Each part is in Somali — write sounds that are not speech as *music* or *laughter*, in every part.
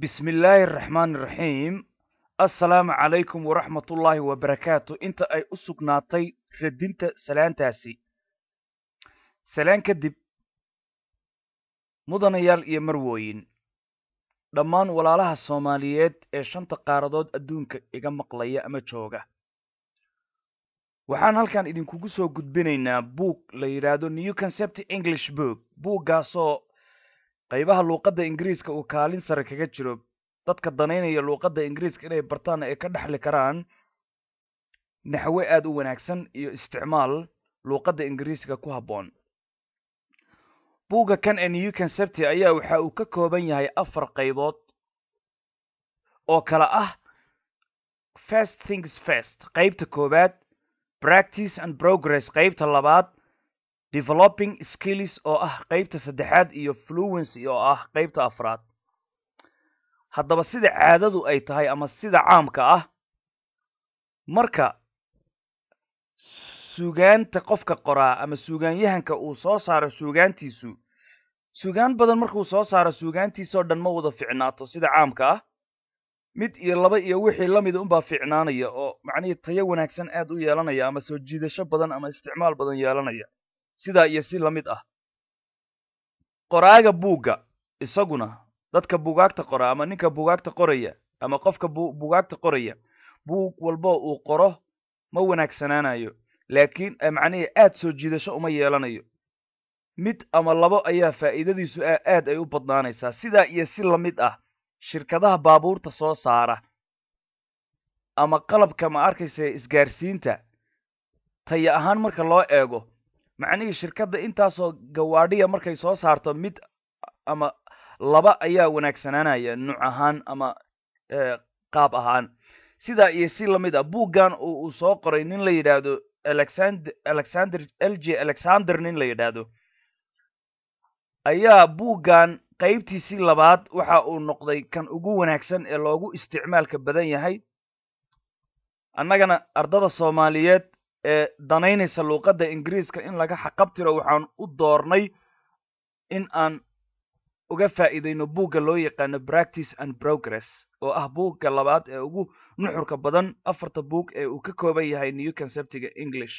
بسم الله الرحمن الرحيم السلام عليكم ورحمة الله وبركاته انت اي اسقناطي ردنت سلان تاسي سلان كدب مدنيال iyo marwooyin dhammaan walaalaha soomaaliyeed ee shanta qaaradood adduunka iga maqlaya ama jooga waxaan halkan idinkugu soo gudbinaynaa buug la yidhaahdo new concept english book buuggaasoo qaybaha luuqadda ingiriiska uu kaalin sare kaga jiro dadka danaynaya luuqadda ingiriiska inay bartaan ay ka dhexli karaan naxwe aad u wanaagsan iyo isticmaal luuqadda ingiriiska ku habboon buugga kan and ukan sabti ayaa waxa uu ka kooban yahay afar qaybood oo kala ah first things first qaybta koowaad practice and progress qaybta labaad developing skills oo ah qaybta saddexaad iyo fluency oo ah qaybta afraad haddaba sida caadadu ay tahay ama sida caamka ah marka suugaanta qofka qoraa ama suugaanyahanka uu soo saaro suugaantiisu suugaan badan markuu soo saaro suugaantiisoo dhan ma wada ficnaato sida caamka ah mid iyo laba iyo wixii la mida unbaa fiicnaanaya oo macnihii tayo wanaagsan aad u yeelanaya ama soo jiidasho badan ama isticmaal badan yeelanaya sidaa iyo si la mid ah qoraaga buugga isaguna dadka bugaagta qora ama ninka bugaagta qoraya ama qofka bugaagta qoraya buug walbo uu qoro ma wanaagsanaanayo laakiin macnihii aad soo jiidasho uma yeelanayo mid ama labo ayaa faa'iidadiisu aad ay u badnaanaysaa sidaa iyo si la mid ah shirkadaha baabuurta soo saara ama qalabka ma arkaysa isgaarsiinta taya ahaan marka loo eego macnihii shirkadda intaasoo gawaadhiya markay soo saarto mid ama laba ayaa wanaagsanaanaya nuuc ahaan ama eh, qaab ahaan sidaa iyo si lamid a ah, buuggan oo uu soo qoray nin la yidhaahdo alexand alexander l j alexander nin la yidhaahdo ayaa buuggan qaybtiisii labaad waxa uu noqday kan ugu wanaagsan ee loogu isticmaalka badan yahay annagana ardada soomaaliyeed ee danaynaysa luuqadda ingiriiska in laga xaqabtiro waxaan u doornay in aan uga faa'iidayno buugga loo yaqaano practice and progress oo ah buugga labaad ee ugu nuxurka badan afarta buug ee uu ka kooban yahay new conceptiga english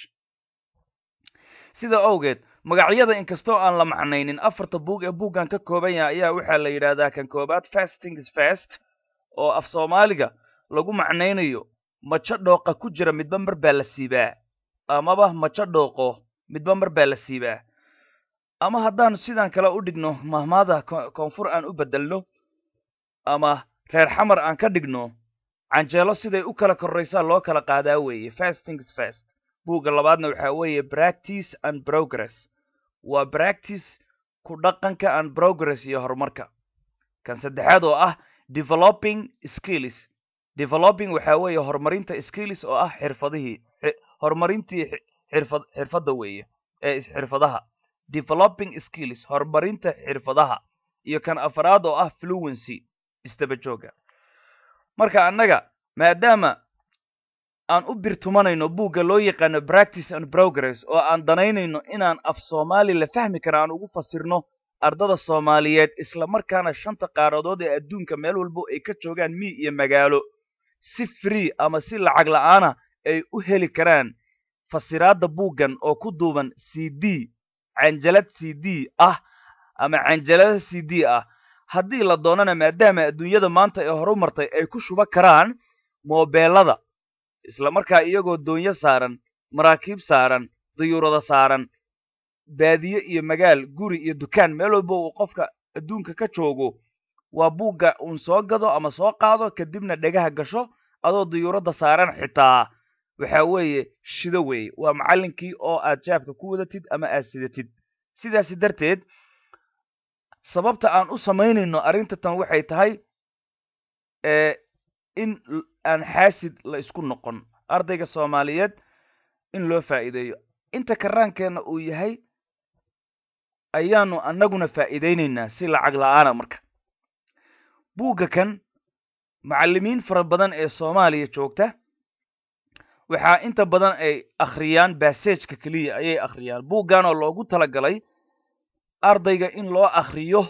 sida owgeed magacyada inkastoo aan la macnaynin afarta buug ee buuggan ka kooban yahay ayaa waxaa la yidhaahdaa kan koobaad fasting is fast oo af soomaaliga lagu macnaynayo majo dhooqa ku jira midba mar baa la siibaa amaba majo dhooqo midba marbaa la siibaa ama haddaan sidaan kale u dhigno mahmaada koonfur aan u beddelno ama reer xamar aan ka dhigno canjeelo siday u kala korraysaa loo kala qaadaa weeye fasting's fast buugga labaadna waxaa weeye practice and progress waa practice ku dhaqanka and progress iyo horumarka kan saddexaad oo ah developing skills developing waxaa weeye horumarinta skills oo ah xirfadihii horumarintii xirfad xirfadda weeye ee xirfadaha developing skills horumarinta xirfadaha iyo kan afraad oo ah fluency istabajooga marka annaga maadaama aan u birtumanayno buugga loo yaqaano practice and progress oo aan danaynayno inaan af soomaali la fahmi kara aan ugu fasirno ardada soomaaliyeed isla markaana shanta qaaradood ee adduunka meel walbo ay ka joogaan mii iyo magaalo si free ama si lacag la'aana ay u heli karaan fasiraadda buuggan oo ku duuban c d canjalad c d ah ama canjalada c d ah haddii la doonana maadaama adduunyada maanta ee horumartay ay ku shuba karaan moobeelada isla markaa iyagoo doonyo saaran maraakiib saaran dayuurada saaran baadiye iyo magaal guri iyo dukaan meel walba uu qofka adduunka ka joogo waa buugga uun soo gado ama soo qaado kadibna dhegaha gasho adoo dayuuradda saaran xitaa waxa weeye shido weeye waa macallinkii oo aad jaabka ku wadatid ama aad sidatid sidaasi darteed sababta aan u samaynayno arrinta tan waxay tahay in aan xaasid la isku noqon ardayga soomaaliyeed in loo faa'iideeyo inta karaankeenna uu yahay ayaanu annaguna faa'iidaynaynaa si lacag la'aana marka buuggakan macallimiin fara badan ee soomaaliya joogta waxaa inta badan ay akhriyaan bassageka keliya ayay akhriyaan buuggan loogu talagalay ardayga in loo akhriyo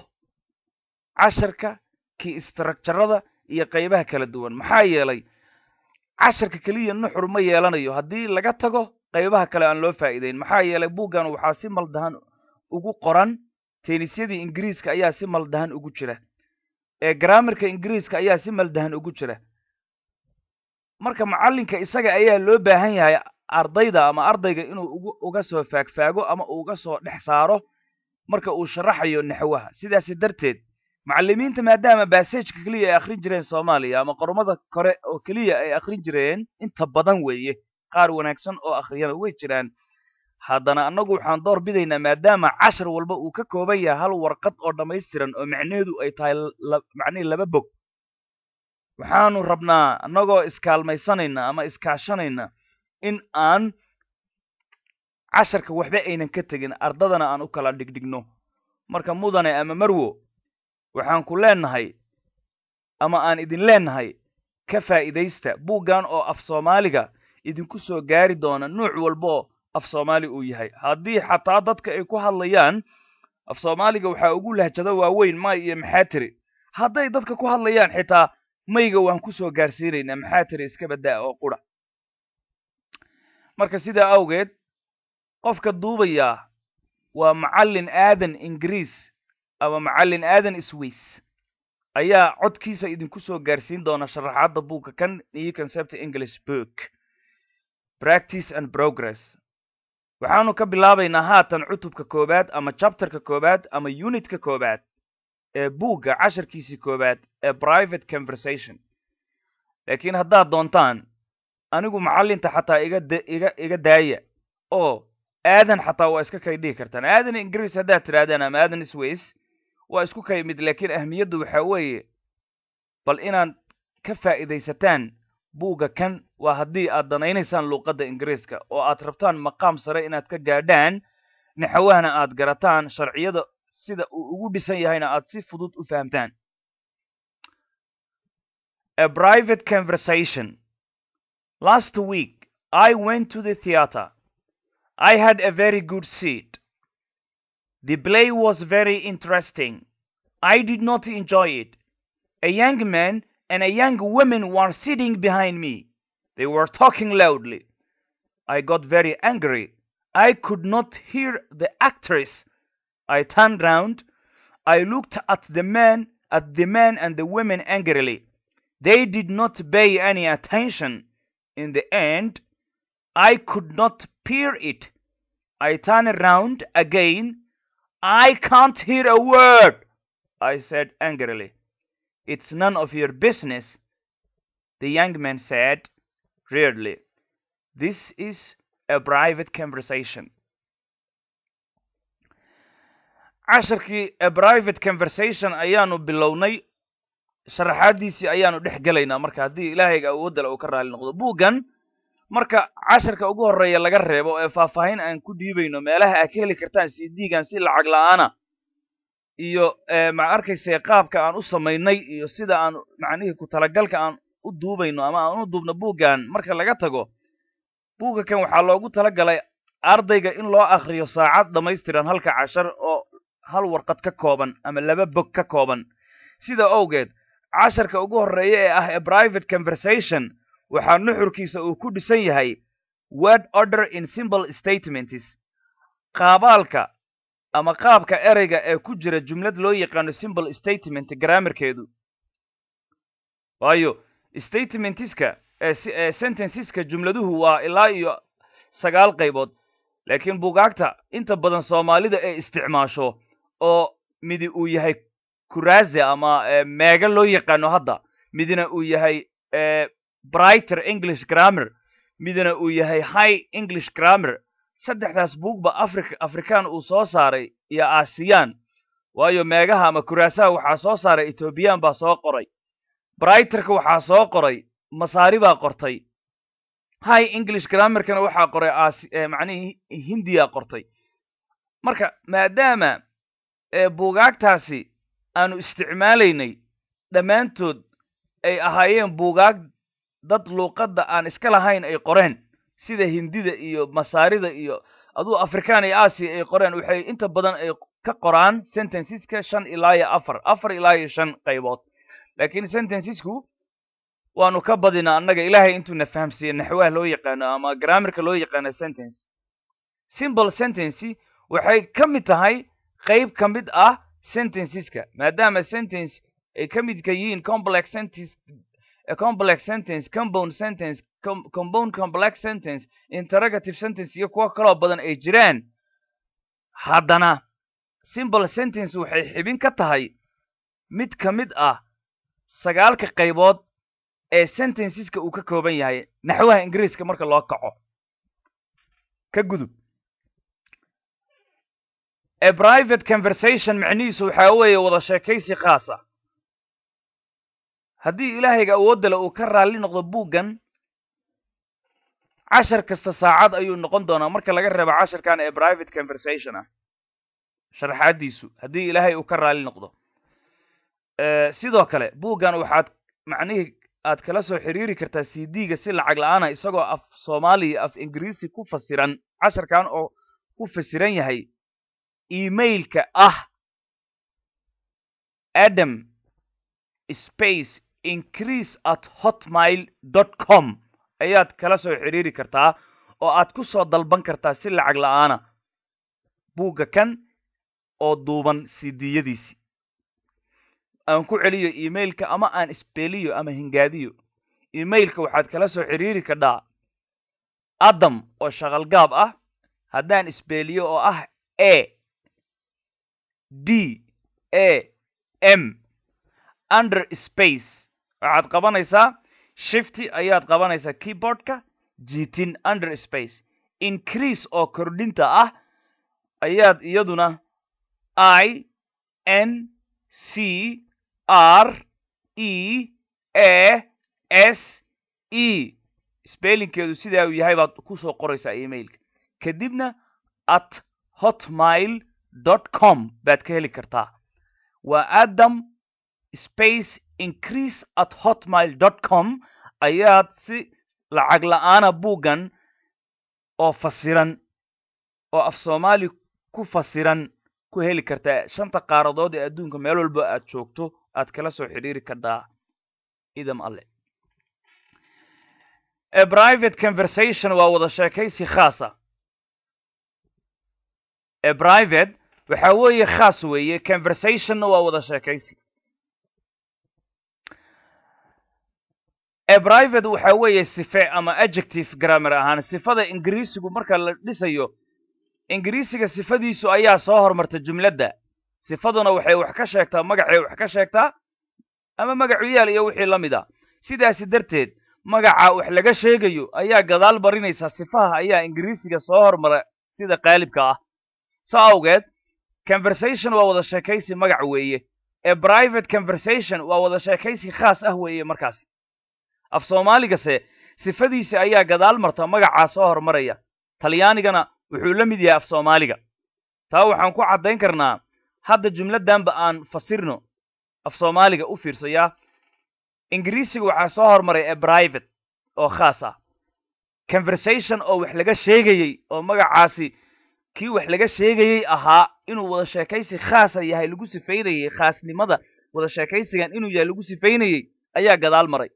casharka kii istrajarada iyo qaybaha kala duwan maxaa yeelay casharka keliya nuxur ma yeelanayo haddii laga tago qaybaha kale aan loo faa'iideyn maxaa yeelay buuggan waxaa si maldahan ugu qoran teenisyadii ingiriiska ayaa si maldahan ugu jira ee graamarka ingiriiska ayaa si maldahan ugu jira marka macallinka isaga ayaa loo baahan yahay ardayda ama ardayga inuu uga soo faagfaago ama uu uga soo dhex saaro marka uu sharaxayo naxwaha sidaasi darteed macallimiinta maadaama baasejka keliya ay akhrin jireen soomaaliya ama qormada kore oo keliya ay akhrin jireen inta badan weeye qaar wanaagsan oo akhriyaba way jiraan haddana annagu waxaan door bidaynaa maadaama cashar walba uu ka kooban yahay hal warqad oo dhammaystiran oo macnaheedu ay tahay macnihii laba bog waxaanu rabnaa annagoo iskaalmaysanayna ama iskaashanayna in aan casharka waxba aynan ka tegin ardadana aan u kala dhigdhigno marka mudane ama marwo waxaan ku leennahay ama aan idin leenahay ka faa'iidaysta buuggan oo af soomaaliga idinku soo gaari doona nuuc walbaoo af soomaali uu yahay haddii xataa dadka ay ku hadlayaan af soomaaliga waxaa ugu lahjado waaweyn may iyo maxaa tiri hadday dadka ku hadlayaan xitaa mayga waan ku soo gaarsiinaynaa maxaa tiri iska badda'a oo qura marka sidaa awgeed qofka duubayaa waa macallin aadan ingiriis ama macallin aadan swiss ayaa codkiisa idinku soo gaarsiin doona sharaxaadda buugka kan iyo concept english book practice and progress waxaanu ka bilaabaynaa haatan cutubka koowaad ama chapterka koowaad ama unitka koowaad ee buugga casharkiisii koowaad ee private conversation laakiin haddaad doontaan anigu macallinta xataa iga iga iga daaya oo aadan xataa waa iska kay dhihi kartaan aadan ingiriis haddaad tidhaahdaan ama aadan sways waa isku kay mid laakiin ahmiyaddu waxaa weeye bal inaad ka faa'iidaysataan buugga kan waa haddii aad danaynaysaan luuqadda ingiriiska oo aad rabtaan maqaam sare inaad ka gaadhaan naxawahna aad garataan sharciyada المسجد بسيهين أتسي فضوط أفهمتان A private conversation Last week I went to the theater I had a very good seat The play was very interesting I did not enjoy it A young man and a young woman were sitting behind me They were talking loudly I got very angry I could not hear the actress I turned round. I looked at the men, at the men and the women angrily. They did not pay any attention. In the end, I could not peer it. I turned round again. I can't hear a word, I said angrily. It's none of your business, the young man said, "Rarely. This is a private conversation. casharkii private conversation ayaanu bilownay sharaxaadiisii ayaanu dhex gelaynaa marka haddii ilaahayga awoodda le uu ka raali noqdo buuggan marka casharka ugu horreeya laga reebo ee faahfaahin aan ku dhiibayno meelaha aad ka heli kartaan cdgan si lacag la'aana iyo e, ma arkayse qaabka aan u samaynay iyo sida aan macnihii ku-talagalka aan u duubayno ama aan u duubno buuggan marka laga tago buugakan waxaa loogu tala galay ardayga in loo akriyo saacad dhammaystiran halka cashar oo hal warqad ka kooban ama laba bog ka kooban sida owgeed casharka ugu horreeya ee ah ee private conversation waxaa nuxurkiisa uu ku dhisan yahay word order in simple statements qaabaalka ama qaabka ereyga ee ku jira jumlad loo yaqaano simple statement garamarkeedu waayo statementska ee sentenceska jumladuhu waa ilaa iyo sagaal qaybood laakiin bugaagta inta badan soomaalida ee isticmaasho oo midi uu yahay kuraze ama eh, meega loo yaqaano hadda midina uu yahay eh, brighter english grammar midina uu yahay high english grammar saddexdaas buugba africa afrikaan uu soo saaray iyo aasiyaan waayo meegaha ama kuraasaha waxaa soo saaray etoobiyaan baa soo qoray brighterka waxaa soo qoray masaari baa qortay high english grammarkana waxaa qoray eh, macnihii hindiya qortay marka maadaama ee buugaagtaasi aanu isticmaalaynay dhammaantood ay ahaayeen buugaag dad luuqadda aan iska lahayn ay qoreen sida hindida iyo masaarida iyo aduu afrikaan iyo aasiya ay qoreen waxay inta badan ay ka qoraan sentenceska shan ilaa iyo afar afar ilaa iyo shan qaybood laakiin sentencesku waanu ka badinaa annaga ilaahay intuuna fahamsiiye naxwaah loo yaqaano ama graamarka loo yaqaano sentence simple sentence waxay ka mid tahay qayb ka mid ah sentenceska maadaama sentence ay ka mid ka yihiin complex sentence eh, complex sentence compound sentence compound complex sentence interrogative sentence iyo kuwo kaloo badan ay jiraan haddana simple sentence waxay xibin ka tahay mid ka mid ah sagaalka qaybood ee sentenceska uu ka kooban yahay naxwaha ingiriiska marka loo kaco ka gudub ee private conversation macnihiisu waxaa weeye wada sheekaysi khaas ah haddii ilaahayga awoodda le uu ka raalli noqdo buuggan cashar kasta saacad ayuu noqon doonaa marka laga reebo casharkan ee private conversation ah sharxaaddiisu haddii ilaahay uu ka raalli noqdo sidoo kale buuggan waxaad macnihii aad kala soo xiriiri kartaa c d ga si lacag la'aana ah, isagoo af soomaaliya af ingiriisi ku fasiran casharkan oo ku fasiran yahay emailka ah adam space increase at hotmail dot com ayaad kala soo xiriiri kartaa oo aad ku soo dalban kartaa si lacag la'aana buugga kan oo duuban sidiyadiisi aan ku celiyo imailka ama aan isbeeliyo ama hingaadiyo emailka waxaad kala soo xiriiri kadhaa adam oo shaqalgaab ah haddaan isbeeliyo oo ah e d a m under space waxaad qabanaysaa shifty ayaad qabanaysaa keyboardka jitin under space increase oo kordhinta ah ayaad iyaduna i n c r e a s e spellingkeedu sidaa uu yahay baad ku soo qoraysaa emailka kadibna at hotmail com baad ka heli kartaa waa adam space increase at hotmile dot com ayaad si lacag la-aana ah buuggan oo fasiran oo af soomaali ku fasiran ku heli kartaa shanta qaaradood ee adduunka meel walba aad joogto aad kala soo xidhiiri kartaa idam alle private conversation waa wada sheekaysi khaasa private waxaa weeye khaas weeye conversationna waa wada sheekaysi e private waxaa weeye sife ama adjective grammar ahaan sifada ingiriisigu marka la dhisayo ingiriisiga sifadiisu ayaa soo hormarta jumladda sifaduna waxay wax ka sheegtaa magacay wax ka sheegtaa ama magacu yaal iyo wixii la mid a ah. sidaasi darteed magaca wax laga sheegayo ayaa gadaal barinaysa sifaha ayaa ingiriisiga soo hormara sida qaalibka ah saa awgeed conversation waa wada sheekaysi magac weeye ee private conversation waa wada sheekaysi khaas ah weeye markaas af soomaaligase sifadiisi ayaa gadaal marta magacaa soo hormaraya talyaanigana wuxuu la mid yahay af soomaaliga taa waxaan ku caddayn karnaa hadda jumladdanba aan fasirno af soomaaliga u fiirsayaa ingiriisiga waxaa soo hormaray ee private oo khaas ah conversation oo wax laga sheegayey oo magacaasi kii wax laga sheegayey ahaa inuu wada sheekaysi khaasa ah yahay lagu sifaynayey khaasnimada wada sheekaysigan inuu yahay lagu sifaynayey ayaa gadaal maray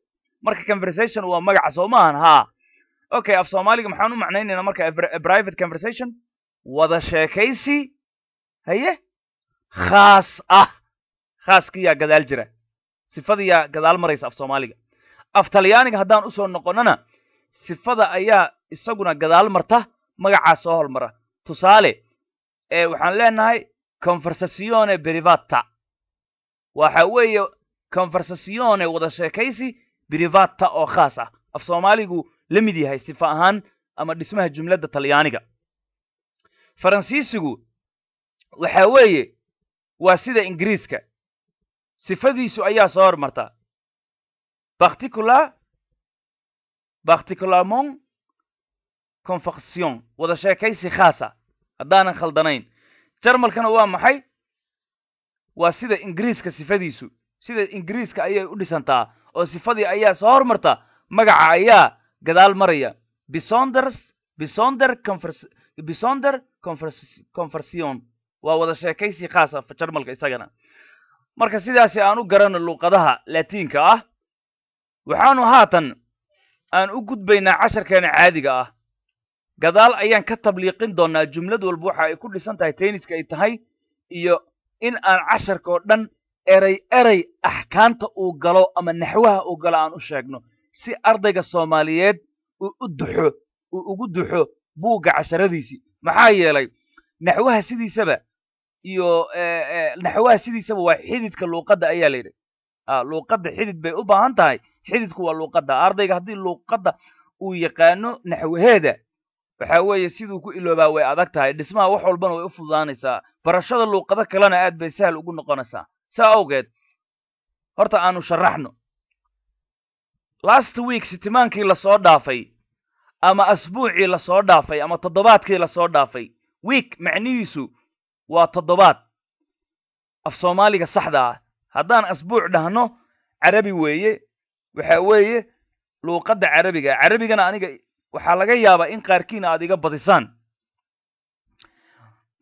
marka conversation waa magaca soo maahan haa okay af soomaaliga maxaan u macnaynaynaa marka eh, eh, private conversation wada sheekaysi haye khaas ah khaaskiyaa gadaal jira sifadiyaa gadaal maraysa af soomaaliga af talyaaniga haddaan usoo noqonnana sifada ayaa isaguna gadaal marta magacaa soo hormara tusaale ee waxaan leenahay conversazione brivata waxa weeye conversazione wada sheekaysi brivata oo khaas ah af soomaaligu la mid yahay sifa ahaan ama dhismaha jumladda talyaaniga faransiisigu waxa weeye waa sida ingiriiska sifadiisu ayaa soo hormartaa particular particularmon confaction wada sheekaysi khaasa haddaanan khaldanayn jarmalkana waa maxay waa sida ingiriiska sifadiisu sida ingiriiska ayay u dhisantaa oo sifadii ayaa soo hormarta magaca ayaa gadaal maraya bisonders bisonder bisonder conversion waa wada sheekaysi khaasa jarmalka isagana marka sidaasi aan u garanno luuqadaha laatiinka ah waxaanu haatan aan u gudbaynaa casharkeena caadiga ah gadaal ayaan ka tabliiqin doonaa jumlad walba waxa ay ku dhisan tahay tayniska ay tahay iyo in aan casharka oo dhan eray erey axkaanta uu galo ama naxwaha uu galo aan u sheegno si ardayga soomaaliyeed uu u duxo uu ugu duxo buugga casharadiisii maxaa yeelay naxwaha sidiisaba iyo eh, eh, naxwaha sidiisaba waa xididka luuqadda ayaa la yidhi ah, luuqadda xidid bay u baahan tahay xididku waa luuqadda ardayga haddii luuqadda uu yaqaano naxwaheeda waxaa weeye siduu ku iloobaa way adag tahay dhismaha wax walbana way u fududaanaysaa barashada luuqado kalena aad bay sahal ugu noqonaysaa saa awgeed horta aanu sharaxno last week sitimaankii lasoo dhaafay ama asbuucii lasoo dhaafay ama toddobaadkii lasoo dhaafay week macnihiisu waa toddobaad af soomaaliga saxda ah haddaan asbuuc dhahno carabi weeye waxa weeye luuqadda carabiga carabigana aniga waxaa laga yaabaa in qaarkiina aad iga badisaan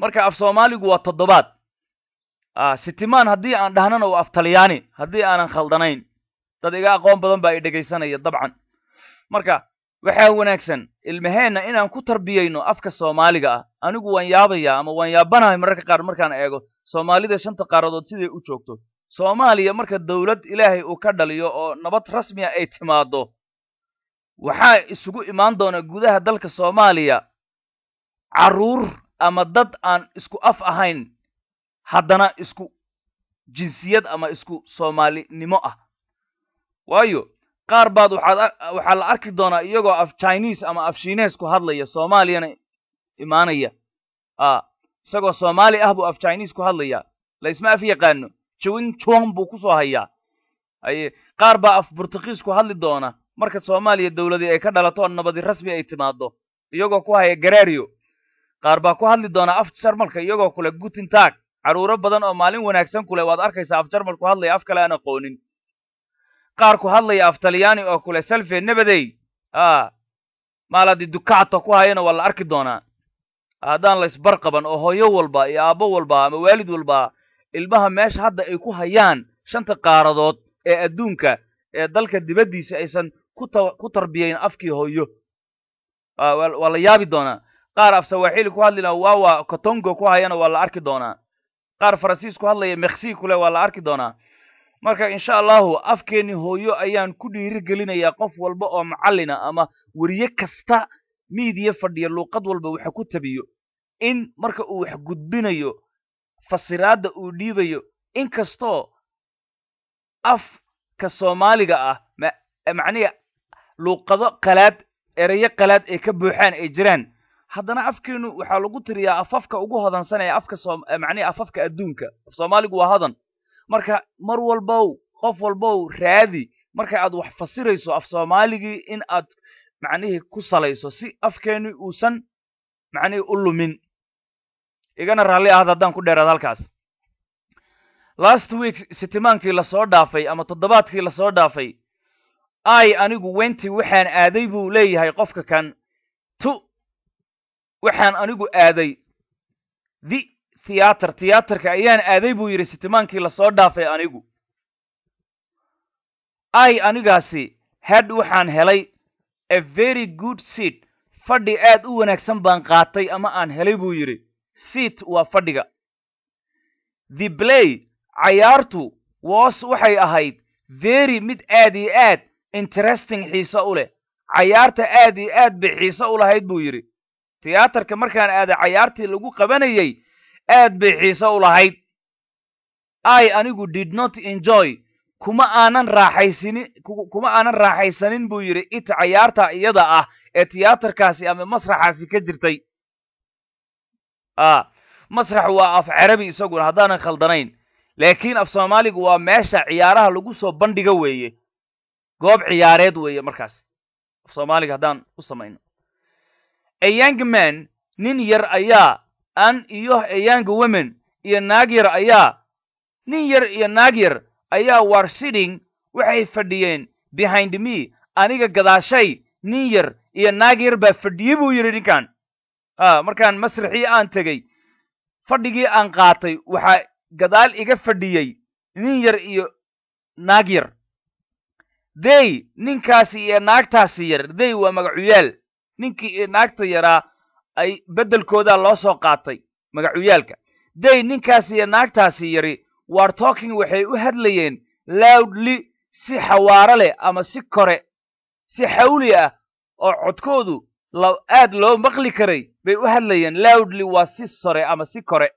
marka af soomaaligu waa toddobaad ah, sitimaan haddii aan dhahnana waa af talyaani haddii aanan khaldanayn dad iga aqoon badan baa i dhegaysanaya dabcan marka waxaa wanaagsan ilmaheenna inaan ku tarbiyayno afka soomaaliga ah anigu waan yaabaya ama waan yaabanahay mararka qaar markaan eego soomaalida shanta qaaradood siday u joogto soomaaliya marka dowlad ilaahay uu ka dhaliyo oo nabad rasmiya ah ay timaado waxaa isugu imaan doona gudaha dalka soomaaliya caruur ama dad aan isku af ahayn haddana isku jinsiyad ama isku soomaalinimo ah waayo qaar baad waxaa la arki doonaa iyagoo af chinese ama af shiines ku hadlaya soomaaliyana imaanaya a isagoo soomaali ah buu af chineise ku hadlaya laisma af yaqaano jawin juan buu kusoo hayaa qaar baa af burtukiis ku hadli doona marka soomaaliya dowladii ay ka dhalato nabadi rasmi ay timaaddo iyagoo ku haya garaariyo qaar baa ku hadli doonaa af jarmalka iyagoo kule gutintaag carruuro badan oo maalin wanaagsan kule waad arkaysaa af jarmal ku hadlaya af kale aan aqoonin qaar ku hadlaya af talyaani oo kule salfe nebadey a ah, maaladi dukacta ku hayana waa la arki doonaa haddaan laysbar qaban oo hooyo walba iyo aabbo walba ama waalid walba ilmaha meesha hadda ay ku hayaan shanta qaaradood ee adduunka ee dalka dibaddiisa aysan ku tarbiyayn afkii hooyo waa la yaabi doonaa qaar af sawaaxili ku hadli laha wawa kotongo ku hayana waa la arki doonaa qaar faransiis ku hadlaya meksii kule waa la arki doonaa marka insha allahu afkeeni hooyo ayaan ku dhiiri gelinayaa qof walba oo macallina ama weriye kasta miidiya fadhiya luuqad walba waxa ku tabiyo in marka uu wax gudbinayo fasiraadda uu dhiibayo inkastoo afka soomaaliga ah eh, macnihi luuqado qalaad erayo qalaad ay ka buuxaan ay jiraan haddana afkeenu waxaa lagu tiriyaa afafka ugu hodansan ee afka macnihi afafka adduunka af soomaaligu waa hodan marka mar walbow qof walbow raadi marka aad wax fasirayso af soomaaligii in aad macnihii ku salayso si afkeenu uusan macnihii u lumin igana raalli ahad haddaan ku dheeraad halkaas last week sitimaankii lasoo dhaafay ama toddobaadkii lasoo dhaafay ay anigu wenti waxaan aaday buu leeyahay qofka kan tu waxaan anigu aaday thi thiyaatar tiyaatarka ayaan aaday buu yidhi sitimaankii lasoo dhaafay anigu ay anigaasi had waxaan helay a very good seat fadhi aad u wanaagsan baan qaatay ama aan helay buu yidhi seat waa fadhiga the blay cayaartu woos waxay ahayd very mid aad iyo aad interesting xiiso u leh cayaarta aad iyo aad bay xiiso u lahayd buu yidhi tiyaatarka markaan aaday cayaartii lagu qabanayey aad bay xiiso u lahayd ay anigu did not enjoy kuma aanan raaxaysini kuma aanan raaxaysanin buu yidhi it cayaarta iyada ah ee tiyaatarkaasi ama masraxaasi ka jirtay a masrax waa af carabi isaguna haddaanan khaldanayn laakiin af soomaaligu waa meesha ciyaaraha lagu soo bandhigo weeye goob ciyaareed weeye markaas af soomaaliga haddaan u samayno a young man nin yar ayaa an iyo a young women iyo naag yar ayaa nin yar iyo naag yar ayaa war sitting waxay fadhiyeen behind me aniga gadaashay nin yar iyo naag yar baa fadhiyey buu yidhi ninkan a ah, markaan masraxii aan tegey fadhigii aan qaatay waxaa gadaal iga fadhiyey nin yar iyo naag yar dey ninkaasi iyo naagtaasi yar dey waa magacuyaal ninkii iyo naagta yaraa ay beddelkoodaa loo soo qaatay magacuyaalka dey ninkaasi iyo naagtaasi yari war talking waxay u hadlayeen loudly si xawaaro leh ama si kore si xawli ah oo codkoodu aad loo maqli karay bay u hadlayeen loudly waa si sore ama si kore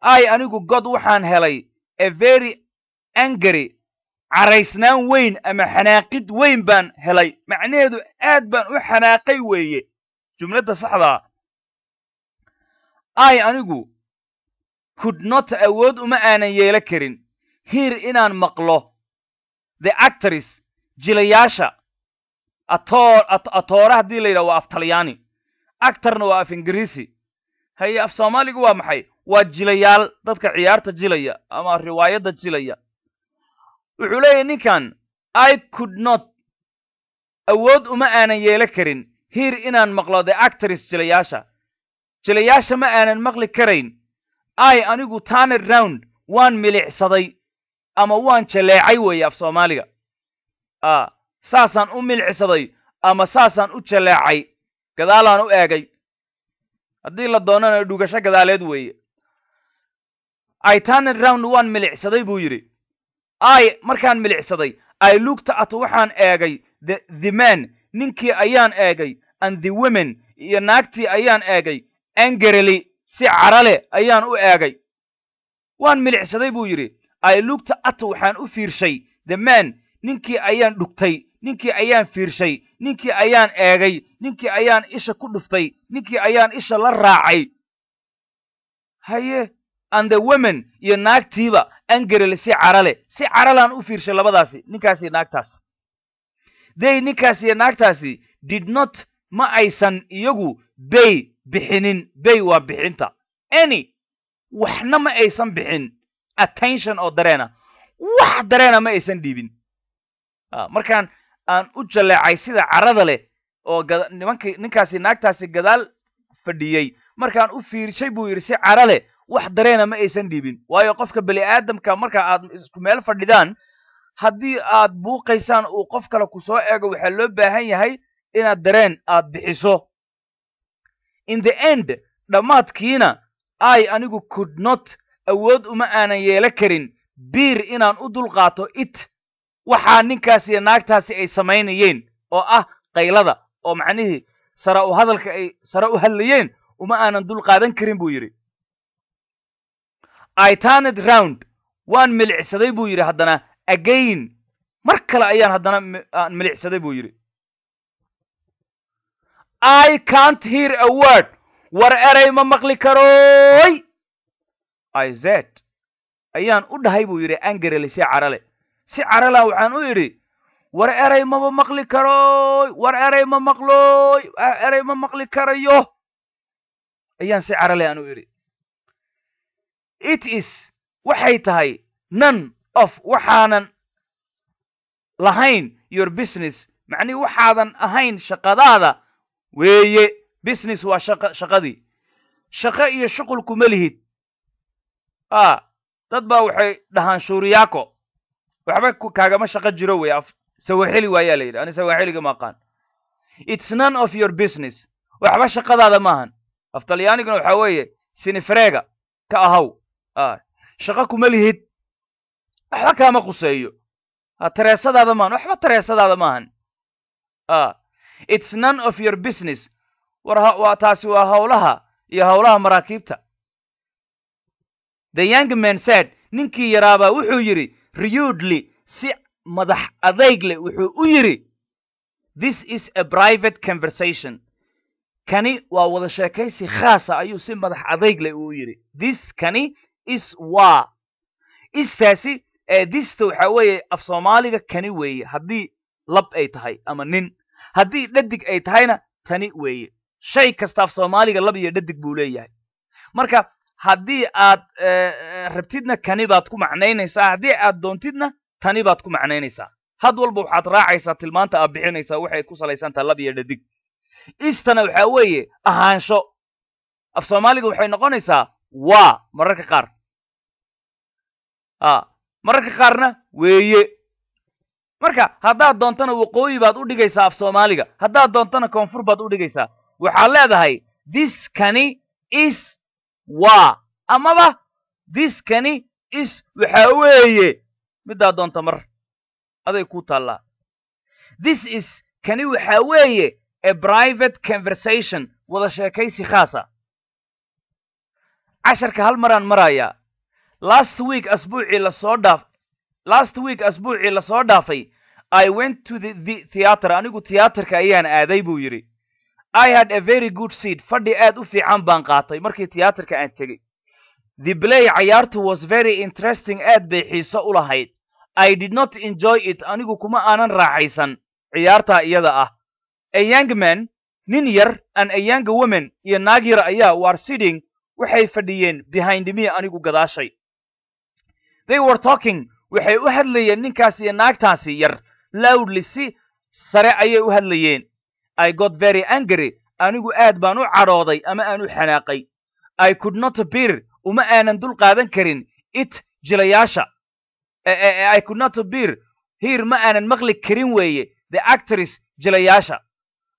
ay anigu god waxaan helay a very angry caraysnaan weyn ama xanaaqid weyn baan helay macnaheedu aad baan u xanaaqay weeye jumladda saxdaa ay ah. anigu kudnota awood uma aanan yeelo karin hiir inaan maqlo the actors jilayaasha atoora haddii la yidhaha waa af talyaani actarna waa af ingiriisi haye af soomaaligu waa maxay waa jilayaal dadka ciyaarta jilaya ama riwaayadda jilaya wuxuu leeyahy ninkan i could not awood uma aanan yeelo karin hiir inaan maqlo the actors jilayaasha jilayaasha ma aanan maqli karayn i anigu taner round waan milicsaday ama waan jaleecay weeye af soomaaliga a saasaan u milicsaday ama saasaan u jaleecay gadaalaan u eegay haddii la doonana dhugasho gadaaleed weeye i taner round waan milicsaday buu yidhi i markaan milicsaday ay luugta at waxaan eegay the man ninkii ayaan eegay and the women iyo naagtii ayaan eegay angerly si carale ayaan u eegay waan milicsaday buu yidhi i looked at waxaan u fiirshay the man ninkii ayaan dhugtay ninkii ayaan fiirshay ninkii ayaan eegay ninkii ayaan isha ku dhuftay ninkii ayaan isha la raacay haye ande women iyo naagtiiba angerele si carale si caralaan u fiirshay labadaasi ninkaas naagtaas day ninkaas iyo naagtaasi did not ma aysan iyagu bay bixinin bay waa bixinta any waxna ma aysan bixin attention oo dareena wax dareena ma aysan dhiibin ah, markaan aan u jaleecay sida carada leh oo ninkaasi naagtaasi gadaal fadhiyey markaan u fiirshay buu yidhi si carale wax dareena ma aysan dhiibin waayo qofka aadamka marka aad isku meel fadhidaan haddii aad buuqaysaan uu qof kale ku soo eego waxaa loo baahan yahay inaad dareen aad bixiso in the end dhammaadkiina i anigu could not awood uma aanan yeelo karin biir inaan u dulqaato it waxaa ninkaasi iyo naagtaasi ay samaynayeen oo ah qaylada oo macnihii sare u hadalka ay sare u hadlayeen uma aanan dulqaadan karin buu yidhi i turned round waan milicsaday buu yidhi haddana again mar kale ayaan haddana aan ah, milicsaday buu yidhi i cant hear a word war eray ma maqli karooy i zed ayaan u dhahay buu yidhi angereli si carale si carala waxaan u idhi war eray maba maqli karooy war eray ma maqlooy eray ma maqli karayo ayaan si carale aan u idhi it is waxay tahay none of waxaanan lahayn your business macnihi waxaadan ahayn shaqadaada weeye business waa shaqa shaqadii shaqo iyo shuqul kuma lihid a ah, dad baa waxay dhahaan shuuriyaako waxba kaagama shaqo jiro wey af sawaaxili waayaa la yidhi ani sawaaxiliga maaqaan its none of your business waxba shaqadaada maahan aftalyaaniguna waxaa weeye sinifreega ka ahaw shaqo kuma lihid waxba kaama quseeyo tareesadaada maahan waxba tareesadaada maahan its none of your business war taasi waa howlaha iyo howlaha maraakiibta the young man said ninkii yaraabaa wuxuu yidhi reudly si madax adaygle wuxuu u yidhi this is a private conversation kani waa wada sheekaysi khaasa ah, ayuu si madax adaygle uu yidhi this kani is waa istaasi eh, dista waxa weeye af soomaaliga kani weeye haddii lab ay tahay ama nin haddii dhadig ay tahayna tani weeye shay kasta af soomaaliga lab iyo dhadig buu leeyahay marka haddii aad eh, eh, rabtidna kani baad ku macnaynaysaa haddii aad doontidna tani baad ku macnaynaysaa had walba waxaad raacaysaa tilmaanta aad bixinaysaa waxay ku salaysantaha lab iyo dhadig istana waxa weeye ahaansho af soomaaliga waxay noqonaysaa waa mararka qaar a ah, mararka qaarna weeye marka haddaad doontana waqooyi baad u dhigaysaa af soomaaliga haddaad doontana koonfur baad u dhigaysaa waxaad leedahay diskani is waa amaba diskani is waxaa weeye middaad doonta mar aday kuu taallaa this is kani waxaa weeye a private conversation wada sheekaysi khaasa casharka hal maraan marayaa last week asbuucii lasoo dhaaf last week asbuucii lasoo dhaafay i went to the, the theater anigu theaterka ayaan aaday buu yidhi i had a very good seat fadhi aad u fiican baan qaatay markii theaterka aan tegey the blay cayaartu was very interesting aad bay xiiso u lahayd i did not enjoy it anigu kuma aanan raacaysan ciyaartaa iyada ah a young man nin yar an a young woman iyo naag yar ayaa war sitting waxay fadhiyeen behind anigu gadaashay they were talking waxay u hadlayeen ninkaas iyo naagtaasi yar lowdly si sare ayay u hadlayeen i got very angry anigu aad baan u cadhooday ama aan u xanaaqay i could not beer uma aanan dul qaadan karin it jilayaasha eh, eh, eh, i could not beer hiir ma aanan maqli karin weeye the actors jilayaasha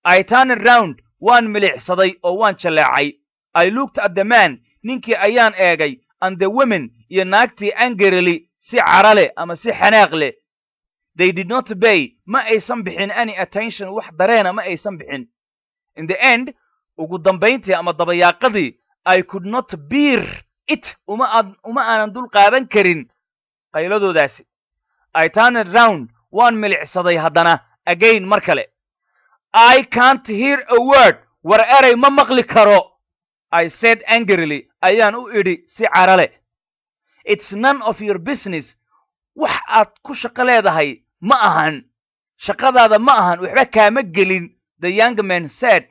i turned round waan milixsaday oo waan jalleecay ay lugta addamaan ninkii ayaan eegay and women iyo naagtii angereli si cara leh ama si xanaaq leh they did not bay ma aysan bixin any attention wax dareena ah ma aysan bixin in the end ugu dambayntii ama dabayaaqadii i could not beer it uma uma aanan dul qaadan karin qayladoodaasi i turned round waan milicsaday haddana again mar kale i can't hear a word war eray ma maqli karo I said angrily ayaan u idhi si cara leh it's none of your business wax aad ku shaqo leedahay ma ahan shaqadaada ma ahan waxba kaama gelin the young man said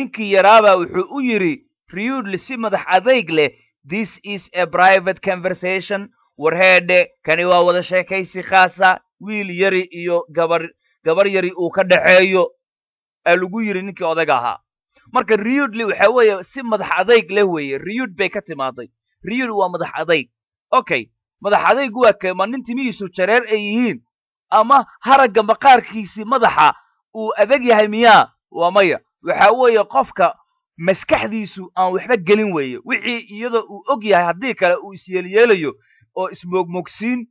ninkii yaraabaa wuxuu u yidhi riyuudli si madax adayg leh this is a private conversation warheedhe kani waa wada sheekaysi khaasa wiil yari iyo gabar gabar yari uu ka dhaxeeyo aa lagu yidhi ninkii odag ahaa marka riyudli waxa weeye si madax adayg leh weeye riyud bay ka timaaday riyud waa madax adayg okay madax adaygu waa kema nin timihiisu jareer ay yihiin ama haragga maqaarkiisii madaxa uu adag yahay miyaa waa maya waxa weeye qofka maskaxdiisu aan waxba gelin weeye wixii iyadoo uu og yahay haddii kale uu isyeelyeelayo oo ismoogmoogsiin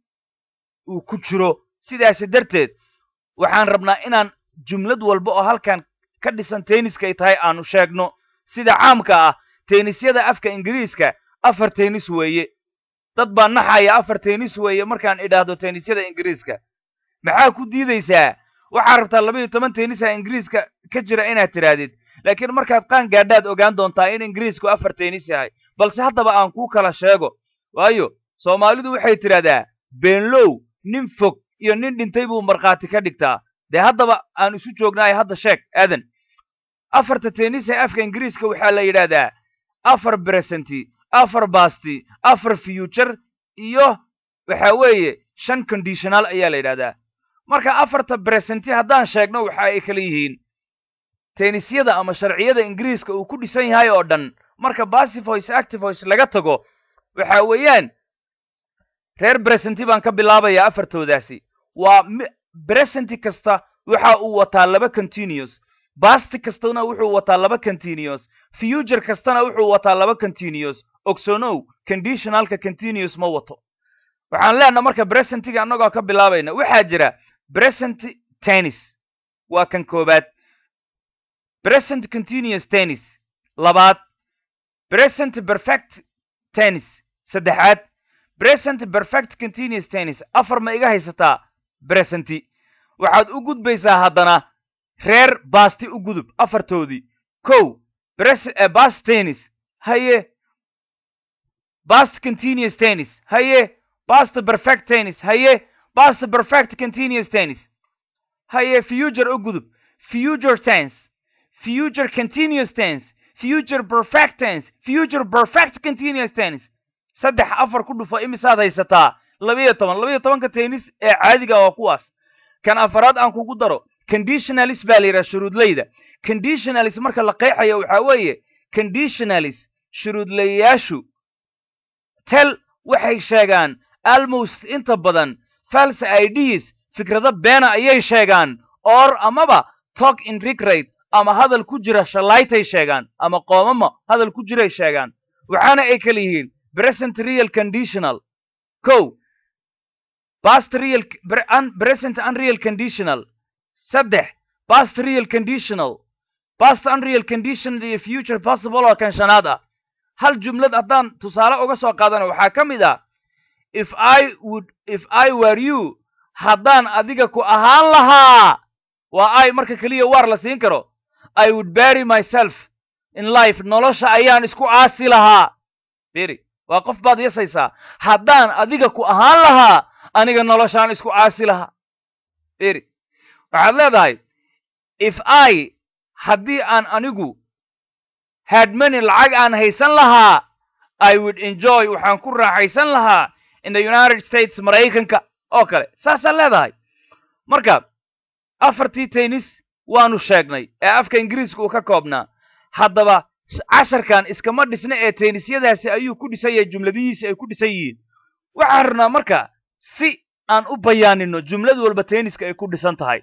uu ku jiro sidaasi darteed waxaan rabnaa inaan jumlad walba oo halkan ka dhisan teeniskay tahay aanu sheegno sida caamka ah tenisyada afka ingiriiska afar teenis weeye dad baa naxaya afar teenis weeye markaan idhaahdo tenisyada ingiriiska maxaa ku diidaysaa waxaad rabtaa laba iyo toban teenisaha ingiriiska ka jira inaad tidhaahdid laakiin markaad qaan gaadhaad ogaan doontaa in ingiriisku afar teenis yahay balse haddaba aan kuu kala sheego waayo soomaalidu waxay tidhahdaa beenlow nin fog iyo nin dhintay buu markhaati ka dhigtaa dee haddaba aan isu joognaay hadda sheeg aadan afarta ee afka ingiriiska waxaa la yidhaahdaa afar bresenti afar basti afar future iyo waxa weeye shan conditional ayaa la yidhahdaa marka afarta bresenti haddaan sheegno waxa ay kala yihiin tenisyada ama sharciyada ingiriiska uu ku dhisan yahay oo dhan marka bassy voice laga tago waxaa weeyaan reer bresenti baan ka bilaabaya afartoodaasi waa bresenti kasta waxa uu wataa laba continuous basti kastana wuxuu wataa laba continuous future kastana wuxuu wataa laba continuous ogsonow conditionalka continuous ma wato waxaan leenaha marka bresentiga annagoo ka bilaabayna waxaa jira present tennis waa kan koobaad present continuous tennis labaad present perfect tennis saddexaad present perfect continuous tennis afar ma iga haysataa bresenti waxaad u gudbaysaa haddana reer baasti u gudub afartoodii kow eh, bast tennis haye bast continuous tennis haye bast perfect tennis haye bast perfect continuous tennis haye future u gudub future tense future continuous tense future perfect tense future perfect continuous tense saddex afar ku dhufo imisaad haysataa labayo toban labayo tobanka tennis ee caadiga ah waa kuwaas kan afaraad aan kugu daro conditionalis baa la yidhaha shuruudlayda conditionalis marka la qeexayo waxaa weeye conditionalis shuruudlayaashu tel waxay sheegaan almost inta badan false ids fikrado beena ah ayay sheegaan or amaba talk inrigrate ama hadal ku jira shallaytay sheegaan ama qoomama hadal ku jiray sheegaan waxaana ay kala yihiin present real conditional ko past real present unreal conditional saddex past real conditional past unreal conditional iyo future possible oo kan shanaad ah hal jumlad haddaan tusaale uga soo qaadana waxaa ka mid ah if i would if i were you haddaan adiga ku ahaan lahaa waa i marka keliya waar la siin karo i would bury myself in life nolosha ayaan isku aasi lahaa bery waa qof baad yasaysaa haddaan adiga ku ahaan lahaa aniga noloshaan isku aasi lahaa eri waxaad leedahay if i haddii aan anigu hadmani lacag aan haysan lahaa i would enjoy waxaan ku raaxaysan lahaa in the united states maraykanka oo kale saasaad leedahay marka afartii tennis waanu sheegnay ee afka ingiriiska uu ka koobnaa haddaba casharkan iskama dhisna ee tenisyadaasi ayuu ku dhisan yahay jumladihiisi ay ku dhisan yihiin waxaan rabnaa marka si aan u bayaanino jumlad walba teeniska ay ku dhisan tahay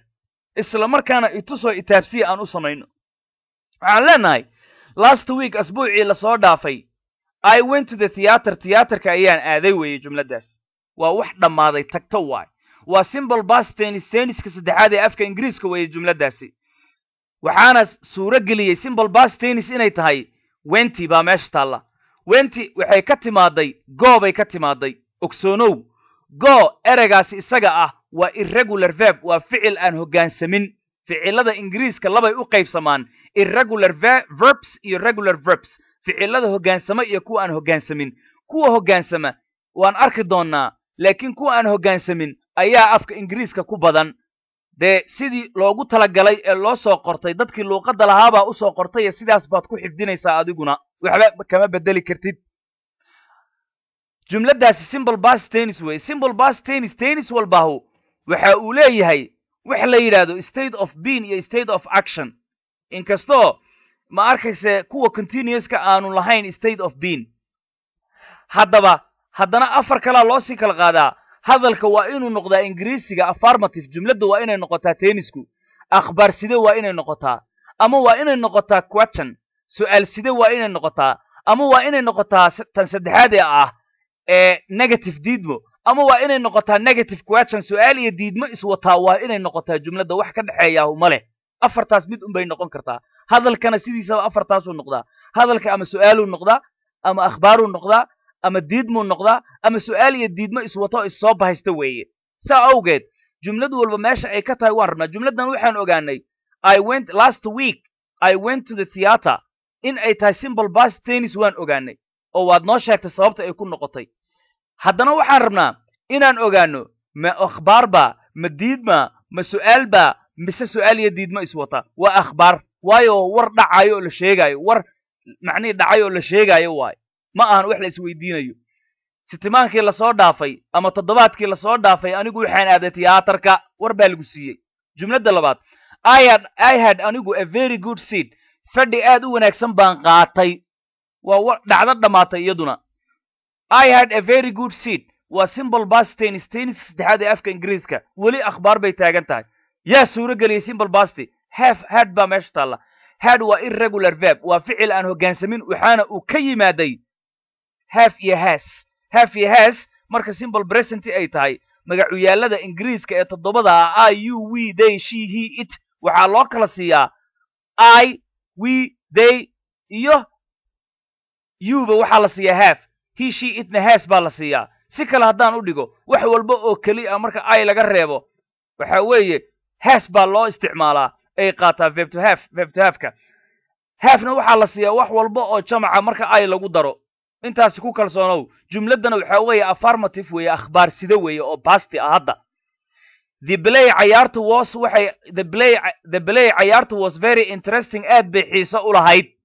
isla markaana itusoo itaabsiya aan u samayno waxaan leenahay last week asbuucii lasoo dhaafay i went to the theater theaterka ayaan aaday weeye jumladdaas waa wax dhammaaday tagto waay waa simbol bas tenis teeniska saddexaad ee afka ingiriiska weeye jumladdaasi waxaana suuro geliyey simbol bas tenis inay tahay wenti baa meesha taalla wenti waxay ka timaaday goobay ka timaaday ogsoonow go ereygaasi isaga ah waa irregular verb waa ficil aan hoggaansamin ficilada ingiriiska labay u qaybsamaan irregular verbs iyo regular verbs ficilada hoggaansama iyo kuwa aan hoggaansamin kuwa hoggaansama waan arki doonnaa laakiin kuwa aan hoggaansamin ayaa afka ingiriiska ku badan dee sidii loogu talagalay ee loo soo qortay dadkii luuqadda lahaabaa usoo qortay ee sidaas baad ku xifdinaysaa adiguna waxba kama beddeli kartid jumladaasi simbol bas tennis weye simbol bas tennis tennis walbahu waxa uu leeyahay wax la yidhaahdo state of bean iyo state of action inkastoo ma arkayse kuwa continuouska aanu lahayn state of bean haddaba haddana afar kalaa loosii kala qaadaa hadalka waa inuu noqdaa ingiriisiga afarmative jumladda waa inay noqotaa tennisku akhbaar side waa inay noqotaa ama waa inay noqotaa quatan su'aal side waa inay noqotaa ama waa inay noqotaa tan saddexaadee ah negative diidmo ama waa inay noqotaa negative question su-aal iyo diidmo iswataa waa inay noqotaa jumlada wax ka dhexeeyaahu ma leh afartaas mid unbay noqon kartaa hadalkana sidiisaba afartaasuu noqdaa hadalka ama su-aaluu noqdaa ama akhbaaruu noqdaa ama diidmuu noqdaa ama su-aal iyo diidmo iswato issoo bahaysta weeye saa awgeed jumlad walba meesha ay ka tahay waan rabnaa jumladdan waxaan ogaanay i went last week i went to the theatre in ay tahay simble bas tennis waan ogaanay oo waad noo sheegtay sababta ay ku noqotay haddana waxaan rabnaa inaan ogaanno ma akhbaar baa ma diidma ma su'aal ba mise su'aal iyo diidma iswata waa akhbaar waayo war dhacayo oo la sheegaayo war macnihi dhacay oo la sheegaayo waay ma ahan wax la isweydiinayo sitimaankii lasoo dhaafay ama toddobaadkii lasoo dhaafay anigu waxaan aaday tiyaatarka war baa lagu siiyey jumladda labaad i had anigu a very good seat fadhi aad u wanaagsan baan qaatay waa dhacdo dhammaatay iyaduna i had a very good seat waa simbol bastin steniska saddexaad ee afka ingiriiska weli akhbaar bay taagan tahay yaa suuro geliyey simbol basti hef had baa meesha taalla had waa irregular verb waa ficil aan hoggaansamin waxaana uu ka yimaaday hef iyo has hef iyo has marka simbol presenti ay tahay magacuyaalada ingiriiska ee toddobada ah i u we day she he it waxaa loo kala siiyaa i we day iyo uba waxaa la siiyaa hef hiishii itna hees baa la siiyaa si kale haddaan u dhigo wax walba oo keli keliya marka ay laga reebo waxa weeye hees baa loo isticmaalaa ay qaataa vebtohaf vebtohafka haafna waxaa la siiyaa wax walba oo jamaca marka ay lagu daro intaasi ku kalsoonow jumladdana waxaa weeye afarmative weeye akhbaar sida weeye oo basti ah hadda the blay cayaartu was waxay the blay the blay cayaartu was very interesting aad bay xiiso u lahayd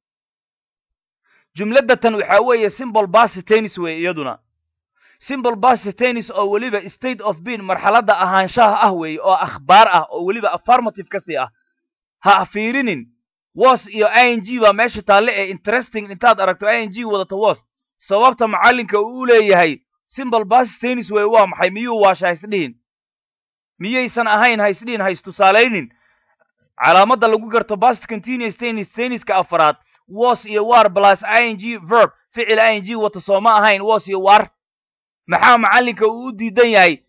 jumladatan waxaa weeye simbol basi tennis weeye iyaduna simbol basi tennis oo weliba state of bean marxaladda ahaanshaha ah weeye oo akhbaar ah oo weliba affarmative ka sii ah ha fiirinin wos iyo i n g baa meesha taalle ee interesting intaad aragto i n g wadato wos sababta macallinka uu u leeyahay simbol basi tennis weeye waa maxay miyuu waasha haysdhihin miyaysan ahayn haysdhihin haystusaalaynin calaamadda lagu garto bast continuous tennis tenniska afaraad was iyo war plus i n g verb ficil i n g wata soo ma ahayn was iyo war maxaa macallinka uu u diidan yahay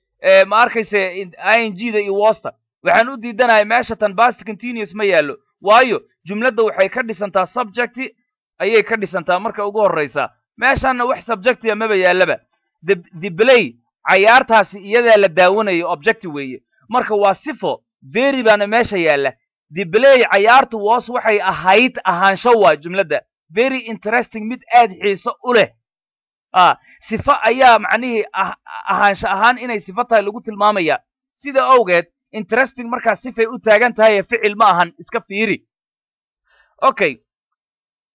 ma arkayse i n g da iyo wasta waxaan u diidanahay meesha tan bast continuous ma yaallo waayo jumladda waxay ka dhisantaa subjecti ayay ka dhisantaa marka ugu horraysaa meeshaanna wax subjectiga ah maba yaallaba the blay cayaartaasi iyadaa la daawanaya objecti weeye marka waa sifo very baana meesha yaalla debley cayaartu woos waxay ahayd ahaansho waa jumladda very interesting mid aad xiiso u leh ah, sifo ayaa macnihii ah, ahaansho ahaan inay sifo tahay lagu tilmaamaya sida awgeed interesting markaa sifay u taagan tahaye ficil ma ahan iska fiiri okay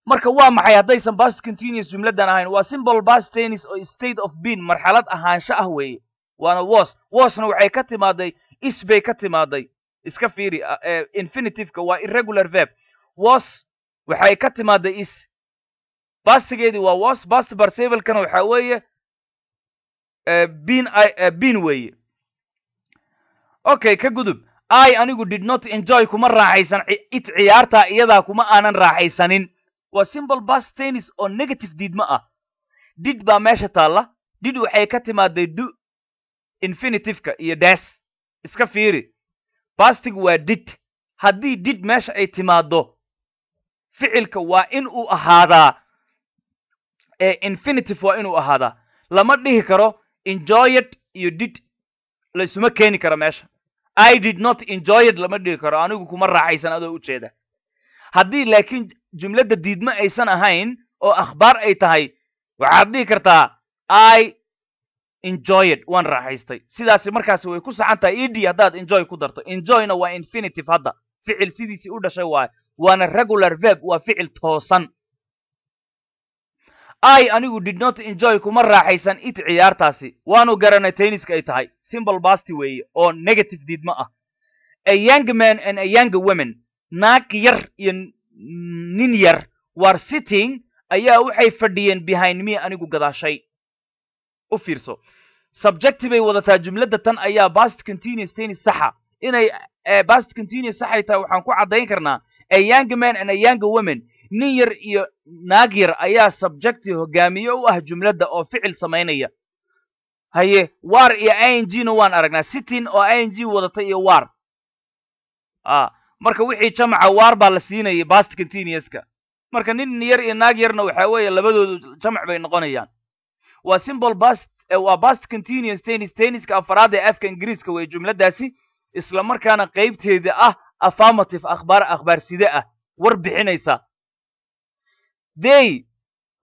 marka waa maxay haddaysan bast continuous jumladdan ahayn waa symbol bastenis oo state of bean marxalad ahaansho ah weeye waana wos wosna waxay ka timaaday ish bay ka timaaday iska fiiri ah, eh, infinitiveka waa irregular verb was waxay ka timaadda is bastigeedii waa was bast barsabalkana waxaa weeye eh, bin eh, bin weeye okay ka gudub i anigu did not enjoy kuma raaxaysan it ciyaartaa iyadaa kuma aanan raaxaysanin waa simple bas tennis oo negative did ma ah did baa meesha taalla did waxay ka timaaday du infinitiveka iyo das iska fiiri bastigu waa did haddii did meesha ay timaaddo ficilka waa in uu ahaadaa ee infinitive waa inuu ahaadaa lama dhihi karo enjoyed iyo did laysuma keeni karo meesha i did not enjoyed lama dhihi karo anigu kuma raacaysan adoo ujeeda haddii laakiin jumladda diidma aysan ahayn oo akhbaar ay tahay waxaad dhihi kartaa i enjoyed waan raaxaystay sidaasi markaasi way ku saxan tahay ed haddaad enjoy ku darto enjoyna waa infinitive hadda ficil sidiisii u dhashay waayo waana regular verb waa ficil toosan i anigu did not enjoy kuma raaxaysan it ciyaartaasi waanu garanay tainiska ay tahay simbol basti weeye oo negative diidma ah a young man and a young women naag yar iyo nin yar war sitting ayaa waxay fadhiyeen behind me anigu gadaashay u fiirso subjecti bay wadataa jumladda tan ayaa bast continuous tennis saxa inay eh, bast continuous saxay tahay waxaan ku caddayn karnaa a young man and a young woman nin yar iyo naag yar ayaa subjecti hogaamiye u ah jumladda oo ficil samaynaya haye war iyo i n g na waan aragnaa sitin oo i n g wadata iyo war a marka wixii jamaca war baa la siinayay bast continuouska marka nin yar iyo naag yarna waxaa weeye labadoodu jamac bay noqonayaan waa symbol bast waa past continuous tennis tenniska afraad ee afka ingiriiska weeye jumladaasi isla markaana qaybteeda ah affirmative akhbaar akhbaarside ah warbixinaysa bixinaysa they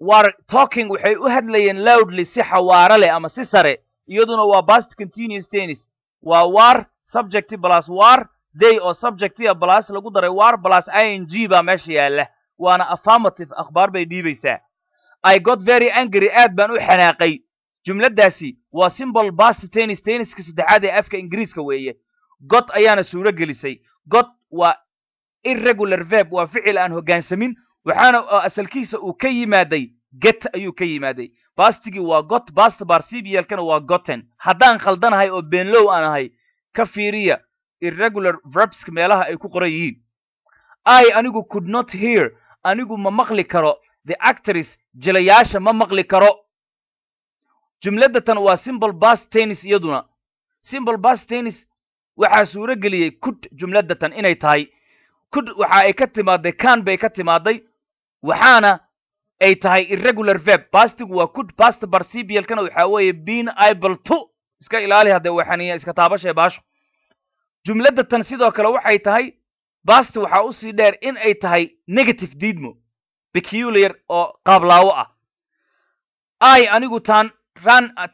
war talking waxay u hadlayeen loudly si xawaare leh ama si sare iyaduna waa bast continuous tennis waa war subjecti balas war day oo subjectia ah, balas lagu daray war balas i n g baa meesha yaalla waana affirmative akhbaar bay dhiibaysaa i got very angry aad baan u xanaaqay jumladdaasi waa simbol bast tennis tenniska saddexaad ee afka ingiriiska weeye got ayaana suuro gelisay got waa irregular verb waa ficil aan hoggaansamin waxaana asalkiisa uu ka yimaaday get ayuu ka yimaaday bastigii waa got bast barsibialkana waa goten haddaan khaldanahay oo benlow aan ahay ka fiiriya irregular verbska meelaha ay ku qoran yihiin i anigu could not hear anigu ma maqli karo the actors jilayaasha ma maqli karo jumladatan waa simple bas tennis iyaduna simple bas tennis waxaa suuro geliyey kud jumladatan inay tahay kud waxa ay ka timaaday kan bay ka timaaday waxaana ay tahay irregular veb bastigu waa kud bast barcibialkana waxaa weeye bean ible to iska ilaali haddee waxaniya iska taabashay baasho jumladatan sidoo kale waxay tahay bast waxaa usii dheer in ay tahay negative diidmo peculiar oo qaablaawo ah ay anigu tan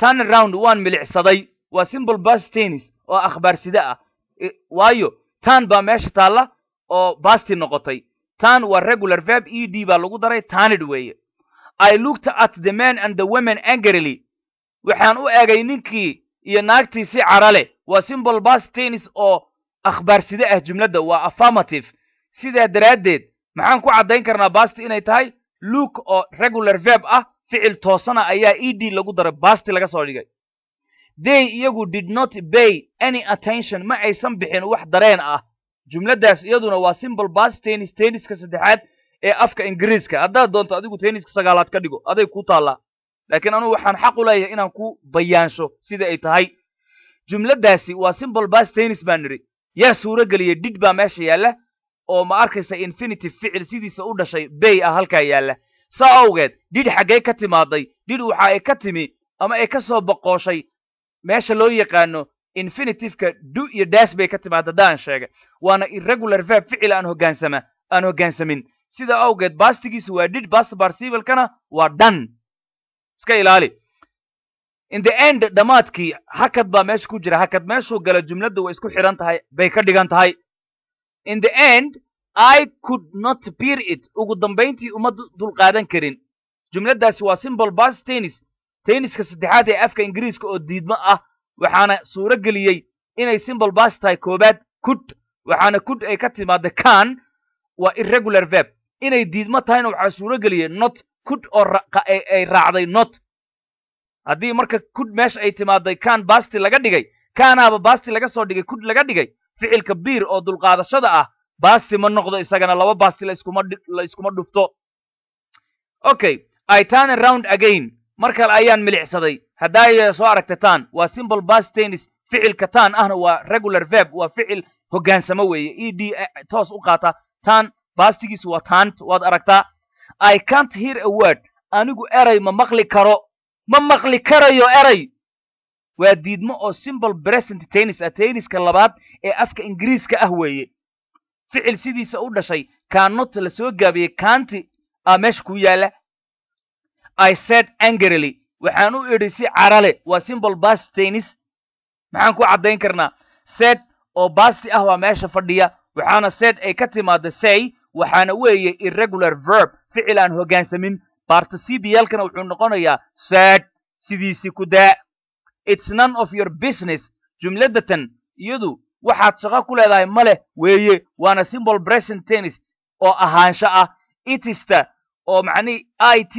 tan round waan milicsaday waa simple bastenis oo akhbaarsida ah e, waayo tan baa meesha taalla oo basti noqotay tan waa regular verb e d baa lagu daray tanid weeye i looked at the men and the women angrily waxaan u eegay ninkii iyo naagtii si cara leh waa simple bastenis oo akhbaarsida ah jumladda waa affirmative sidaa daraaddeed maxaan ku caddayn karnaa baasti inay tahay luke oo regular veb ah ficil toosana ayaa e d lagu daray baasti laga soo dhigay dey iyagu did not bay any attention ma aysan bixin wax dareen ah jumladaas iyaduna waa simbol bas tennis tenniska saddexaad ee afka ingiriiska haddaad doonto adigu tenniska sagaalaad ka dhigo aday kuu taallaa laakiin anugu waxaan xaq u leeyahay inaan ku bayaansho sida ay tahay jumladaasi waa simbol bas tennis baan nidhi yaa suuro geliyey dhid baa meesha yaalla oo ma arkaysa infinity ficil sidiisa u dhashay bay ah halkaa yaalla saa awgeed dhidh xaggee ka timaaday dhidh waxa ay ka timi ama ay ka soo boqooshay meesha loo yaqaano infinitifka du iyo das bay ka timaada daan sheegay waana irregular verb ficil aan hogaansama aan hoggaansamin sida awgeed baastigiisu waa dhidh baast barsibalkana waa dhan iska ilaali in the end dhammaadkii hakad baa meesha ku jira hakad meeshuu gala jumladdu way isku xidhan tahay bay ka dhigan tahay in the end i could not bear it ugu dambayntii uma dulqaadan karin jumladaasi waa simbol bas tennis tenniska saddexaad ee afka ingiriiska oo diidmo ah waxaana suuro geliyey inay simbol bas tahay koowaad kud waxaana kud ay ka timaada kan waa irregular veb inay diidmo tahayna waxaa suuro geliyey not kud oo ay raacday not haddii marka kud meesha ay timaaday kan basti laga dhigay kanaaba basti laga soo dhigay kud laga dhigay ficilka biir oo dulqaadashada ah baasti ma noqdo isagana laba baasti la iskuma dhufto okay i turn around again mar kale ayaan milicsaday haddaa soo aragta tan waa simple bas tennis ficilka tan ahna waa regular veb waa ficil hoggaansamo weeye e d eh, eh, toos u qaata tan baastigiisu waa tant waad aragtaa i cant hear a word anigu eray ma maqli karo ma maqli karayo eray waa diidmo oo simbol bresent tennis ah tenniska labaad ee afka ingiriiska ah weeye ficil sidiisa u dhashay kaanot lasoo gaabiyey kaanti a meesha ku yaalla i said angerly waxaan u idhi si carale waa simbol bas tennis maxaan ku caddayn karnaa sed oo basti ah waa meesha fadhiya waxaana sed ay ka timaada say waxaana weeye irregular verb ficil aan hoggaansamin bartacipiyalkana wuxuu noqonayaa sed sidiisii ku daa its none of your business jumladatan iyadu waxaad shaqo ku leedahay maleh leh weeye waana symbol present tennis oo ahaansho ah itista oo macnihii i t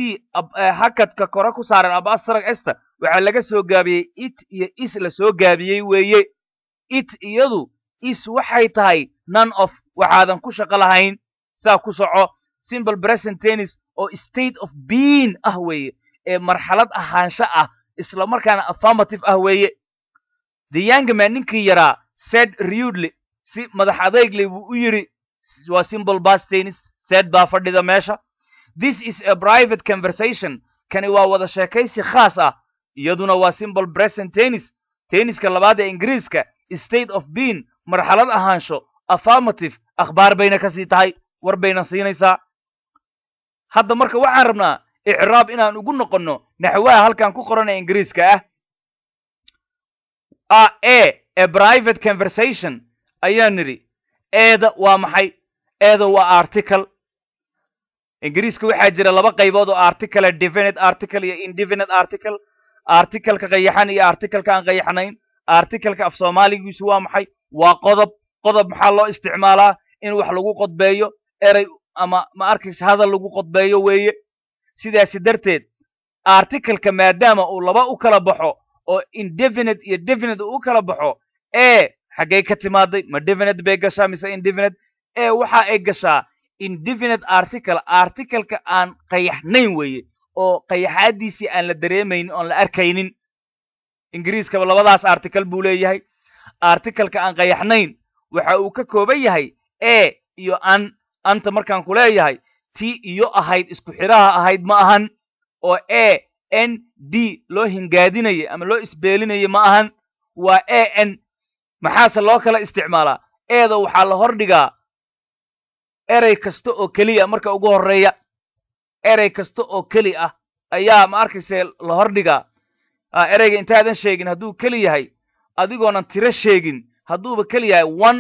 eh, hakadka kore ku saaran aba esta waxaa laga soo gaabiyey it iyo is lasoo gaabiyey weeye it iyadu is waxay tahay none of waxaadan ku shaqo lahayn saa ku soco symbol present tennis oo state of being ah weeye ee marxalad ahaansho ah isla markaana affirmative ah weeye de yangama ninkii yaraa sed riudly si madax adaygle buu u yidhi waa simbol bastenis sed baa fadhida meesha this is a private conversation kani waa wada sheekaysi khaas ah iyaduna waa simbol bresen tennis tenniska labaad ee ingiriiska state of bean marxalad ahaansho affirmative akhbaar bayna ka sii tahay war bayna siinaysaa hadda marka waxaan rabnaa icraab inaan ugu noqonno naxwaha halkan ku qoran ee ingiriiska ah a ah, e e private conversation ayaan nidhi eeda waa maxay eeda waa article ingiriiska waxaa jira laba qaybood oo article definite article iyo indefinite article articalka qayaxan iyo articalka aan qayaxnayn articalka af soomaaligiisu waa maxay waa qodob qodob maxaa loo isticmaalaa in wax lagu qodbeeyo eray ama ma arkaysa hadal lagu qodbeeyo weeye sidaasi darteed artikalka maadaama uu laba u kala baxo oo indefinite iyo definite uu u kala baxo ee xaggay ka timaaday ma definite bay gashaa mise indefinite ee waxa ay gashaa indefinite artical articalka aan qayaxnayn weeye oo qayaxaadiisii aan la dareemaynin oon la arkaynin ingiriiskaba labadaas artical buu leeyahay articalka aan qayaxnayn waxa uu ka kooban yahay e iyo an anta markaan ku leeyahay ti iyo ahayd isku xidhaha ahayd ma ahan oo a n d loo hingaadinaye ama loo isbeelinaye ma ahan waa a n maxaase loo kala isticmaalaa eeda waxaa la dhigaa eray kasta oo keliya ah marka ugu horreeya eray kasta oo keli ah ayaa ma arkayse la dhigaa erayga intaadan sheegin hadduu keli yahay adigoonan tiro sheegin hadduuba keli yahay one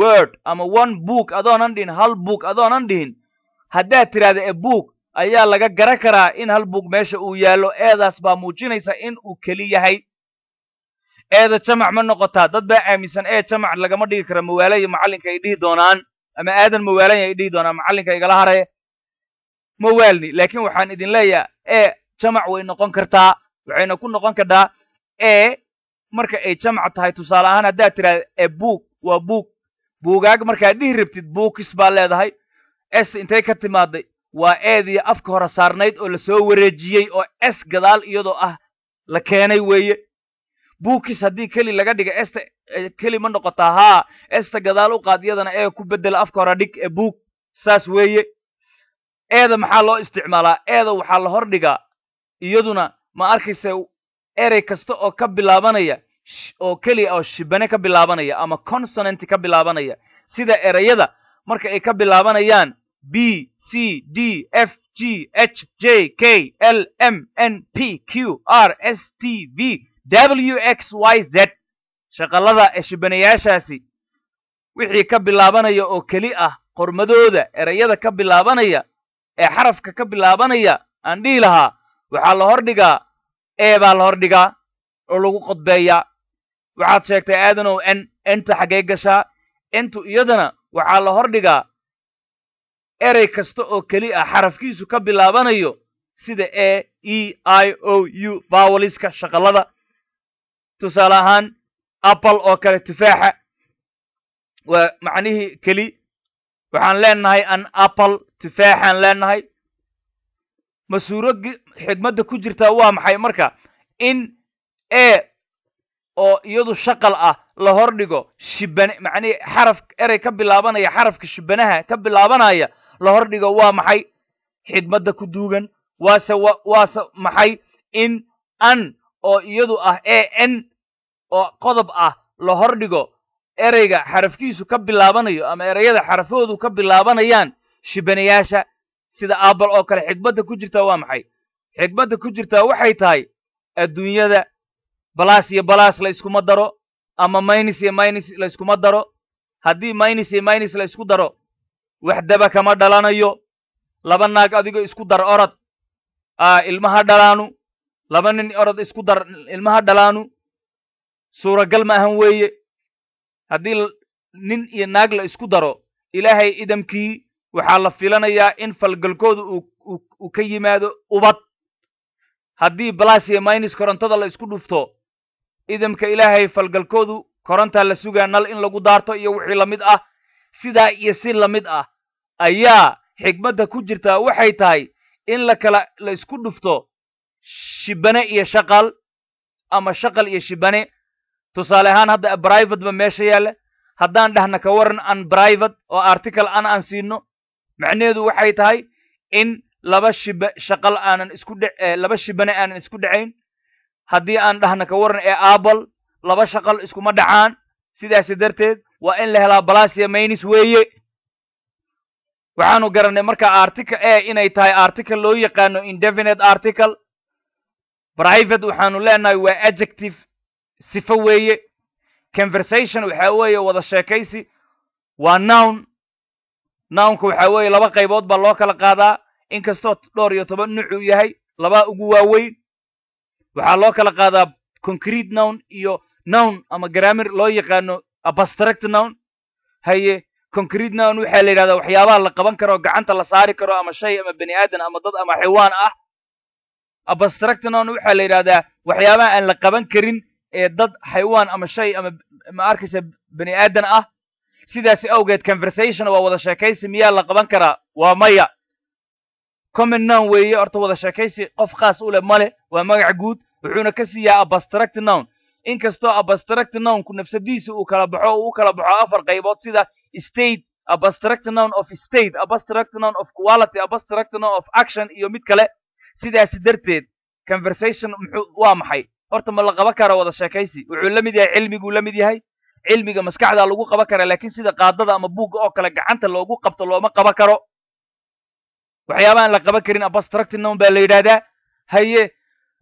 word ama one book adoonan dhihin hal book adoonan dhihin haddaad tidhaahda e eh, buug ayaa laga garan karaa in hal buug meesha uu yaallo eedaas baa muujinaysa in uu keli yahay eeda jamac ma noqotaa dad baa aaminsan ee eh, jamac lagama dhigi kara mawaalaya macallinka ay dhihi doonaan ama aadan mawaalanya ay dhihi doonaan macallinka igala hare ma waalni laakiin waxaan idin leeyaha ee eh, jamac way noqon kartaa waxayna ku noqon kartaa ee marka ay jamac tahay tusaale ahaan haddaad tidhahda e buug waa buug buugaag markaad dhihi rabtid buukis baa leedahay s intay ka timaaday waa eediya afka hore saarnayd oo lasoo wareejiyey oo s gadaal iyadoo ah la keenay weeye buukis haddii keli laga dhiga esta keli ma noqotaa haa esta gadaal u qaad iyadana ee ku bedela afka hore dhig ee buug saas weeye eeda maxaa loo isticmaalaa eeda waxaa la hor dhigaa iyaduna ma arkaysa erey kasta oo ka bilaabanaya oo keliya oo shibane ka bilaabanaya ama consonanti ka bilaabanaya sida erayada marka ay ka bilaabanayaan B, C, D, F, G, H, J, K, L, M, N, P, Q, R, S, T, V, W, X, Y, Z shaqallada eshibanayaashaasi wixii ka bilaabanaya oo keli ah qormadooda erayada ka bilaabanaya ee xarafka ka bilaabanaya aan dhihi lahaa waxaa la dhigaa ee baa la hordhigaa oo lagu qodbeeyaa waxaad sheegtay aadan aadanow en enta xaggee gashaa entu iyadana waxaa la hordhigaa erey kasta oo keli ah xarafkiisu ka bilaabanayo sida e e i o u bawaliska shaqalada tusaale ahaan apple oo kale tufaaxa waa macnihii keli waxaan leenahay an apple tufaaxaan leenahay ma suuro xigmadda ku jirtaa waa maxay marka in e oo iyadu shaqal ah la hordhigo shiban macnihii xaraf erey ka bilaabanaya xarafka shibanaha ka bilaabanaya la hordhigo waa maxay xidmadda ku duugan waase waase maxay in an oo iyadu ah e n oo qodob ah la hordhigo erayga xarafkiisu ka bilaabanayo ama erayada xarafahoodu ka bilaabanayaan shibanayaasha sida aabal oo kale xigmadda ku jirtaa waa maxay xigmadda ku jirtaa waxay tahay adduunyada balaas iyo balaas la yskuma daro ama minus iyo minus la yskuma daro haddii minus iyo minus la ysku daro wax daba kama dhalanayo laba naag adigo isku dar orod ilmaha dhalaanu laba nin orod isku dar ilmaha dhalaanu suuragal ma ahan weeye haddii nin iyo naag la isku daro ilaahay idamkii waxaa la filanayaa in falgalkooda uu ka yimaado ubad haddii blas iyo minus korontada la isku dhufto idamka ilaahay falgalkoodu korontaa la sugaa nal in lagu daarto iyo wixii la mid ah sidaa iyo si la mid ah ayaa xigmadda ku jirta waxay tahay in la kala la isku dhufto shibane iyo shaqal ama shaqal iyo shibane tusaale ahaan hadda brivate ba meesha yaalle haddaan dhahna ka waran an brivate oo article an aan siino macnaheedu waxay tahay in laba shib shaqal aanan isku dhe eh, laba shibane aanan isku dhacayn haddii aan dhahna ka waran ee apple laba shaqal iskuma dhacaan sidaasi darteed waa in la helaa balasia maynis weeye waxaanu garannay marka article a inay tahay article loo yaqaano indefinite article private waxaanu leenahay waa adjective sifo weeye conversation waxaa weeye wada sheekaysi waa nown nownka waxaa weeye laba qaybood baa loo kala qaadaa inkastoo dhowr iyo toban nuuc uu yahay labaa ugu waaweyn waxaa loo kala qaadaa concrete nown iyo nown ama grammar loo yaqaano abstract haye concrete noun waxaa la yidhahdaa waxyaabaha la qaban karo gacanta la saari karo ama shay ama bani aadan ama dad ama xiwaan ah abstract waxaa la yidhahdaa waxyaabaha aan la qaban karin ee dad xaywaan ama shay ama ma arkaysa bani aadan ah sidaasi awgeed conversation waa wada sheekaysi miyaa la qaban karaa waa maya common noun weeye horta wada sheekaysi qof khaas u leh male waa magac guud wuxuuna ka siiyaa abstract noun inkastoo abstract nownku nafsadiisa uu kala baxo uu kala baxo afar qaybood sida state abstract nown of state abstract nown of quality abstract nown of action iyo mid kale sidaasi darteed conversation muxuu waa maxay horta ma la qaban karo wada sheekaysi wuxuu la mid yahay cilmiguu la mid yahay cilmiga maskaxdaa lagu qaban karaa laakiin sida qaadada ama buugga oo kale gacanta loogu qabto looma qaban karo waxyaabaaan la qaban karin abstract nown baa la yidhahdaa haye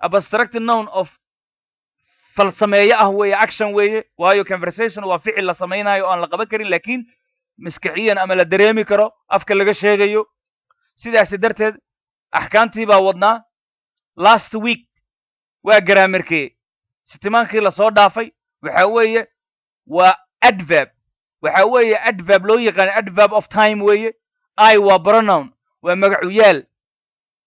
abstract nown of falsameeye ah weeye action weeye waayo conversation waa ficil la samaynayo o aan la qaban karin lakin miskixiyan ama la dareemi karo afka laga sheegayo sidaasi darteed axkaamtii baa wadnaa last week waa graamerkee sitimaankii lasoo dhaafay waxa weeye waa adverb waxa weeye adverb loo yaqaan adverb of time weeye i waa bronown waa magacuyaal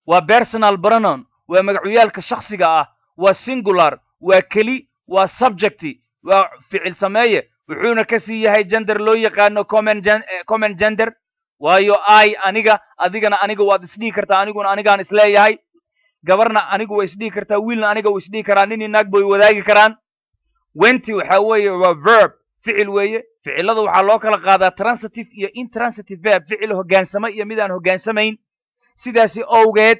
waa personal bronown waa magacuyaalka shaksiga ah waa singular waa keli waa subjecti waa ficil sameeye wuxuuna ka sii yahay gender loo yaqaano common eh, gender waayo i aniga adigana aniga waad isdhihi kartaa aniguna anigaan isleeyahay gabarna anigu way isdhihi kartaa wiilna aniga way isdhihi karaa nin inaagba way wadaagi karaan wenti waxa weeye waa verb ficil weeye ficilada waxaa loo kala qaadaa transitive iyo intransitive verb ficil hogaansama iyo mid aan hogaansamayn sidaasi owgeed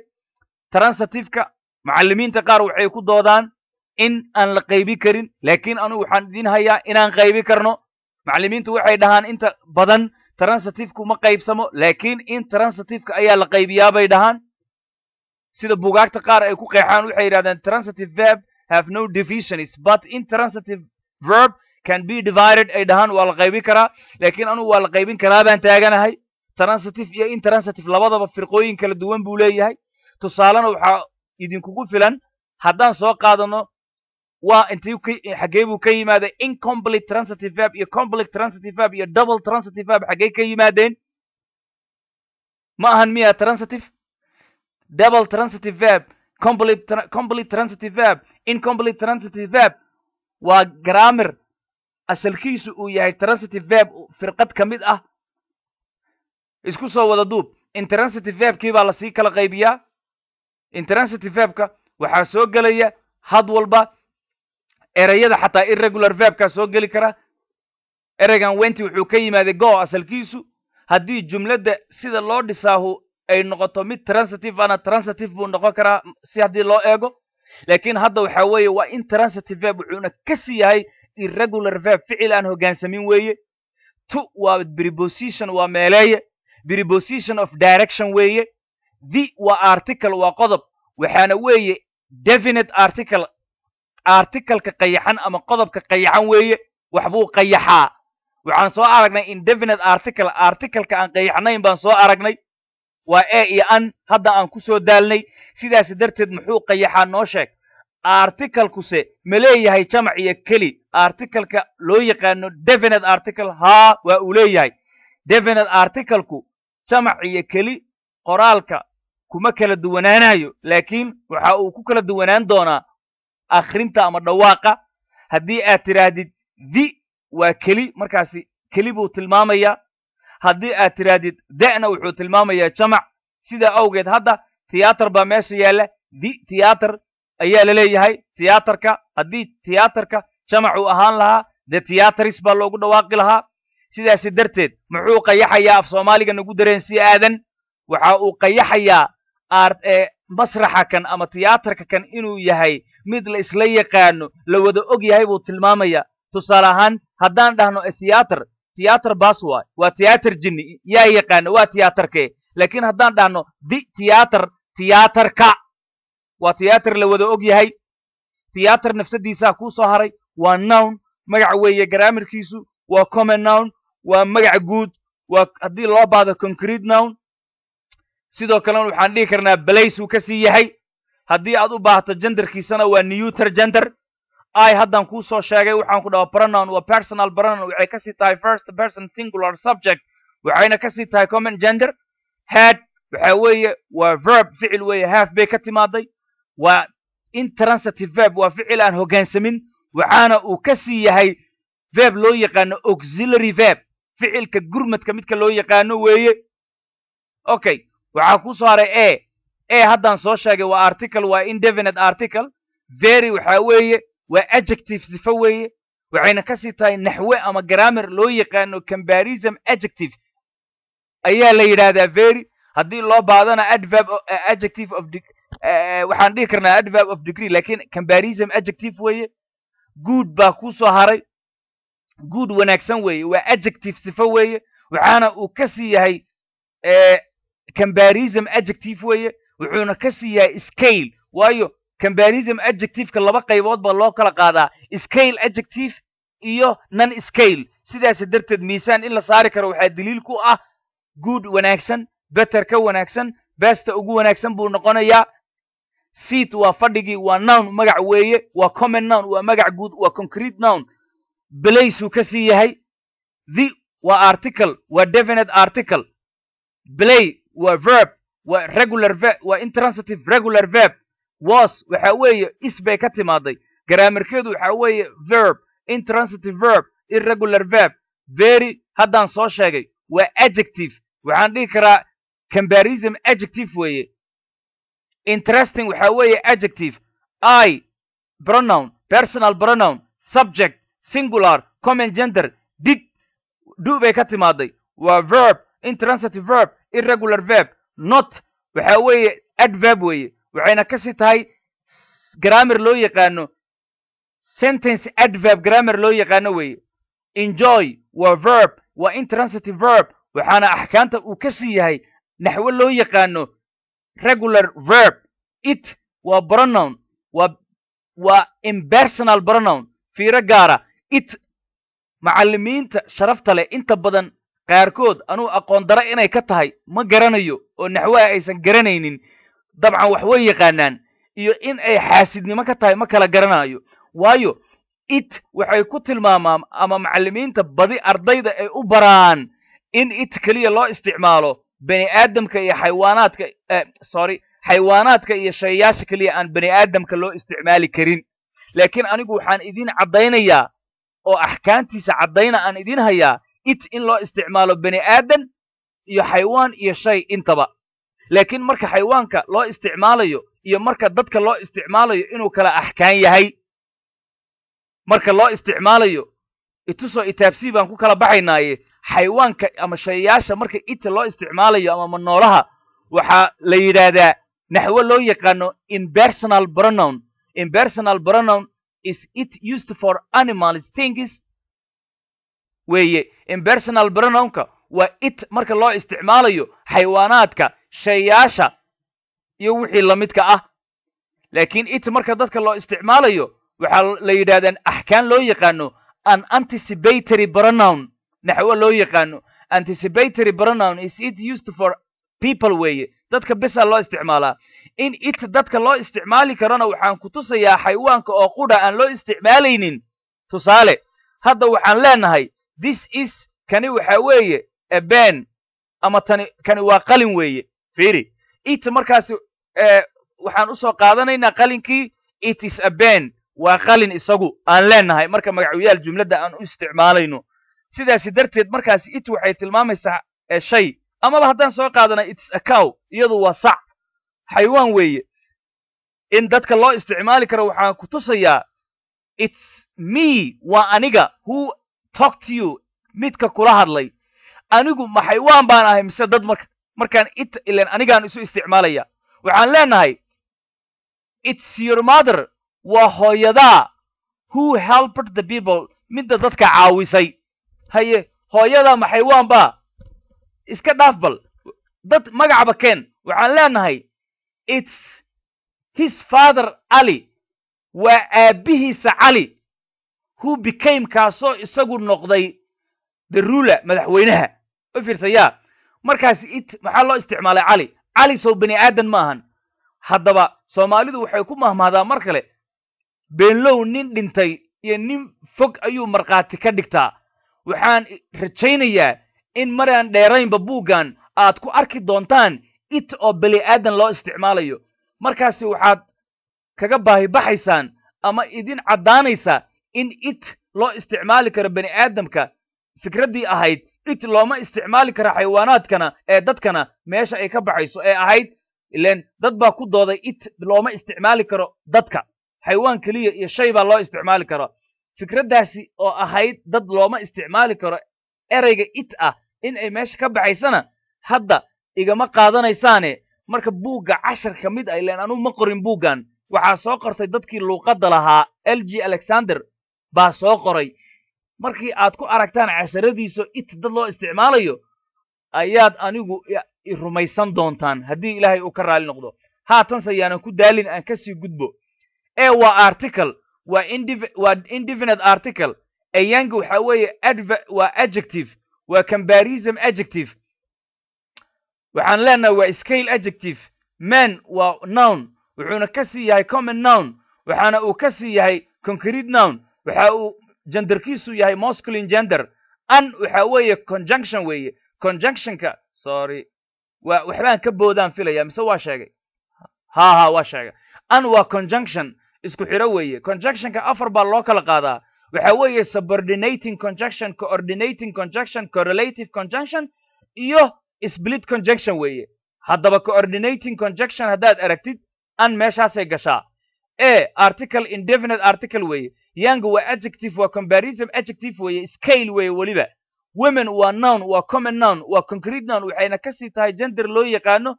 transitiveka macallimiinta qaar waxay ku doodaan in aan la qaybi karin laakiin anugu waxaan idin hayaa inaan qaybi karno macallimiintu waxay dhahaan inta badan transitivku ma qaybsamo laakiin in transitiveka ayaa la qaybiyaa bay dhahaan sida bugaagta qaar ay ku qeexaan waxay yidhahdeen transitive verb have no divisions but intransitive verb can be divided ay dhahaan waa la qaybin karaa laakiin anugu waa la qaybin karaa baan taaganahay transitive iyo intransitive labadaba firqooyin kala duwan buu leeyahay tusaalena waxaa idinkugu filan haddaan soo qaadano waa inti xaggee buu ka yimaaday incomplete transitive verb iyo complete transitive verb iyo double transitive verb xaggee ka yimaadeen ma ahan miya transitive double transitive verb complete, tra complete transitive verb incomplete transitive verb waa grammar asalkiisu uu yahay transitive verb firqad ka mid ah isku soo wada duub intransitive verbkii baa lasii kala qaybiyaa intransitive verbka waxaa soo gelaya had walba erayada xataa irregular verbkaa soo geli kara ereygan wenti wuxuu ka yimaaday go asalkiisu haddii jumladda sida loo dhisaahu ay noqoto mid transitive ana transitive buu noqon karaa si haddii loo eego laakiin hadda waxa weeye waa in transitive verb wuxuuna sii yahay irregular verb ficil aan hoggaansamin weeye to waa preposition waa meeleeye preposition of direction weeye the waa article waa qodob waxaana weeye definite article articaleka qayaxan ama qodobka qayaxan weeye waxbuu qayaxaa waxaan soo aragnay indefinite article articaleka aan qayaxnayn baan soo aragnay waa e iyo an hadda aan ku soo daalnay sidaas darteed muxuu qayaxaa noo sheeg articalkuse ma leeyahay jamac iyo keli articaleka loo yaqaano definite article haa waa uu leeyahay definite articalku jamac iyo keli qoraalka kuma kala duwanaanayo laakiin waxa uu ku kala duwanaan doonaa akhrinta ama dhawaaqa haddii aad tidhaahdid di waa keli markaasi keli buu tilmaamayaa haddii aad tiraahdid de'na wuxuu tilmaamayaa jamac sidaa awgeed hadda tiyaatar baa meesha yaalla di tiyaatar ayaa la leeyahay tiyaatarka haddii tiyaatarka jamac uu ahaan lahaa de tiyataris baa loogu dhawaaqi lahaa sidaasi darteed muxuu qayaxayaa af soomaaliga nagu dareen si aadan waxa uu qayaxayaa masraxa kan ama tiyaatarka kan inuu yahay mid la isla yaqaano la wada og yahay buu tilmaamaya tusaale ahaan haddaan dhahno tiyaatar tiyaatar baas waay waa tiyaatar jinni yaa yaqaana waa tiyaatarkee laakiin haddaan dhahno di tiyaatar tiyaatarka waa tiyaatar la wada og yahay tiyaatar nafsadiisaa kuu soo haray waa nown magac weeye garaamirkiisu waa common nown waa magac guud waa haddii loo baahdo concrete nown sidoo kalena waxaan dhihi karnaa balaysuu ka sii yahay haddii aad u baahato jenderkiisana waa newter gender i haddan kuu soo sheegay waxaan ku dhaha bronon waa personal bronon waxay ka tahay first person singular subject waxayna kasii tahay common gender head waxa weeye waa verb ficil weeye half bay ka timaaday waa intransitive verb waa ficil aan hogaansamin waxaana uu ka sii yahay verb loo yaqaano auxiliary verb ficilka gurmadka midka loo yaqaano weeye okay waxaa ku soo haray e eh, e eh, haddaan soo sheegay waa article waa indefinite article very waxaa weeye waa adjective sifo weeye waxayna ka sii tahay naxwe ama grammar loo yaqaano combarism adjective ayaa la yidhaahdaa very haddii loo baadana adverb eh, adjective of waxaan dhihi karnaa adverb of degree lakiin combarism adjective weeye good baa ku soo haray good wanaagsan weeye waa adjective sifo weeye waxaana uu ka sii yahay cambarism adjective weeye wuxuuna ka siiyaa scale waayo cambarism adjectiveka laba qaybood baa loo kala qaadaa scale adjective iyo non scale sidaasi darteed miisaan in la saari karo waxaa daliil ku ah good wanaagsan better ka wanaagsan besta ugu wanaagsan buu noqonayaa seat waa fadhigii waa nown magac weeye waa common nown waa magac guud waa concrete nown blaceu ka sii yahay the waa article waa definite article blay وverb waa regular waa intransitive regular verb was waxa weeye is bay ka timaaday garaamarkeedu waxa weeye verb intransitive verb irregular verb very haddaan soo sheegay waa adjective waxaan dhihi karaa combarism adjective weeye interesting waxa weeye adjective i pronoun personal pronoun subject singular common gender did du bay ka timaaday waa verb intransitive verb irregular verb not waxaa weeye adverb weeye waxayna ka sii tahay grammar loo yaqaano sentence adverb grammar loo yaqaano weeye enjoy waa verb waa intransitive verb waxaana axkaanta uu ka sii yahay naxwo loo yaqaano regular verb it waa bronown waa waa impersonal bronown fiiro gaara it macallimiinta sharafta leh inta badan qaarkood anuu aqoon daro inay ka tahay ma garanayo oo naxwaha aysan garanaynin dabcan wax way yaqaanaan iyo in ay xaasidnimo ka tahay ma kala garanayo waayo it waxay ku tilmaamaan ama macallimiinta badi ardayda ay u baraan in it keliya loo isticmaalo bani aadamka iyo xayawaanaadka eh, sorry xayawaanaadka iyo shayayaasha keliya aan bani aadamka loo isticmaali karin laakiin anigu waxaan idiin caddaynayaa oo axkaantiisa caddayna aan idiin hayaa it in loo isticmaalo bani aadan iyo xaywaan iyo shay intaba laakiin marka xaywaanka loo isticmaalayo iyo marka dadka loo isticmaalayo inuu kala axkaan yahay marka loo isticmaalayo itusoo itaabsii baan ku kala baxaynaaye xaywaanka ama shayayaasha marka ita loo isticmaalayo ama manoolaha waxaa la yidhaahdaa naxwo loo yaqaano impersonal bronown impersonal bronown is it used for animals things weeye impersonal pronomka waa it marka loo isticmaalayo xaywaanaadka shayaasha iyo wixii la midka ah laakiin it marka dadka loo isticmaalayo waxaa la yidhahdaan axkaan loo yaqaano an anticipatory pronoun naxwo loo yaqaano anticipatory pronoun is it used for people weeye dadka bisa loo isticmaalaa in it dadka loo isticmaali karona waxaan ku tusayaa xaywaanka oo qudha aan loo isticmaalaynin tusaale hadda waxaan leenahay this is kani waxa weeye eben ama tani kani waa qalin weeye firi it markaasi e, waxaan usoo qaadanaynaa qalinkii it is aben waa qalin isagu aan leenahay marka magacuyaal jumladda aan u isticmaalayno sidaasi darteed markaasi it waxay tilmaamaysaa e, shay amaba haddaan soo qaadana itis acow iyadu waa sac xayawaan weeye in dadka loo isticmaali karo waxaan ku tusayaa its me waa aniga who talk to you midka kula hadlay anigu maxaywaan baan ahay mise dad marka markaan it ilen anigaan isu isticmaalaya waxaan leenahay its your mother waa hooyadaa who helped the people midda dadka caawisay haye hooyada maxaywaan baa iska dhaaf bal dad magacba keen waxaan leenahay its his father ali waa aabbihiisa cali who became kaasoo isagu noqday the ruler madaxweynaha u fiirsa yaa markaas it maxaa loo isticmaalay cali cali sow bani aadan maahan haddaba soomaalidu waxay ku mahmahdaa mar kale beenlow nin dhintay iyo nin fog ayuu markhaati ka dhigtaa waxaan rajaynayaa in maraan dheeraynba buuggan aad ku arki doontaan it oo bani aadan loo isticmaalayo markaasi waxaad kaga baahibaxaysaan ama idin caddaanaysaa in it loo isticmaali karo bani aadamka fikraddii ahayd it looma isticmaali karo xayawaanaadkana ee dadkana meesha ay ka baxayso ee ahayd ilen dad baa ku dooday it looma isticmaali karo dadka xayawaan keliya iyo shay baa loo isticmaali karo fikraddaasi oo ahayd dad looma isticmaali karo erayga it ah in ay meesha ka baxaysana hadda igama qaadanaysaane marka buugga cashar ka mid ah ilen anuu ma qorin buuggan waxaa soo qortay dadkii luuqadda lahaa l g alexander baa soo qoray markii aad ku aragtaan casharadiisu it dad loo isticmaalayo ayaad anigu rumaysan doontaan haddii ilaahay uu ka raali noqdo haatanse yaanan ku daalin aan ka sii gudbo ee waa article waa waa indifinite article eyangi waxaa weeye waa adjective waa combarism adjective waxaan leenahay waa scale adjective man waa nown wuxuuna ka sii yahay common nown waxaana uu ka sii yahay concrete nown waxa uu jenderkiisu yahay mosclin gender an waxa weeye conjunction weeye conjunctionka sorry waa waxbaan ka boodaan filaya mise waa sheegay ha ha waa sheegay an waa conjunction isku xiro weeye conjunctionka afar baa loo kala qaadaa waxa weeye subordinating conjunction coordinating conjunction correlative conjunction iyo split conjunction weeye haddaba coordinating conjunction haddaad aragtid an meeshaasay gashaa e article indefinite article weeye young waa adjective waa comparison adjective weeye scale weeye weliba women waa noun waa common noun waa concrete noun waxayna kasii tahay gender loo yaqaano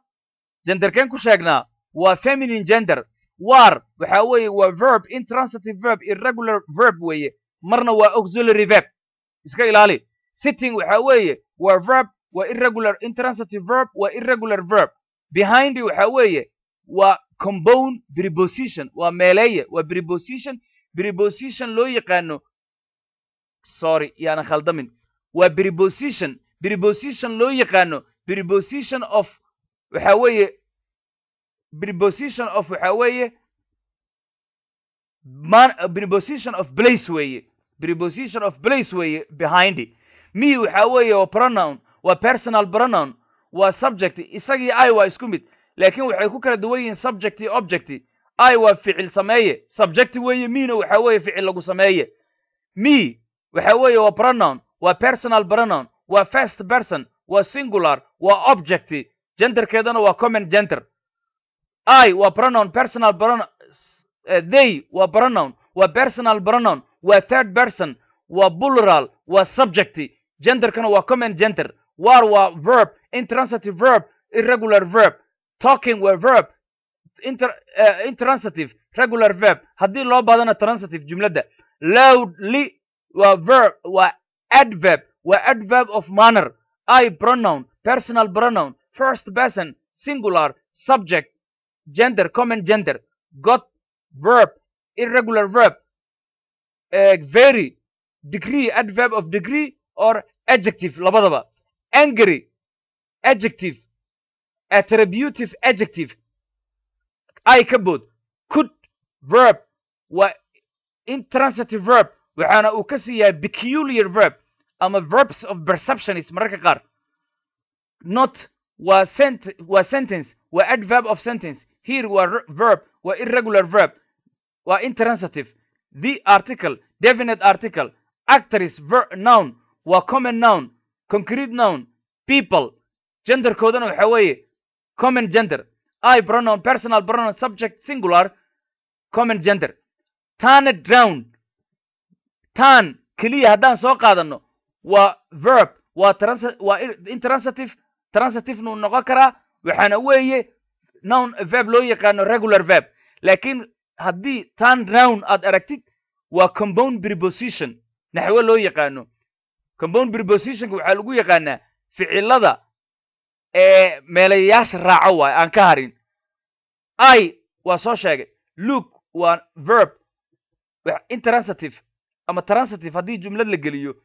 genderkeen ku sheegnaa waa feminine gender war waxa weeye waa verb intransitive verb irregular verb weeye marna waa auxiliary verb iska ilaali sitting waxa weeye waa verb waa irregular intransitive verb waa irregular verb behind waxa weeye waa compound preposition waa meeleeye waa preposition briposition loo yaqaano sorry yaana khaldamin waa briposition preposition loo yaqaano briposition of waxa weeye briposition of waxa weeye preposition of place weeye preposition of place weeye behind me waxa weeye waa pronoun waa personal pronoun waa subject isagii i waa isku mid laakiin waxay ku kala duwan yihiin subjecti objecti i waa ficil sameeye subjecti weeye mina waxa weeye ficil lagu sameeye me waxa weeye waa pronoun waa personal pronoun waa first person waa singular waa object genderkeedana waa common gender i waa pronoun personal pronoun eh, they waa pronoun waa personal pronoun waa third person waa plural waa subject genderkana waa common gender war waa verb intransitive verb irregular verb talking waa verb Eh, intransitive regular verb haddii loo bahdana transitive jumladda loudly waa verb waa adverb waa adverb of manner i pronoun personal pronoun first person singular subject gender common gender got verb irregular verb uh, very degree adverb of degree or adjective labadaba angry adjective attributive adjective i ka bood could verb waa intransitive verb waxaana uu ka sii yahay peculiar verb ama verbs of perceptionis mararka qaar not waa sent waa sentence waa adverb of sentence here waa verb waa irregular verb waa intransitive the article definite article actors noun waa common noun concrete noun people genderkoodana waxa weeye common gender I pronoun, personal pronoun, subject singular, common gender. Turned round. Turn keliya haddaan soo qaadanno waa verb waa transi waa intransitive noqon karaa waxaana weeye noun verb loo yaqaano regular verb laakiin haddii turn round aad aragtid waa compound preposition naxwe loo yaqaano compound prepositionka waxaa lagu yaqaanaa ficilada ee meelayayaasha raaco waayo aan ka harin i waa soo sheegay luke waa verb intransitive ama transitive haddii jumlad la geliyo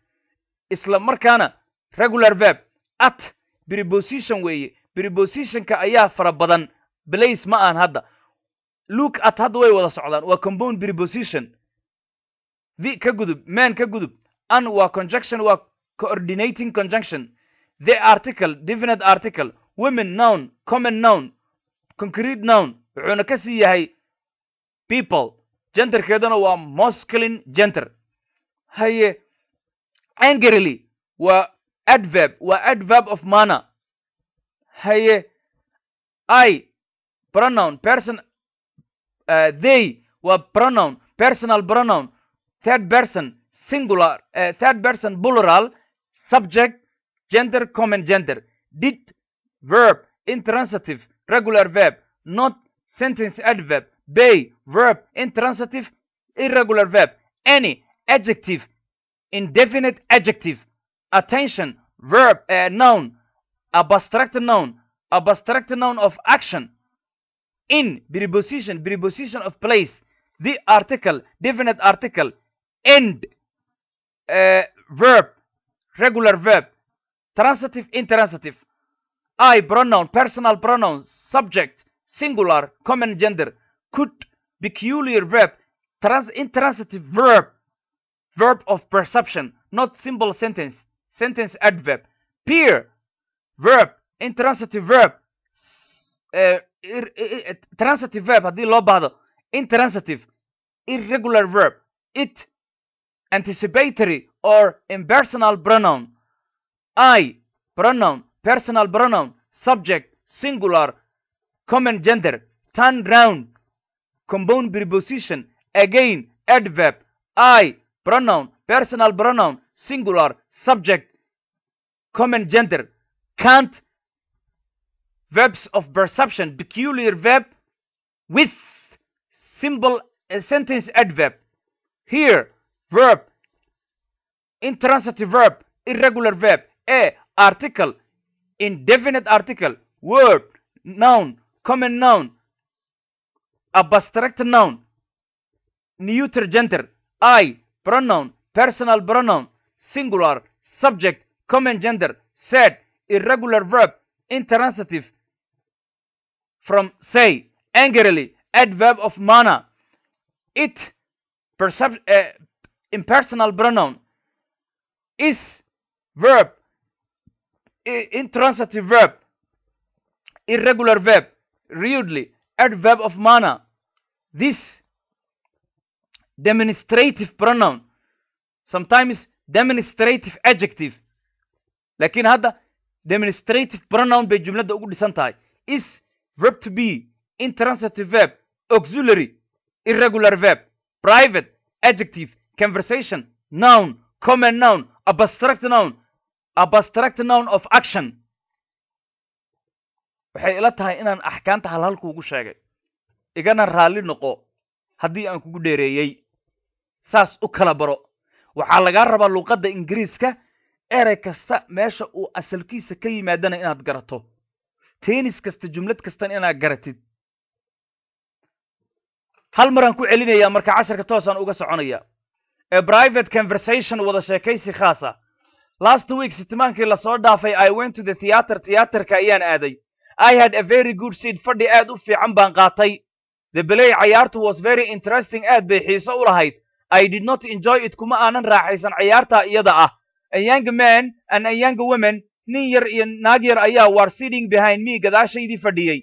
isla markaana regular verb at preposition weeye prepositionka ayaa fara badan blace ma aan hadda luke at hadda way wada socdaan waa compound preposition the ka gudub man ka gudub an waa conjunction waa coordinating conjunction the article definite article women noun common noun concrete noun wuxuuna ka sii yahay people jenterkeeduna waa mosclin genter haye angerily waa adverb waa adverb of mana haye i pronoun person uh, they waa pronoun personal pronoun third person singular uh, third person plural subject gender common gender did verb intransitive regular verb not sentence adverb bay verb intransitive irregular verb any adjective indefinite adjective attention verb uh, noun abstract noun abstract noun of action in preposition preposition of place the article definite article end uh, verb regular verb transitive intransitive i pronoun personal pronoun subject singular common gender could peculiar verb trans intransitive verb verb of perception not simple sentence sentence adverb peer verb intransitive verb uh, transitive verb haddii loo baahdo intransitive irregular verb it anticipatory or impersonal pronoun I, pronoun, personal pronoun, subject, singular, common gender, turn round, compound preposition, again, adverb, I, pronoun, personal pronoun, singular, subject, common gender, can't, verbs of perception, peculiar verb, with, simple sentence adverb. Here, verb, intransitive verb, irregular verb a article indefinite article word noun common noun abstract noun neuter gender i pronoun personal pronoun singular subject common gender said irregular verb intransitive from say angerily adverb of mana it uh, impersonal pronoun is verb intransitive verb irregular verb rudely adverb of manner this demonstrative pronoun sometimes demonstrative adjective laakiin hadda demonstrative pronoun bay jumladda ugu dhisan tahay is verb to be intransitive verb auxiliary irregular verb private adjective conversation noun common noun abstract noun abstract noun of action waxay ila tahay inaan axkaanta halhal kuugu sheegay igana raalli noqo haddii aan kugu dheereeyey saas u kala baro waxaa lagaa rabaa luuqadda ingiriiska erey kasta meesha uu asalkiisa ka yimaadana inaad garato teenis kasta jumlad kastan inaad garatid hal maraan ku celinayaa marka casharka toosaan uga soconaya ee private conversation wada sheekaysi khaasa last week sitmaankii lasoo dhaafay i went to the theater theaterka ayaan aaday i had a very good seed fadhi aad u fiican baan qaatay the belay cayaartu was very interesting aad bay xiise u lahayd i did not enjoy it kuma aanan raaxaysan cayaarta iyada ah a young man and a young woman nin yar iyo naag yar ayaa war sitting behind me gadaashaydii fadhiyey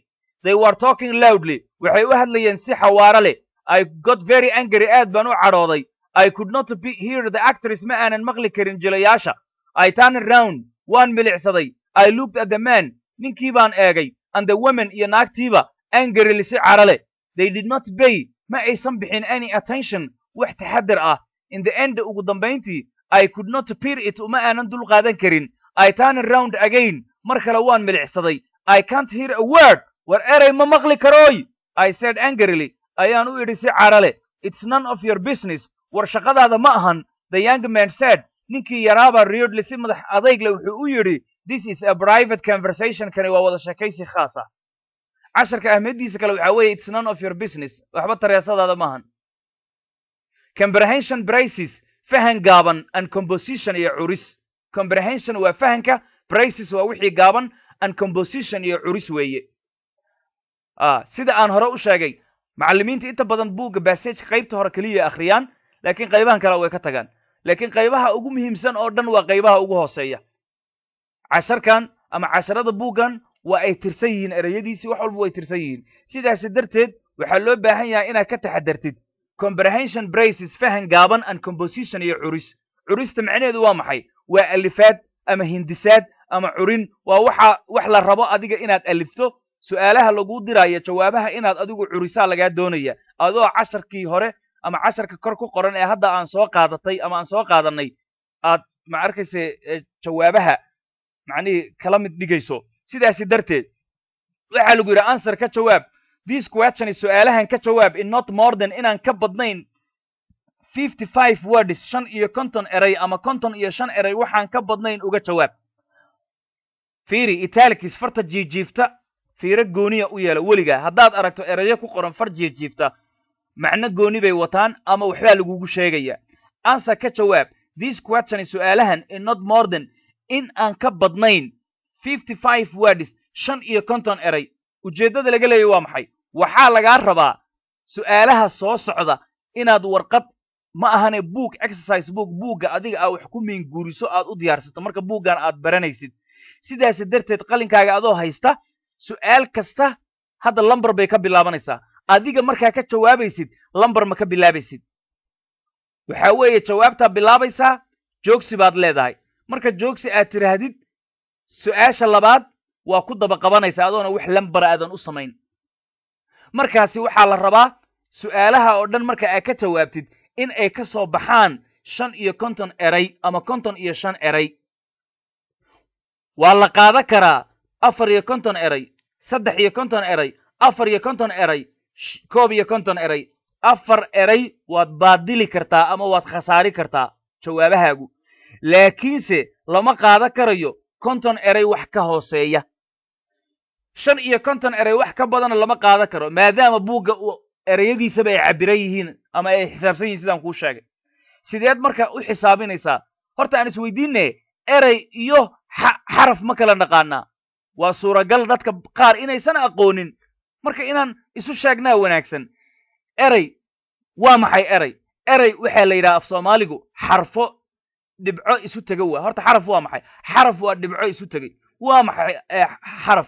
they were talking loudly waxay u hadlayeen si xawaaro leh i got very angry aad baan u cadhooday i could not hear the actress ma aanan maqli karin jilayaasha I turned round waan milicsaday I looked at the man ninkii baan eegay and the women iyo naagtiiba angerilisi carale they did not bay ma aysan bixin any attention wax taxadir ah in the end ugu dambayntii I could not peer it uma aanan dul qaadan karin I turned round again mar kale waan milicsaday I can't hear a word war eray ma maqli karooy I said angrily ayaan u idhi si carale it's none of your business war shaqadaada ma ahan the young man said ninkii yaraaba si madax adaygle wuxuu u yidhi this is a private conversation kani waa wada sheekaysi khaas casharka ahmiyaddiisa kale waxaa weeye its none of your business waxba tareesadaada maahan comprehension brices fahan gaaban and composition iyo curis comprehension waa fahanka brices waa wixii gaaban and composition iyo curis weeye ah, sida aan hore u sheegay macallimiinta inta badan buugga bassageka qaybta hore keliya akhriyaan laakiin qaybahan kale way ka tagaan laakiin qaybaha ugu muhiimsan oo dhan waa qaybaha ugu hooseeya casharkan ama casharada buuggan waa ay tirsan yihiin erayadiisii wax walba way tirsan yihiin sidaasi darteed waxaa loo baahan yahay inaad ka taxadartid comprehension braces fahan gaaban and composition iyo curis curista macnaheedu waa maxay waa alifaad ama hindisaad ama curin waa waxa wax la rabo adiga inaad alifto su'aalaha laguu diraayo jawaabaha inaad adigu curisaa lagaa doonaya adoo casharkii hore ama casharka kor ku qoran ee hadda aan soo qaadatay ama aan soo qaadanay aad ma arkayse e, jawaabaha macnihii kala mid dhigayso sidaasi darteed waxaa lagu yidhi answer ka jawaab this question su-aalahan ka jawaab in not more than inaan ka badnayn fifty five words shan iyo konton eray ama konton iyo shan eray waxaan ka badnayn uga jawaab fiiri itaalikis farta jiijiifta fiiro gooniya u yeela weligaa haddaad aragto erayo ku qoran far jiijiifta macno gooni bay wataan ama waxbaa lagugu sheegaya ansa ka jawaab this question su'aalahan in not more than in aan ka badnayn fifty five words shan iyo konton eray ujeeddada laga leeyay waa maxay waxaa lagaa rabaa su'aalaha soo socda inaad warqad ma ahane book exercise book buugga adiga aa wax ku miinguuriso aad u diyaarsato marka buuggan aad baranaysid sidaas darteed qalinkaaga adoo haysta su'aal kasta hadda lambar bay ka bilaabanaysaa adiga markaa ka jawaabaysid lambar ma ka bilaabaysid waxaa weeye jawaabtaa bilaabaysaa joogsi baad leedahay marka joogsi aad tidhaahdid su'aasha labaad waa ku daba qabanaysa adoona wax lambar aadan u samayn markaasi waxaa la rabaa su'aalaha oo dhan marka aad ka jawaabtid in ay ka soo baxaan shan iyo konton eray ama konton iyo shan eray waa la qaadan karaa afar iyo konton eray saddex iyo konton eray afar iyo konton eray koob iyo konton eray afar eray waad baadili kartaa ama waad khasaari kartaa jawaabahaagu laakiinse lama qaadan karayo konton eray wax ka hooseeya shan iyo konton eray wax ka badana lama qaadan karo maadaama buugga ereyadiisaba ay cabiran yihiin ama ay xisaabsan yihin sidaan kuu sheegay sideed marka u xisaabinaysaa horta aan isweydiinne eray iyo xaraf ma kala naqaanaa waa suuragal dadka qaar inaysan aqoonin marka inaan isu sheegnaa wanaagsan erey waa maxay erey erey waxaa la yidhaha af soomaaligu xarfo dhibco isu tega waa horta xaraf waa maxay xaraf waa dhibco isu tegey waa maxay eh, xaraf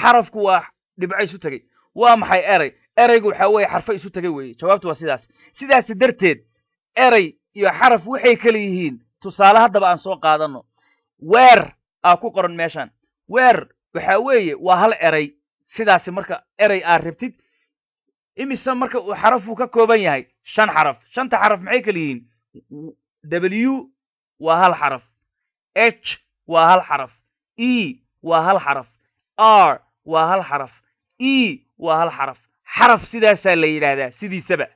xarafku waa dhibco isu tegey waa maxay erey ereygu waxa weye xarfo isu tegay weye jawaabtu waa sidaas sidaas darteed eray iyo xaraf waxay kala yihiin tusaale haddaba aan soo qaadanno weer aa ku qoran meeshaan weer waxaa weeye waa hal eray sidaasi marka eray aad rabtid imise marka uu xarafuu ka kooban yahay shan xaraf shanta xaraf maxay kala yihiin w waa hal xaraf h waa hal xaraf e waa hal xaraf r waa hal xaraf e waa hal xaraf xaraf sidaasaa la yidhaahdaa sidiisaba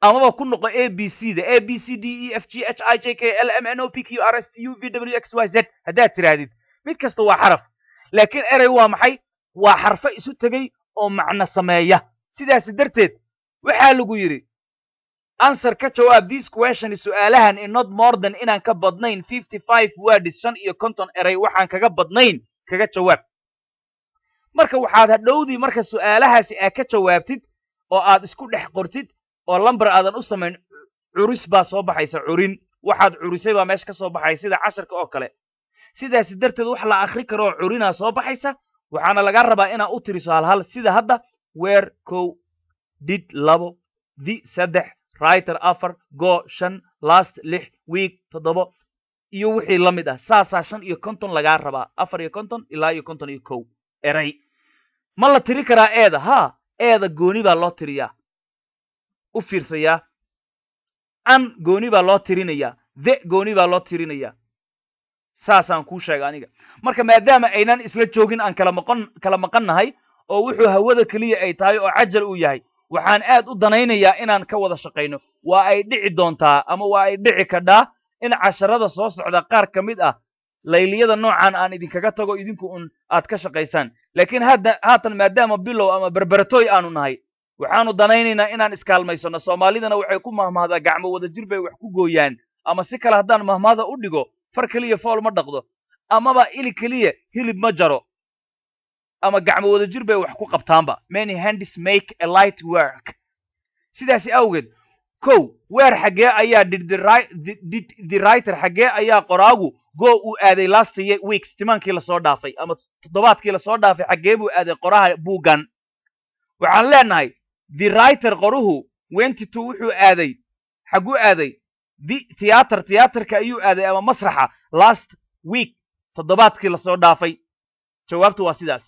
amaba ku noqo a b c da a b c d e f g h i j k l m n o p q r s t u v w x y z haddaad tidhaahdid mid kasta waa xaraf laakiin eray waa maxay waa xarfo isu tegey oo macno sameeya sidaas darteed waxaa lagu yidhi answer ka jawaab this question su'aalahan in not more than inaan ka badnayn fifty five words shan iyo conton eray waxaan kaga badnayn kaga jawaab marka waxaad hadhowdii marka su'aalahaasi aad ka jawaabtid oo aad isku dhex qortid oo lamber aadan u samayn curis baa soo baxaysa curin waxaad curisay baa meesha ka soo baxay sida casharka oo kale sidaas darteed wax la akhri karo oo curinaa soo baxaysa waxaana laga rabaa inaa u tiriso halhal sida hadda weer kow did labo di saddex riter afar go shan last lix wiig toddobo iyo wixii la mid ah saasaa shan iyo konton lagaa rabaa afar iyo konton ilaa iyo konton iyo kow eray ma la tiri karaa eeda haa eeda gooni baa loo tiriyaa u fiirsayaa an gooni baa loo tirinayaa the gooni baa loo tirinayaa saasaan kuu sheega aniga marka maadaama aynan isla joogin aan kala maqon kala maqan nahay oo wuxuu hawada keliya ay tahay oo cajal uu yahay waxaan aad u danaynayaa inaan ka wada shaqayno waa ay dhici doontaa ama waa ay dhici kadhaa in casharada soo socda qaar ka mid ah layliyada noocan aan idinkaga tago idinku un aad ka shaqaysaan laakiin hadda haatan maadaama bilow ama berberatoy aanu nahay waxaanu danaynaynaa inaan iskaalmaysano soomaalidana waxay ku mahmahdaa gacmo wada jir bay wax ku gooyaan ama si kale haddaan mahmahda u dhigo far keliya fool ma dhaqdo amaba ili keliya hilib ma jaro ama gacmo wada jir bay wax ku qabtaanba many handis make a light work sidaasi awgeed kow weer xaggee ayaa dhidhidiraiter xaggee ayaa qoraagu goo uu aaday last ye weeks timaankii lasoo dhaafay ama toddobaadkii lasoo dhaafay xaggee buu aaday qoraha buuggan waxaan leenahay the riter qoruhu wenty two wuxuu aaday xagguu aaday theater theaterka ayuu aaday ama masraxa last week toddobaadkii lasoo dhaafay jawaabtu waa sidaas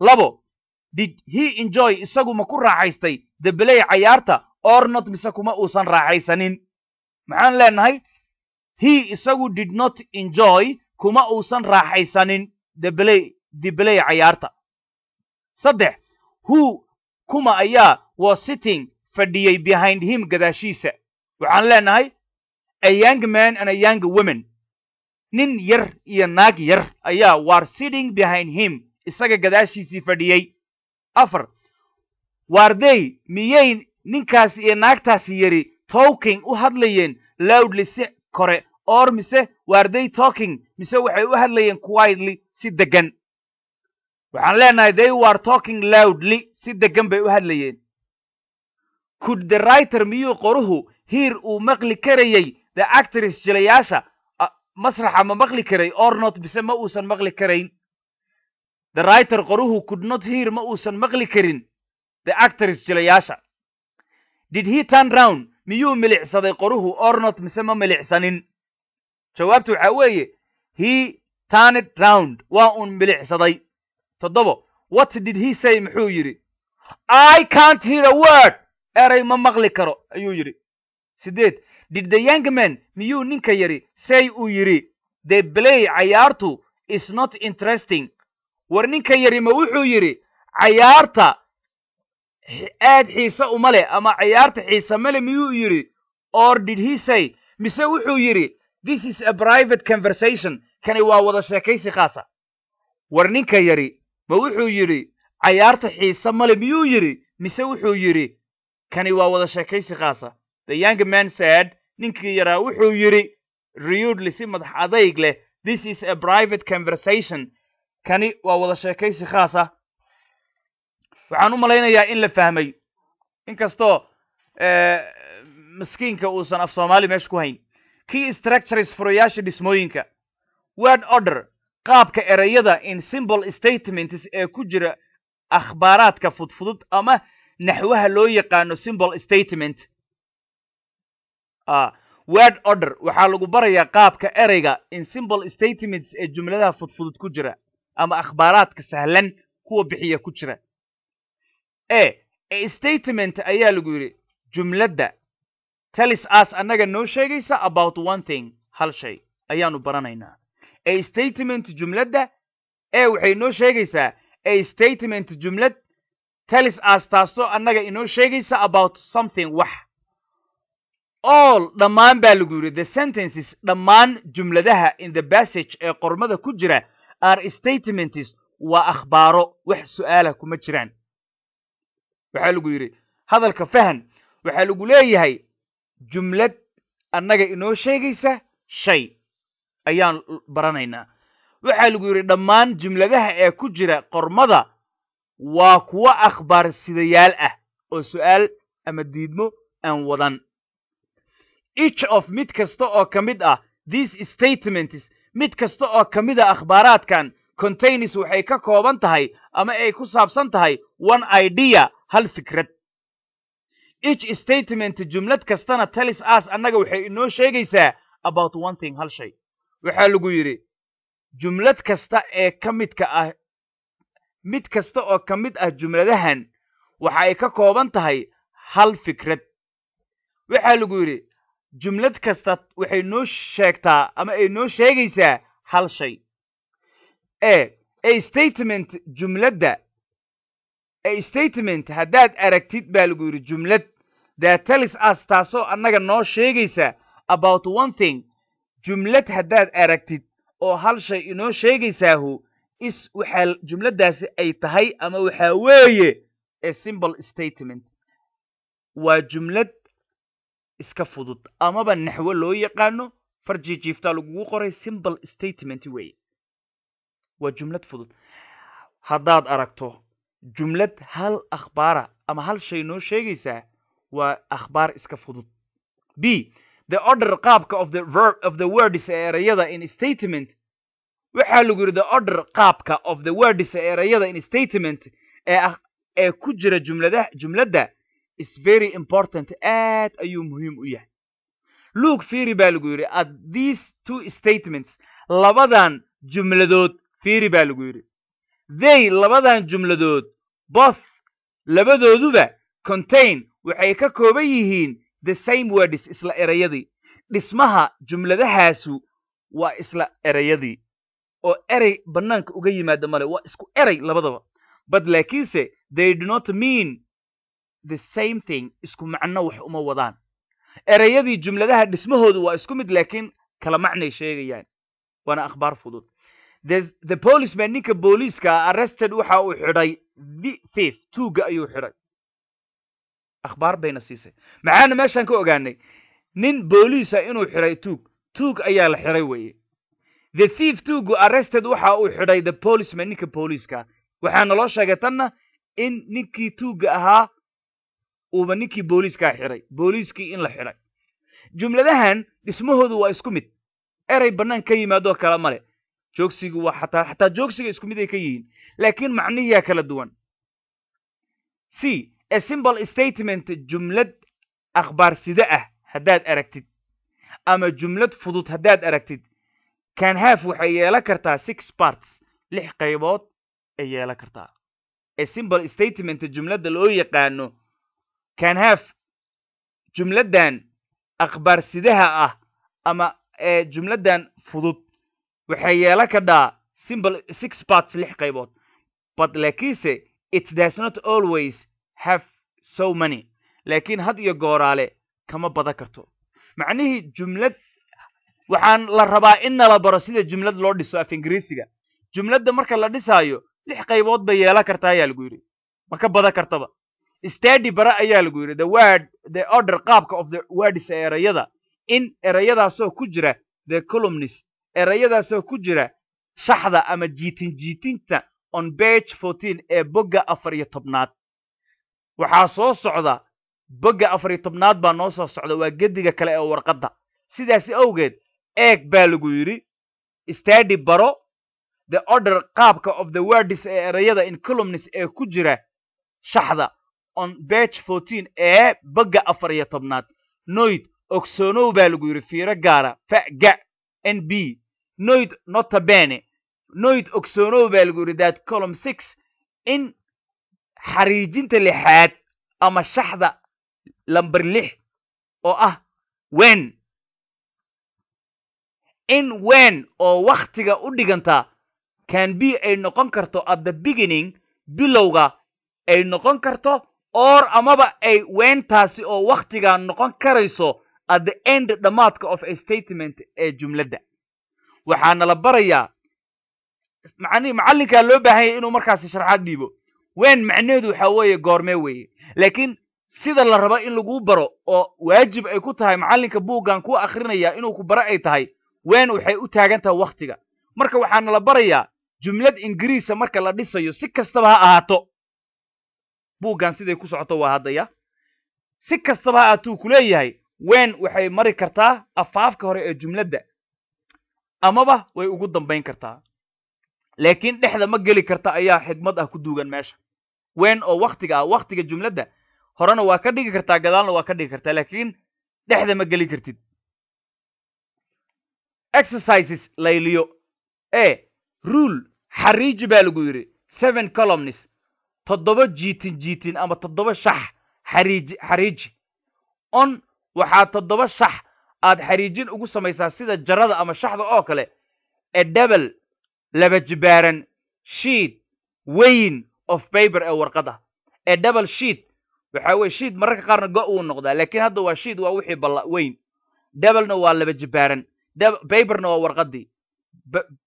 labo did he enjoy isagu ma ku raaxaystay the belay cayaarta or not mise kuma uusan raaxaysanin maxaan leenahay he isagu did not enjoy kuma uusan raaxaysanin the belay the belay cayaarta saddex hu kuma ayaa was sitting fadhiyey behind him gadaashiisa waxaan leenahay a young man and a young woman nin yar iyo naag yar ayaa war sitting behind him isaga gadaashiisii fadhiyey afar waardey miyay ninkaasi iyo naagtaasi yari talking u hadlayeen loudly si kore oor mise waardey talking mise waxay u hadlayeen quietly si deggan waxaan leenahay they were talking loudly si deggan bay u hadlayeen could the writer miyuu qoruhu hiir uu maqli karayay dee actris jilayaasha uh, masraxa ma maqli karay ornot bise ma uusan maqli karayn the writer qoruhu kudnot hear ma uusan maqli karin the actris jilayaasha did he turn round miyuu milicsaday qoruhu ornot mise ma milicsanin jawaabtu waxaa weeye he turned round waa uun milicsaday toddobo what did he say muxuu yidhi i cant hear a word eray ma maqli karo ayuu yidhi sideed did the young man miyuu ninka yidhi say uu yidhi the blay cayaartu is not interesting war ninka yidhi ma wuxuu yidhi cayaarta aad xiise uma leh ama cayaarta xiise ma le miyuu yidhi or did he say mise wuxuu yidhi this is a private conversation kani waa wada sheekaysi khaasa war ninka yadhi ma wuxuu yidhi cayaarta xiise ma male miyuu yidhi mise wuxuu yidhi kani waa wada sheekaysi khaasa the young man said ninkii yaraa wuxuu yidhi riudly si madax adayg leh this is a private conversation kani waa wada sheekaysi khaas ah waxaan u malaynayaa in la fahmay inkastoo eh, maskiinka uusan af soomaali meesha ku hayn key structures furayaasha dhismooyinka word order qaabka erayada in simple statements ee ku jira akhbaaraadka fudfudud ama naxwaha loo yaqaano simple statement word order waxaa lagu barayaa qaabka ereyga in simple statements ee jumladaha fudfudud ku jira ama akhbaaraadka sahlan kuwa bixiya ku jira e statement ayaa lagu yidhi jumladda talis aas annaga noo sheegaysa about one thing hal shay ayaanu baranaynaa e statement jumladda ee waxay noo sheegaysaa e statement jumlad talis aas taasoo annaga inoo sheegaysa about something wax all dhammaan baa lagu yidhi the sentences dhammaan jumladaha in the bassage ee qormada ku jira are statements waa akhbaaro wax su'aala kuma jiraan waxaa lagu yidhi hadalka fahan waxaa lagu leeyahay jumlad annaga inoo sheegaysa shay ayaan baranaynaa waxaa lagu yidhi dhammaan jumladaha ee ku jira qormada waa kuwo akhbaar sidayaal ah oo su'aal ama diidmo aan wadan each of mid kasta oo ka mid ah these statements mid kasta oo ka mid a ah akhbaaraadkan containis waxay ka kooban tahay ama ay ku saabsan tahay one idea hal fikrad each statement jumlad kastana talis as annaga waxay inoo sheegaysaa about one thing hal shay waxaa lagu yidhi jumlad kasta ee ka midka ah mid kasta oo ka mid ah jumladahan waxa ay ka kooban tahay hal fikrad waxaa lagu yidhi jumlad kasta waxay noo sheegtaa ama ay noo sheegaysaa hal shay e a statement jumladda a statement haddaad aragtid baa lagu yidhi jumlad daatalis as taasoo annaga noo sheegaysa about one thing jumlad haddaad aragtid oo hal shay inoo sheegaysaahu is waxaa jumladdaasi ay tahay ama waxaa weeye a simple statement waa jumlad iska fudud amaba naxwo loo yaqaano farji jiiftaa lagugu qoray simple statement wey waa jumlad fudud haddaad aragto jumlad hal akhbaara ama hal shay noo sheegaysaa waa akhbaar iska fudud b the order qaabka of the verb of the words ee erayada in statement waxaa lagu yidhi the order qaabka of the words ee erayada in statement ee ah, ku jira jumlada jumladda is very important aad ayuu muhiim u yahay luug fiiri baa lagu yidhi at these two statements labadan jumladood fiiri baa lagu yidhi they labadan jumladood both labadooduba contain waxay ka kooban yihiin the same words isla erayadii dhismaha jumladahaasu waa isla erayadii oo eray bannaanka uga yimaada male waa isku eray labadaba but laakiinse they do not mean the same thing isku macno wax uma wadaan erayadii jumladaha dhismahoodu waa isku mid laakiin kala macnay sheegayaan waana akhbaar fudud the policeman ninka booliiska arrested waxa uu xidhay thief tuugga ayuu xidhay akhbaar bayna siisay maxaana meeshaan ka ogaanay nin booliisa inuu xidhay tuug tuug ayaa la xidhay weeye the thief tuuggu arrested waxa uu xidhay the policeman ninka booliiska waxaa naloo sheegay tanna in ninkii tuugga ahaa uuba ninkii booliiskaa xidhay booliiskii in la xidhay jumladahan dhismahoodu waa isku mid eray bannaan ka yimaadoo kale male joogsigu waa xataa xataa joogsiga isku mid ay ka yihiin laakiin macnihiyaa kala duwan c a simple statement jumlad akhbaarsida ah haddaad aragtid ama jumlad fudud haddaad aragtid kan haf waxay yeelan kartaa six parts lix qaybood ay yeelan kartaa a simple statement jumladda loo yaqaano canhave jumladdan akhbaarsidaha ah ama ee eh, jumladan fudud waxay yeelan kadhaa simple six parts lix qaybood but laakiinse it does not always have so many laakiin had iyo gooraale kama badan karto macnihii jumlad waxaan la rabaa in nala baro sida jumlad loo dhiso af ingiriisiga jumladda marka la dhisaayo lix qaybood bay yeelan karta ayaa lagu yidhi ma ka badan kartaba stadi bara ayaa lagu yidhi the word the order qaabka of the words ee erayada in erayadaasoo ku jira the columnist erayadaasoo ku jira shaxda ama jiitinjiitinta on bage fourteen ee bogga afar iyo tobnaad waxaa soo socda bogga afar iyo tobnaad baa noo soo socda waa gediga kale ee warqadda sidaasi awgeed eeg baa lagu yidhi stadi baro the order qaabka of the words ee erayada in columnist ee ku jira shaxda on beg fourteen ee bagga afar iyo tobnaad noyd ogsoonow baa lagu yidhi fiiro gaara fagac n b noyd notabene noyd ogsoonow baa lagu yidhi that column six in xariijinta lixaad ama shaxda lamber lix oo ah wen in wen oo wakhtiga u dhiganta can b ay noqon karto at the beginning bilowga ay noqon karto oor amaba ay weyntaasi oo wakhtigaa noqon karayso at the end dhammaadka of a statement ee jumladda waxaana la barayaa macallinkaa loo baahanyay inuu markaasi sharxaad dhiibo weyn macnaheedu waxaa weeye goormee weeye laakiin sida la rabo in lagu baro oo waajib ay ku tahay macallinka buuggan ku akhrinayaa inuu ku baro ay tahay weyn waxay u taagan tahay wakhtiga marka waxaana la barayaa jumlad ingiriisa marka la dhisayo si kastaba ha ahaato buuggan siday ku socoto waa haddaya si kastaba aatuu ku leeyahay ween waxay mari kartaa afaafka hore ee jumladda amaba way ugu dambayn kartaa laakiin dhexda ma geli karta ayaa xigmad ah ku duugan meesha ween oo waktiga ah waktiga jumladda horena waa ka dhigi kartaa gadaalna waa ka dhigi kartaa laakiin dhexda ma geli kartid exercises layliyo e rule xariiji baa lagu yidhi seven columnis toddoba jiitin jiitin ama toddoba shax xariiji xariiji on waxaa toddoba shax aad xariijin ugu samaysaa sida jarada ama shaxda oo kale ee dhebel laba jibaaran shiid weyn of baber ee warqada ee dhebel shiid waxaa weye shiid mararka qaarna go uu noqdaa laakiin hadda waa shiid waa wixii balla weyn dhebelna waa laba jibaaran baberna waa warqadii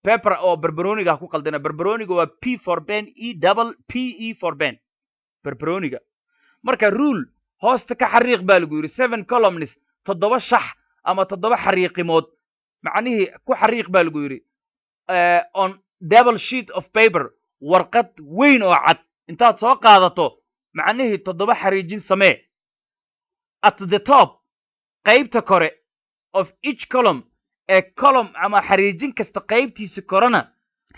bebra oo berberoniga ku qaldina berberoniga waa p for ben e double p e for ben berberoniga marka rule hoosta ka xariiq baa lagu yidhi seven columnis toddoba shax ama toddoba xariiqimood macnihii ku xariiq baa lagu yidhi eh, on double sheet of paper warqad weyn oo cad intaad soo qaadato macnihii toddoba xariijin samee at the top qaybta kore of each column ee colom ama xariijin kasta qaybtiisa korana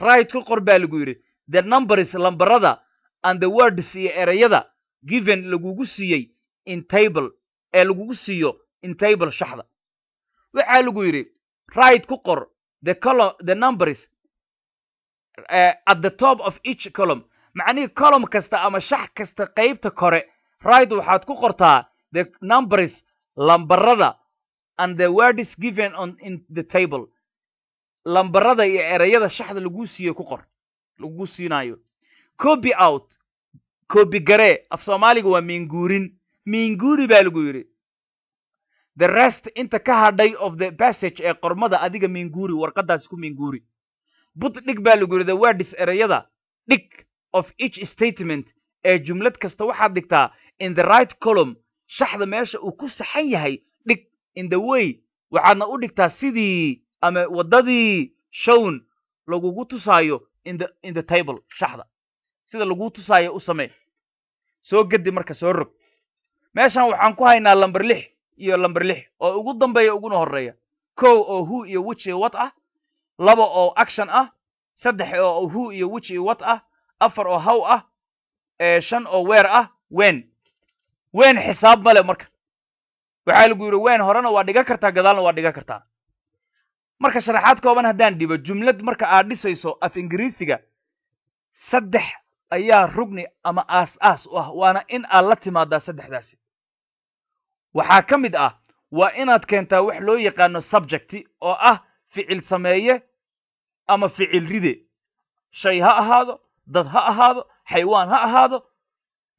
right ku qor baa lagu yidhi the numbers lambarada and the words iyo ereyada given lagugu siiyey intable ee lagugu siiyo intable shaxda waxaa lagu yidhi right ku qor the column the numbers uh, at the top of each column macnihii column kasta ama shax kasta qaybta kore right waxaad ku qortaa the numbers lambarada and the word is given on in the table lambarada iyo ereyada shaxda lagu siiyo ku qor lagu siinayo copy out copy garee af soomaaliga waa miinguurin miinguuri baa lagu yidhi the rest inta ka hadhay of the passage ee qormada adiga miinguuri warqadaasi ku miinguuri bud dhig baa lagu yidhi the word is ereyada dhig of each statement ee jumlad kasta waxaad dhigtaa in the right column shaxda meesha uu ku saxan yahay in the way waxaadna u dhigtaa sidii ama waddadii shown lagugu tusaayo in the table shaxda sida laguu tusaayo u samee soo gedi marka soo rog meeshan waxaan ku haynaa lamber lix iyo lamber lix oo ugu dambeeya uguna horeeya kow oo hu iyo wich iyo what ah laba oo action ah saddex oo hu iyo wich iyo what ah afar oo how ah shan oo weer ah wen wen xisaab male marka waxaa lagu yidhi weyn horena waa dhigan kartaa gadaalna waa dhigan kartaa marka sharaxaad kooban haddaan dhibo jumlad marka aad dhisayso af ingiriisiga saddex ayaa rugni ama aas-aas u ah waana in aad la timaadaa saddexdaasi waxaa ka mid ah waa inaad keentaa wax loo yaqaano subjecti oo ah ficil sameeye ama ficil ride shay ha ahaado dad ha ahaado xaywaan ha ahaado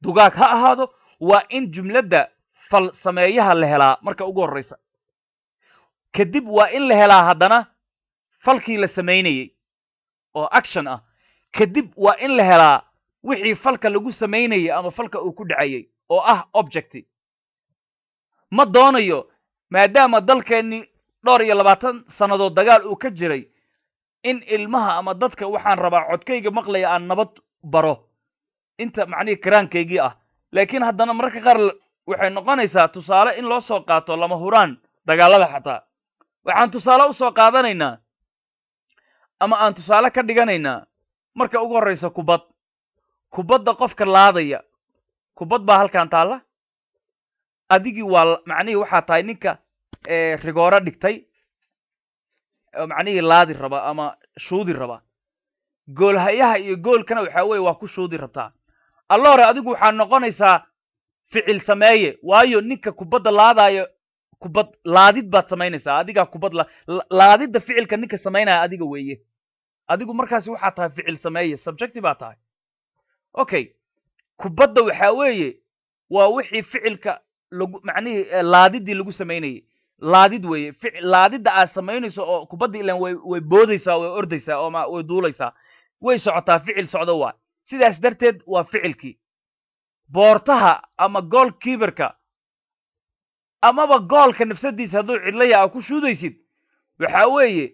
dugaag ha ahaado waa in jumladda fal sameeyaha la helaa marka ugu horraysa kadib waa in la helaa haddana falkii la samaynayey oo action ah kadib waa in la helaa wixii falka lagu samaynayay ama falka uu ku dhacayey oo ah objecti ma doonayo maadaama dalkeennii dhowr iyo labaatan sannadood dagaal uu ka jiray in ilmaha ama dadka waxaan rabaa codkayga maqlaya aan nabad baro inta macnihii karaankaygii ah laakiin haddana mararka qaar waxay noqonaysaa tusaale in loo soo qaato lama huraan dagaallada xataa waxaan tusaale u soo qaadanaynaa ama aan tusaale ka dhiganaynaa marka ugu horraysa kubad kubadda qofka laadaya kubad baa halkan taalla adigii waa macnihii waxaa tahay ninka rigooro dhigtay macnihii laadi raba ama shuudi raba goolhayaha iyo goolkana waxaa weeye waa ku shuudi rabtaa alla adigu waxaa noqonaysaa ficil sameeye waayo ninka kubadda laadaayo kubad laadid baad samaynaysaa adigaa kubad laadidda ficilka ninka samaynaya adiga weeye adigu markaasi waxaa tahay ficil sameeye subjecti baa tahay okay kubadda waxaa weeye waa wixii ficilka lagu macnihii eh, laadiddii lagu samaynayey laadid weeye fic laadidda aad samaynayso oo kubadda ilan way way boodaysaa way ordaysaa oo ma way duulaysaa way socotaa ficil socdo waay sidaas darteed waa ficilkii boortaha ama gool kiiberka amaba goolka nafsadiisa hadduu cidlayaa a ku shuudaysid waxa weeye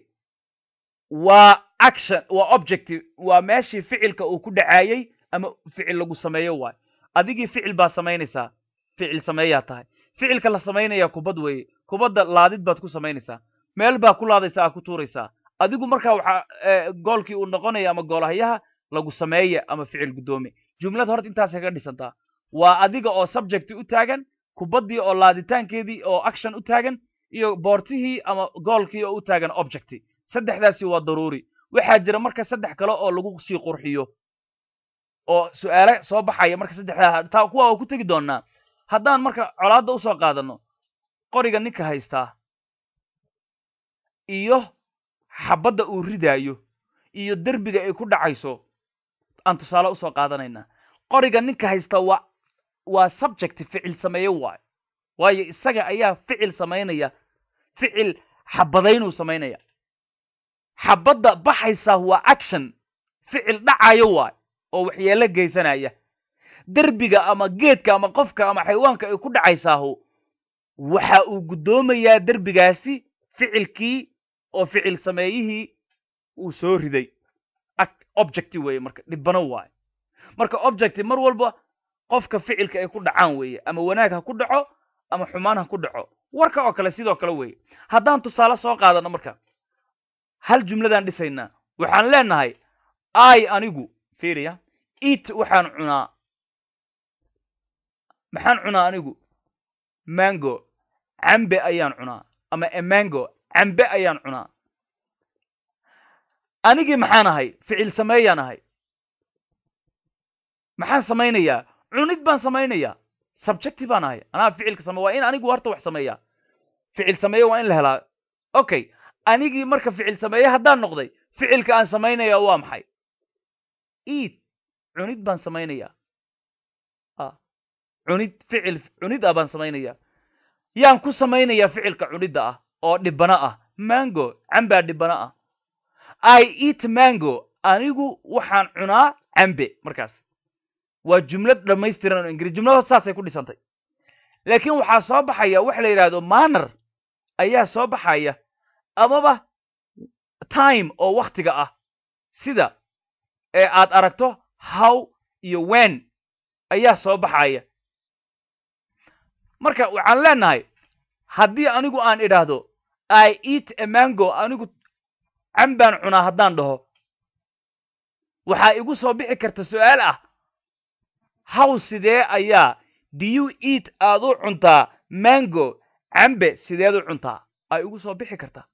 waa action waa objective waa meeshii ficilka uu ku dhacaayey ama ficil lagu sameeyo waay adigii ficil baa samaynaysaa ficil sameeyaa tahay ficilka la samaynaya kubad weeye kubadda laadid baad ku samaynaysaa meel baa ku laadaysa aa ku tuuraysaa adigu markaa waxaa eh, goolkii uu noqonaya ama goolahayaha lagu sameeya ama ficil guddoomi jumlad horta intaasay ka dhisantaa waa adiga oo subjecti u taagan kubaddii oo laaditaankeedii oo action u taagan iyo boortihii ama goolkii oo u taagan objecti saddexdaasi waa daruuri waxaa jira marka saddex kale oo lagu sii qurxiyo oo su-aale soo baxaya marka saddexdaa kuwa waa ku tegi doonaa haddaan marka colaadda usoo qaadanno qoriga ninka haystaa iyo xabadda uu ridaayo iyo derbiga ay ku dhacayso aan tusaale usoo qaadanaynaa qoriga ninka haysta waa waa subject ficil sameeye waay waayo isaga ayaa ficil samaynaya ficil xabadaynuu samaynaya xabadda baxaysa waa action ficil dhacayo waay oo waxyeelo geysanaya derbiga ama geedka ama qofka ama xaywaanka ay ku dhacaysaahu waxa uu guddoomayaa derbigaasi ficilkii oo ficil sameeyihii uu soo riday objecti weye marka dhibano waay marka objecti mar walba qofka ficilka ay ku dhacaan weeye ama wanaag ha ku dhaco ama xumaan ha ku dhaco warka oo kale sidoo kale weeye haddaan tusaale soo qaadano marka hal jumladaan dhisaynaa waxaan leenahay i anigu fiiriya it waxaan cunaa maxaan cunaa anigu mango cambe ayaan cunaa ama emango eh, cambe ayaan cunaa anigii maxaan ahay ficil sameeyaan ahay maxaan samaynayaa cunid baan samaynayaa subjecti baan ahay anaa ficilka samey waa in anigu horta wax sameeyaa ficil sameeye waa in la helaa okay anigii marka ficil sameeye haddaan noqday ficilka aan samaynaya waa maxay eat cunid baan samaynayaa cunid ficil cunid ah baan samaynayaa yaan ku samaynayaa ficilka cunidda ah oo dhibana ah mango cambaa dhibana ah i eat mango anigu waxaan cunaa cambe markaas waa jumlad dhammaystiran oo ingiriis jumladaho saasay ku dhisantay laakiin waxaa soo baxaya wax la yidhaahdo manar ayaa soo baxaya amaba time oo wakhtiga ah sida ee aad aragto how iyo wen ayaa soo baxaya marka waxaan leenahay haddii anigu aan idhaahdo i eat amango anigu cambaan cunaa haddaan dhaho waxaa igu soo bixi karta su'aal ah haw sidee ayaa diyu eat aad u cuntaa mango cambe sideed u cuntaa ay ugu soo bixi kartaa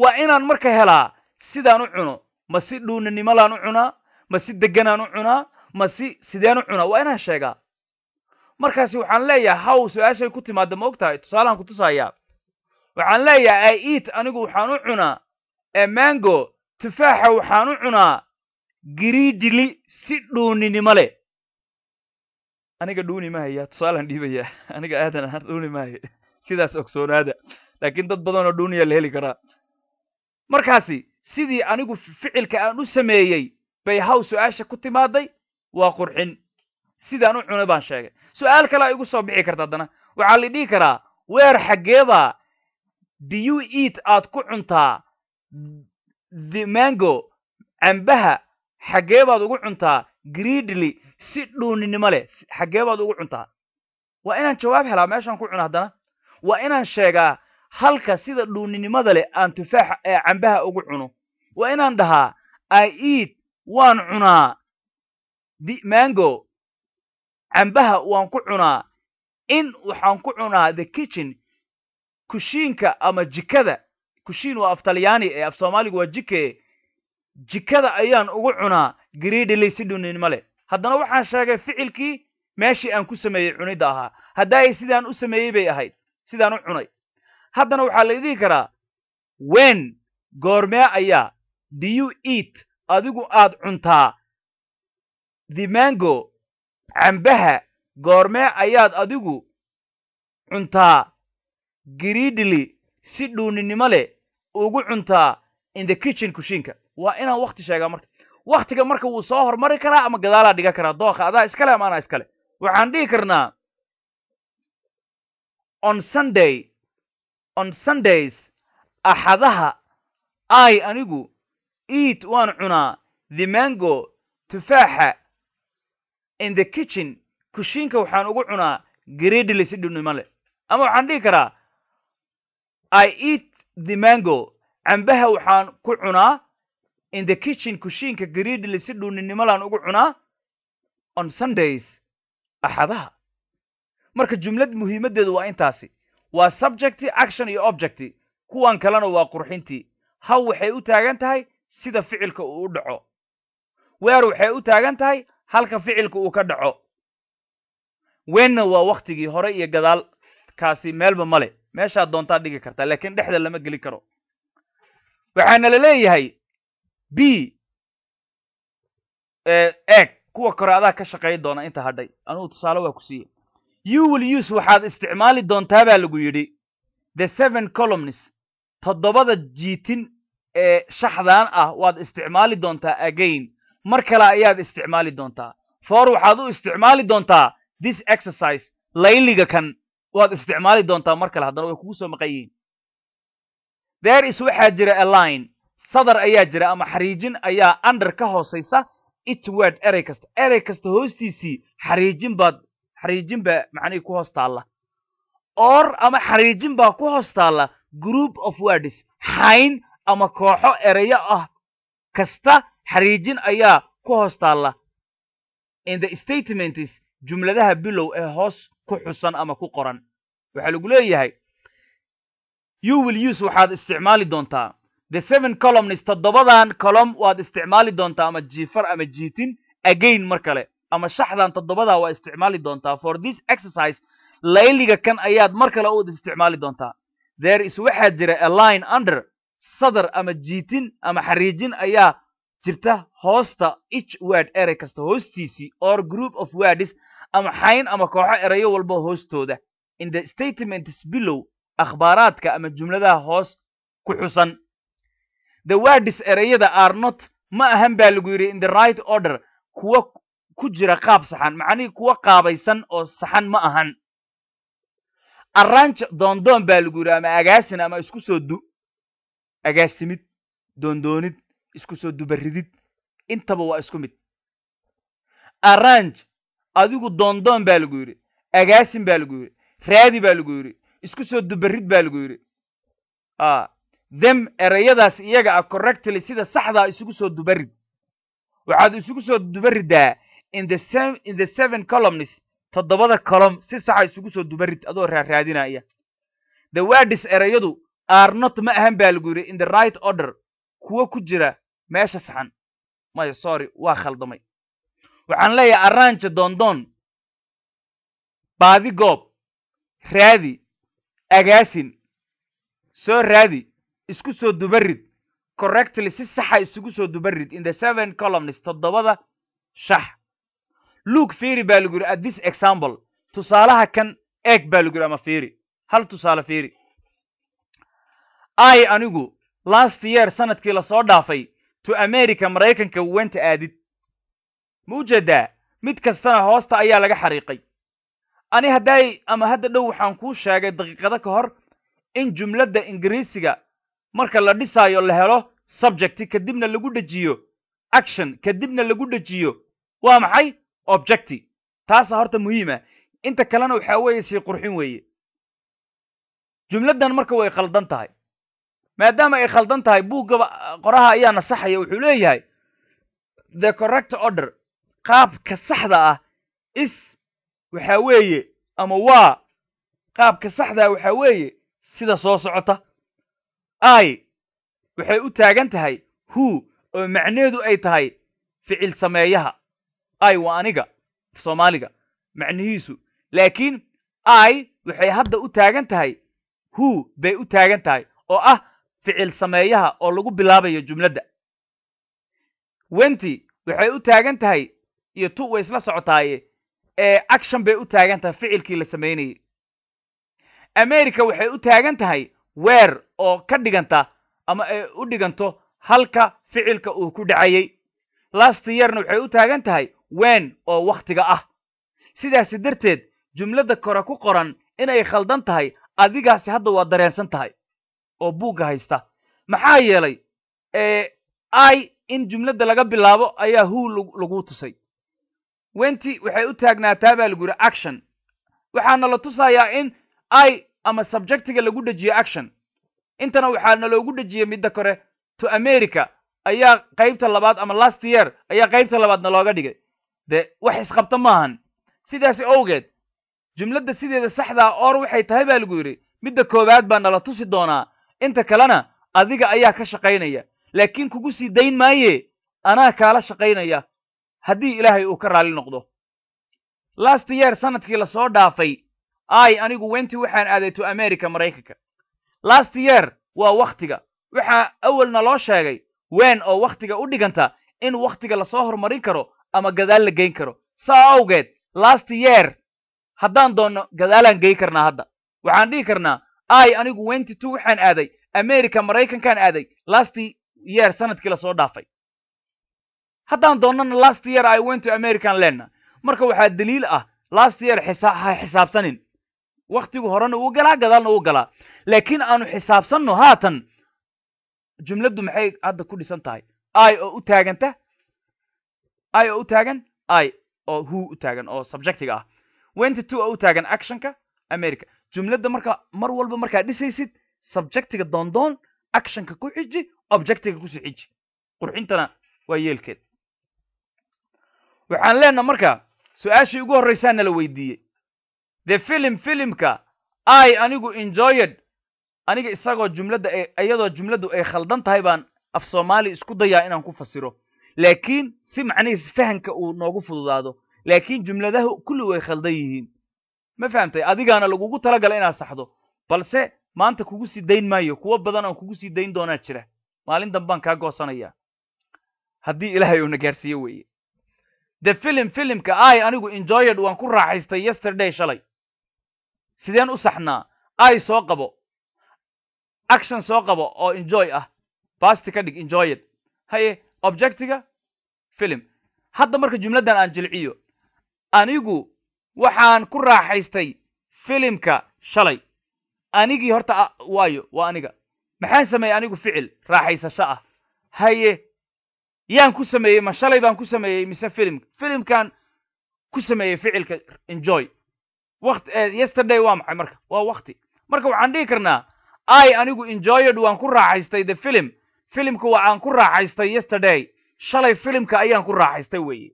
waa inaan marka helaa sidaan u cuno ma si dhuuninimalaan u cunaa ma si degganaan u cunaa ma si sideen u cunaa waa inaan sheegaa markaasi waxaan leeyahay haw su-aashay ku timaada ma og tahay tusaalahaan kutusaaya waxaan leeyahay i eat anigu waxaan u cunaa ee mango tufaaxa waxaan u cunaa gridili si dhuuninimo leh aniga dhuuni mahaya haya tusaalaan dhiibayaa *laughs* aniga aadana dhuuni ma *laughs* sidaas ogsoonaada laakiin dad badanoo dhuuniya la heli karaa markaasi sidii anigu ficilka aan u sameeyey bay haw su-aasha ku timaaday waa qurxin sidaan u cunay baan sheegay su-aal kalaa igu soo bixi karta haddana waxaa la dhihi karaa weer xaggeebaa diyuu eat aad ku cuntaa mm, the mango cambaha xaggee baad ugu cuntaa greedly si dhuuninimo leh xaggee baad ugu cuntaa waa inaan jawaab helaa meeshaan ku cuna haddana waa inaan sheegaa halka sida dhuuninimada leh aan tufaaxa ee cambaha ugu cuno waa inaan dhahaa i eat waan cunaa di mango cambaha waan ku cunaa in waxaan ku cunaa the kitchen kushiinka ama jikada kushiin waa aftalyaani ee af soomaaligu waa jike jikada ayaan ugu cunaa gariidhilay si dhunin leh haddana waxaan sheegay ficilkii meeshii aan ku sameeyey cunidda ahaa haddaay sidaan u sameeyey bay ahayd sidaan u cunay haddana waxaa la idihi karaa wen goormee ayaa diyu eat adigu aad cuntaa dhimango cambaha goormee ayaad adigu cuntaa giriidhili si dhuuninimo leh ugu cuntaa in the kitchen kushiinka waa inaan wakti sheegaa marka waktiga marka wuu soo hormari karaa ama gadaalaa dhigan karaa dooka adaa iskale ama anaa iskale waxaan dhihi karnaa on sunday on sundays axadaha ai anigu eat waan cunaa the mango tufaaxa in the kitchen kushiinka waxaan ugu cunaa gredilisi dhunimale ama waxaan dhihi karaa i eat the mango cambaha waxaan ku cunaa in the kitchen kushiinka gariidhili si dhuuninimolaan ugu cunaa on sundays axadaha marka jumlad muhiimaddeedu waa intaasi waa subjecti action iyo objecti kuwan kalena waa qurxintii haw waxay u taagan tahay sida ficilka uu u dhaco weer waxay u taagan tahay halka ficilka uu ka dhaco weenna waa wakhtigii hore iyo gadaal kaasi meelba male meeshaad doontaad dhigi kartaa laakiin dhexda lama gelin karo waxaana la leeyahay b eeg eh, kuwa kore adaa ka shaqayn doona inta hadhay anugu tusaale waa ku siiye you will use waxaad isticmaali doontaa baa lagu yidhi the seven columnis toddobada jiitin ee shaxdan ah waad isticmaali doontaa again mar kale ayaad isticmaali doontaa for waxaad u isticmaali doontaa this exercise layliga kan waad isticmaali doontaa mar kale haddana way kugu soo maqan yihiin there is waxaa jira aline sadar ayaa jira ama xariijin ayaa under ka hoosaysa it word erey kasta erey kasta hoostiisii xariijin baad xariijin baa macnihii ku hoos taalla or ama xariijin baa ku hoos taalla group of words xayn ama kooxo ereyo ah kasta xariijin ayaa ku hoos taalla in the statements jumladaha bilow ee hoos ku xusan ama ku qoran waxaa lagu leeyahay you will use waxaad isticmaali doontaa the seven columnist toddobadan colom waad isticmaali doontaa ama jifar ama jiitin again mar kale ama shaxdan toddobadaa waa isticmaali doontaa for this exercise layliga kan ayaad mar kale uud isticmaali doontaa there is waxaa jira a line under sadar ama jiitin ama xariijin ayaa jirta hoosta each word erey kasta hoostiisii or group of words ama xayn ama kooxo erayo walba hoostooda in the statements below akhbaaraadka ama jumladaha hoos ku xusan the words ereyada are not ma ahan baa lagu yidhi in the right order kuwa ku jira qaab saxan macnihii kuwa qaabaysan oo saxan ma ahan arrange doondoon baa lagu yidhi ama agaasin ama isku soo du agaasimid doondoonid isku soo dubaridid intaba waa isku mid arranj adigu doondoon baa lagu yidhi agaasin baa lagu yidhi raadi baa lagu yidhi isku soo dubarid baa lagu yidhi ah, dem ereyadaas iyaga ah correctly sida saxdaa isugu soo dubarid waxaad isugu soo dubaridaa in the seven columnis toddobada colom si saxa isugu soo dubarid adoo raaraadinaya the wardis ereyadu arnot ma ahan baa lagu yidhi in the right order kuwo ku jira meesha saxan maya sorry waa khaldamay waxaan leeyahay arranje doondoon baadi goob raadi agaasin soo raadi isku soo dubarid correctly si saxa isugu soo dubarid in the seven columns toddobada shax luke fiiri baa lagu yidhi at this example tusaalaha kan eeg baa lagu yidhi ama fiiri hal tusaale fiiri i anigu last year sanadkii lasoo dhaafay to america maraykanka wanta aadid maujeedaa mid kastana hoosta ayaa laga xariiqay ani hadday ama hadda dhow waxaan kuu sheegay daqiiqado ka hor in jumladda ingiriisiga marka la dhisaayo la helo subjecti kadibna lagu dhejiyo action kadibna lagu dhejiyo waa maxay objecti taasa horta muhiima ah. inta kalena waxaa weeye sii qurxin weeye jumladdan marka way khaldan tahay maadaama ay khaldan tahay buuggaba uh, qoraha ayaa nasaxaya wuxuu leeyahay the correct order qaabka saxda ah is waxaa weeye ama waa qaabka saxdaa ah waxaa weeye sida soo socota i waxay u taagan tahay hu oo macneedu ay tahay ficil sameeyaha i waa aniga af soomaaliga macnihiisu laakiin i waxay hadda u taagan tahay hu bay u taagan tahay oo ah ficil sameeyaha oo lagu bilaabayo jumladda wenti waxay u taagan tahay iyo tu way isla socotaaye ee action bay u taagan tahay ficilkii la samaynayey america waxay u taagan tahay weer oo ka dhiganta ama ay u dhiganto halka ficilka uu ku dhacayey last yearna waxay u taagan tahay wen oo wakhtiga ah sidaasi darteed jumladda kore ku qoran inay khaldan tahay adigaasi hadda waa dareensan tahay oo buugga haysta maxaa yeelay i in jumladda laga bilaabo ayaa huu lagu tusay wenti waxay u taagnaataa baa lagu yidhi action waxaana la tusayaa in i ama subjectiga lagu dhejiyo action intana waxaa loogu dhejiyey midda kore to america ayaa qaybta labaad ama last year ayaa qaybta labaadna looga dhigay de wax isqabta maahan sidaasi owgeed jumladda sideeda saxdaa ah oor waxay tahay baa lagu yidhi midda koowaad baa nala tusi doonaa inta kalena adiga ayaa ka shaqaynaya laakiin kugu sii dayn maaye anaa kaala shaqaynaya haddii ilaahay uu ka raalli noqdo last year sanadkii lasoo dhaafay ay anigu wenty waxaan aaday to america maraykanka last year waa wakhtiga waxaa awelna loo sheegay wen oo wakhtiga u dhiganta in wakhtiga lasoo horumarin karo ama gadaal la geyn karo saa awgeed last year haddaan doonno gadaalaan geyn karnaa hadda waxaan dhihi karnaa ay anigu wenti two waxaan aaday america maraykankaan aaday last year sanadkii lasoo dhaafay haddaan doonnana last year i went to american lenna marka waxaa daliil ah last year ha xisaabsanin waktigu horena wuu galaa gadaalna wuu galaa laakiin aanu xisaabsanno haatan jumladdu maxay hadda ku dhisan tahay i oo u taaganta i oo u taagan i oo who u taagan oo subjectiga ah wenta two oo u taagan actionka america jumladda markaa mar walba markaa dhisaysid subjectiga doondoon actionka ku xiji objectiga kusii xiji qurxintana waa yeelkeed waxaan leenaha marka su-aashii ugu horraysaa nala weydiiyey dee filim filimka i anigu enjoyed aniga isagoo jumladda iyadoo jumladdu ay khaldan tahay baan af soomaali isku dayaa inaan ku fasiro laakiin si macnihiis fahanka uu noogu fududaado laakiin jumladahu kulli way khaldan yihiin ma fahamtay adigaana lagugu talagala inaad saxdo balse maanta kugu sii dayn maayo kuwo badan aan kugu sii dayn doonaa jira maalin dambaan kaa goosanayaa haddii ilaahay uuna gaarsiiyo weeye de filim filimka i anigu enjoyed waan ku raaxaystay yesterday shalay sideen u saxnaa ay soo qabo action soo qabo oo enjoy ah basti ka dhig enjoyed haye objectiga film hadda marka jumladdan aan jilciyo anigu waxaan ku raaxaystay filimka shalay anigii horta ah, waayo waa aniga maxaan sameeyey anigu ficil raaxaysasho ah haye yaan ku sameeyey ma shalay baan ku sameeyey mise filimka filimkan ku sameeyey ficilka enjoy waqti eh, yesterday waa maxay marka waa wakti marka waxaan dhihi karnaa i anigu enjoyed waan ku raaxaystay the film filimka waxaan ku raaxaystay yesterday shalay filimka ayaan ku raaxaystay weeye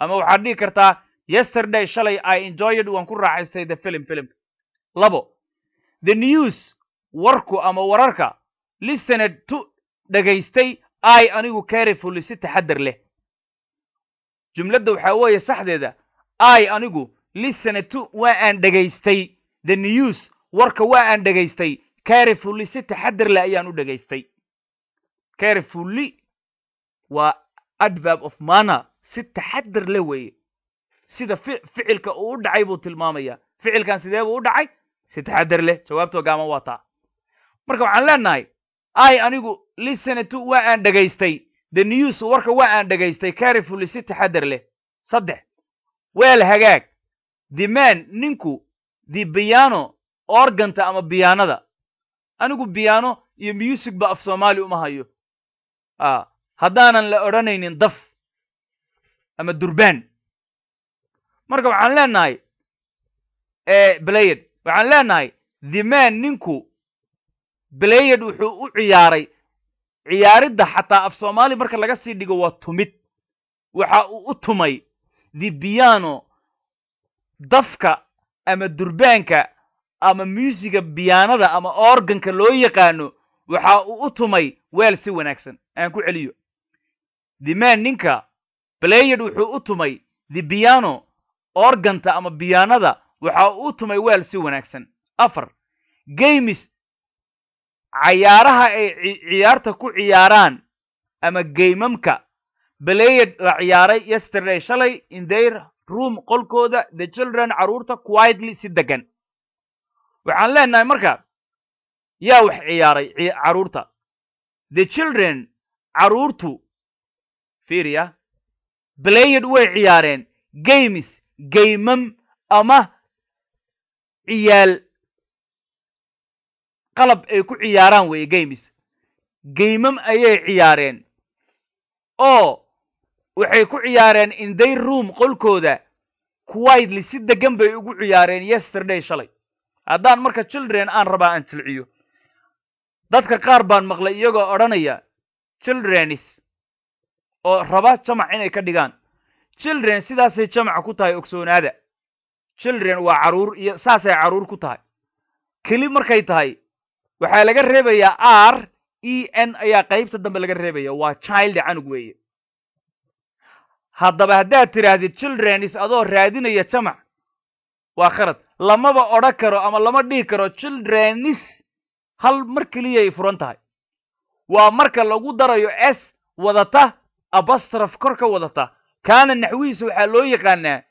ama waxaad dhihi kartaa yesterday shalay i enjoyed waan ku raaxaystay the film filimka labo the news warku ama wararka listened tu dhegaystay i anigu carefully si taxadar leh jumladda waxaa weeye saxdeeda i anigu listenatu waa aan dhegaystay the news warka waa aan dhegaystay carefully si taxadir leh ayaan u dhegaystay carefully waa adverb of mana si taxadir le weeye sida ficilka uu u dhacay buu tilmaamaya ficilkan sidee buu u dhacay si taxadir leh jawaabto gaama waa taa marka waxaan leenahay ay anigu listenatu waa aan dhegaystay the news warka waa aan dhegaystay carefully si taxadir leh saddex weel hagaag the man ninku the biyano organta ama biyanada anigu biyano iyo music ba af soomaali uma hayo haddaanan la odhanaynin daf ama durbaan marka waxaan leenahay belayed waxaan leenahay the man ninku belayed wuxuu u ciyaaray ciyaaridda xataa af soomaali marka laga sii dhigo waa tumid waxa uu u tumay the biyano dafka ama durbaanka ama muusiga biyaanada ama organka loo yaqaano waxa uu u tumay weel si wanaagsan aan ku celiyo the ninka blayed wuxuu u tumay the biano organta ama biyaanada waxa uu u tumay weel si wanaagsan afar games cayaaraha ay ciyaarta ku ciyaaraan ama geymamka belayed la ciyaaray yesterday shalay in their room qolkooda the children caruurta quietly si deggan waxaan leenahay marka yaa wax ciyaaray caruurta the children caruurtu firiya blayed way ciyaareen games gaymam ama ciyaal qalab ay ku ciyaaraan weye games gaymam ayay ciyaareen oo oh, waxay ku ciyaareen inday room qolkooda kuwaydli si degan bay ugu ciyaareen yesterday shalay haddaan marka children aan rabaa aan jilciyo dadka qaar baan maqlay iyagoo odhanaya childrenis oo raba jamac inay ka dhigaan children sidaasay jamaca ku tahay ogsoonaada children waa caruur iyo saasay carruur ku tahay keli markay tahay waxaa laga reebayaa r e n ayaa qaybta dambe laga reebaya waa child canug weeye haddaba haddaad tidhaahdid childrenis adoo raadinaya jamac waa kharad lamaba odhan karo ama lama dhihi karo childrenis hal mar keliya ay furan tahay waa marka lagu darayo s wadata abastraf kor ka wadata kaana naxwihiisa waxaa loo yaqaanaa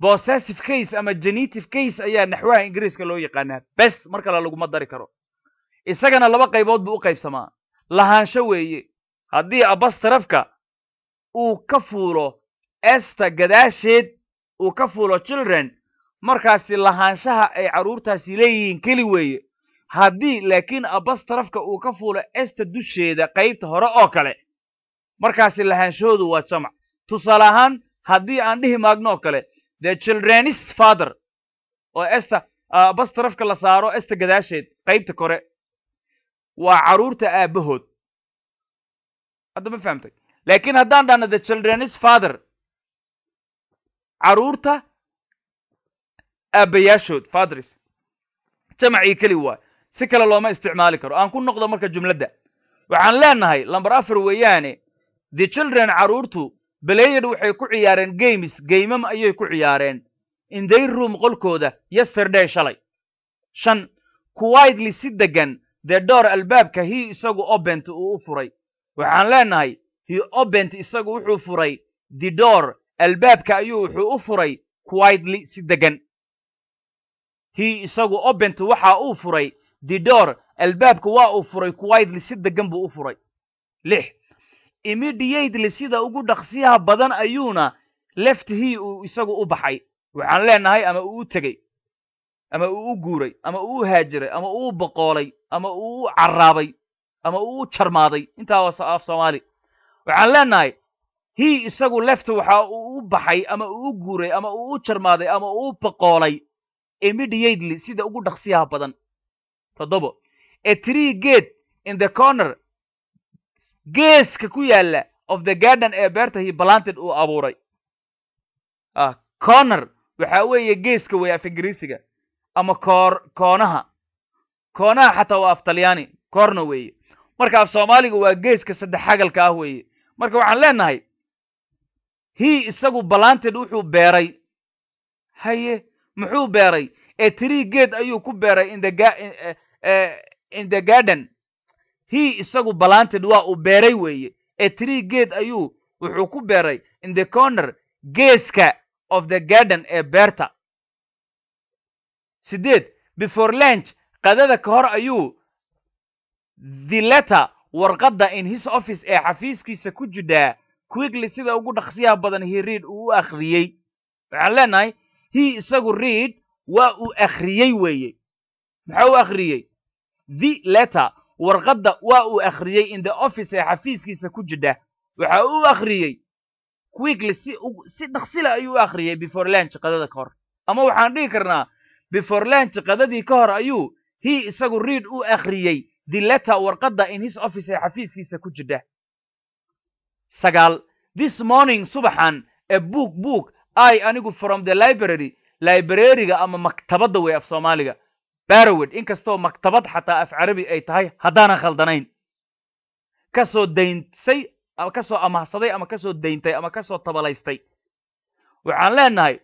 bosessive case ama genitive case ayaa naxwaha ingiriiska loo yaqaanaa bes mar kale laguma dari karo isagana laba qaybood buu u qaybsamaa lahaansho weeye haddii abastrafka uu ka fuulo esta gadaasheed uu ka fuulo children markaasi lahaanshaha ay carruurtaasi leeyihiin keli weeye haddii laakiin abas tarafka uu ka fuulo esta dusheeda qaybta hore oo kale markaasi lahaanshahoodu waa jamac tusaale ahaan haddii aan dhihi maagno oo kale the childrenis father oo esta abas ah, tarafka la saaro esta gadaasheed qaybta kore waa carruurta aabahood hadda ma fahamtay laakiin haddaan dhahno the childrenis father caruurta aabbayaashood fadris jamacii keli waay si kale looma isticmaali karo aan ku noqdo marka jumladda waxaan leenahay lamber afar weeyaane the children caruurtu belayed waxay ku ciyaareen games geymam ayay ku ciyaareen indey room qolkooda yesterday shalay shan kuwaidli si deggan dee door albaabka hii isagu obent uu u furay waxaan leenahay hii obent isagu wuxuu furay the door albaabka ayuu wuxuu u furay quietly si degan hii isagu obent waxa uu furay didor albaabka waa uu furay quietly si degan buu u furay lix immediately sida ugu dhaqsiyaha badan ayuuna left hii uu isagu u baxay waxaan leenahay ama uu u tegey ama uu u guuray ama uu u haajiray ama uu u boqoolay ama uu u carraabay ama uu u jarmaaday intaa waa af soomaali waxaan leenahay hii isagu lefta waxa uu u baxay ama uu u guuray ama uu u jarmaaday ama uu u baqoolay immediately sida ugu dhaqsiyaha badan toddobo a tree gate in the corner geeska ku yaalla of the garden ee beerta he balanted uu abuuray corner waxa weeye geeska weeye af ingiriisiga ama koor koonaha koonaha xataa waa af talyaani corner weeye marka af soomaaliga waa geeska saddex xagalka ah weeye marka waxaan leenahay hii isagu ballaanteed wuxuu beeray haye muxuu beeray ee tirii geed ayuu ku beeray in the eh, eh, garden hii isagu ballaanteed waa uu beeray weeye ee tirii geed ayuu wuxuu ku beeray in the corner geeska of the garden ee beerta siddeed before lanch qadada ka hor ayuu the letter warqadda in his office ee xafiiskiisa ku jidhaa quickly sida ugu dhaqsiyaha badan he reid uu u akhriyey waxaan leenahay hi isagu reid waa uu akhriyey weeye maxaa u akhriyey the letter warqadda waa uu akhriyey in the office ee xafiiskiisa ku jidha waxa uu akhriyey quickly si si dhaqsila ayuu u akhriyey before lanch qadada ka hor ama waxaan dhihi karnaa before lanch qadadii ka hor ayuu hi isagu reid u akhriyey the letter warqadda in his office ee xafiiskiisa ku jidha sagaal this morning subaxan ee book book i anigu from the library librariga ama maktabadda wey af soomaaliga barowed in kastoo maktabad xataa af carabi ay tahay haddaanan khaldanayn kasoo soo daynsay kasoo amahsaday ama kasoo dayntay ama kasoo tabalaystay waxaan leenahay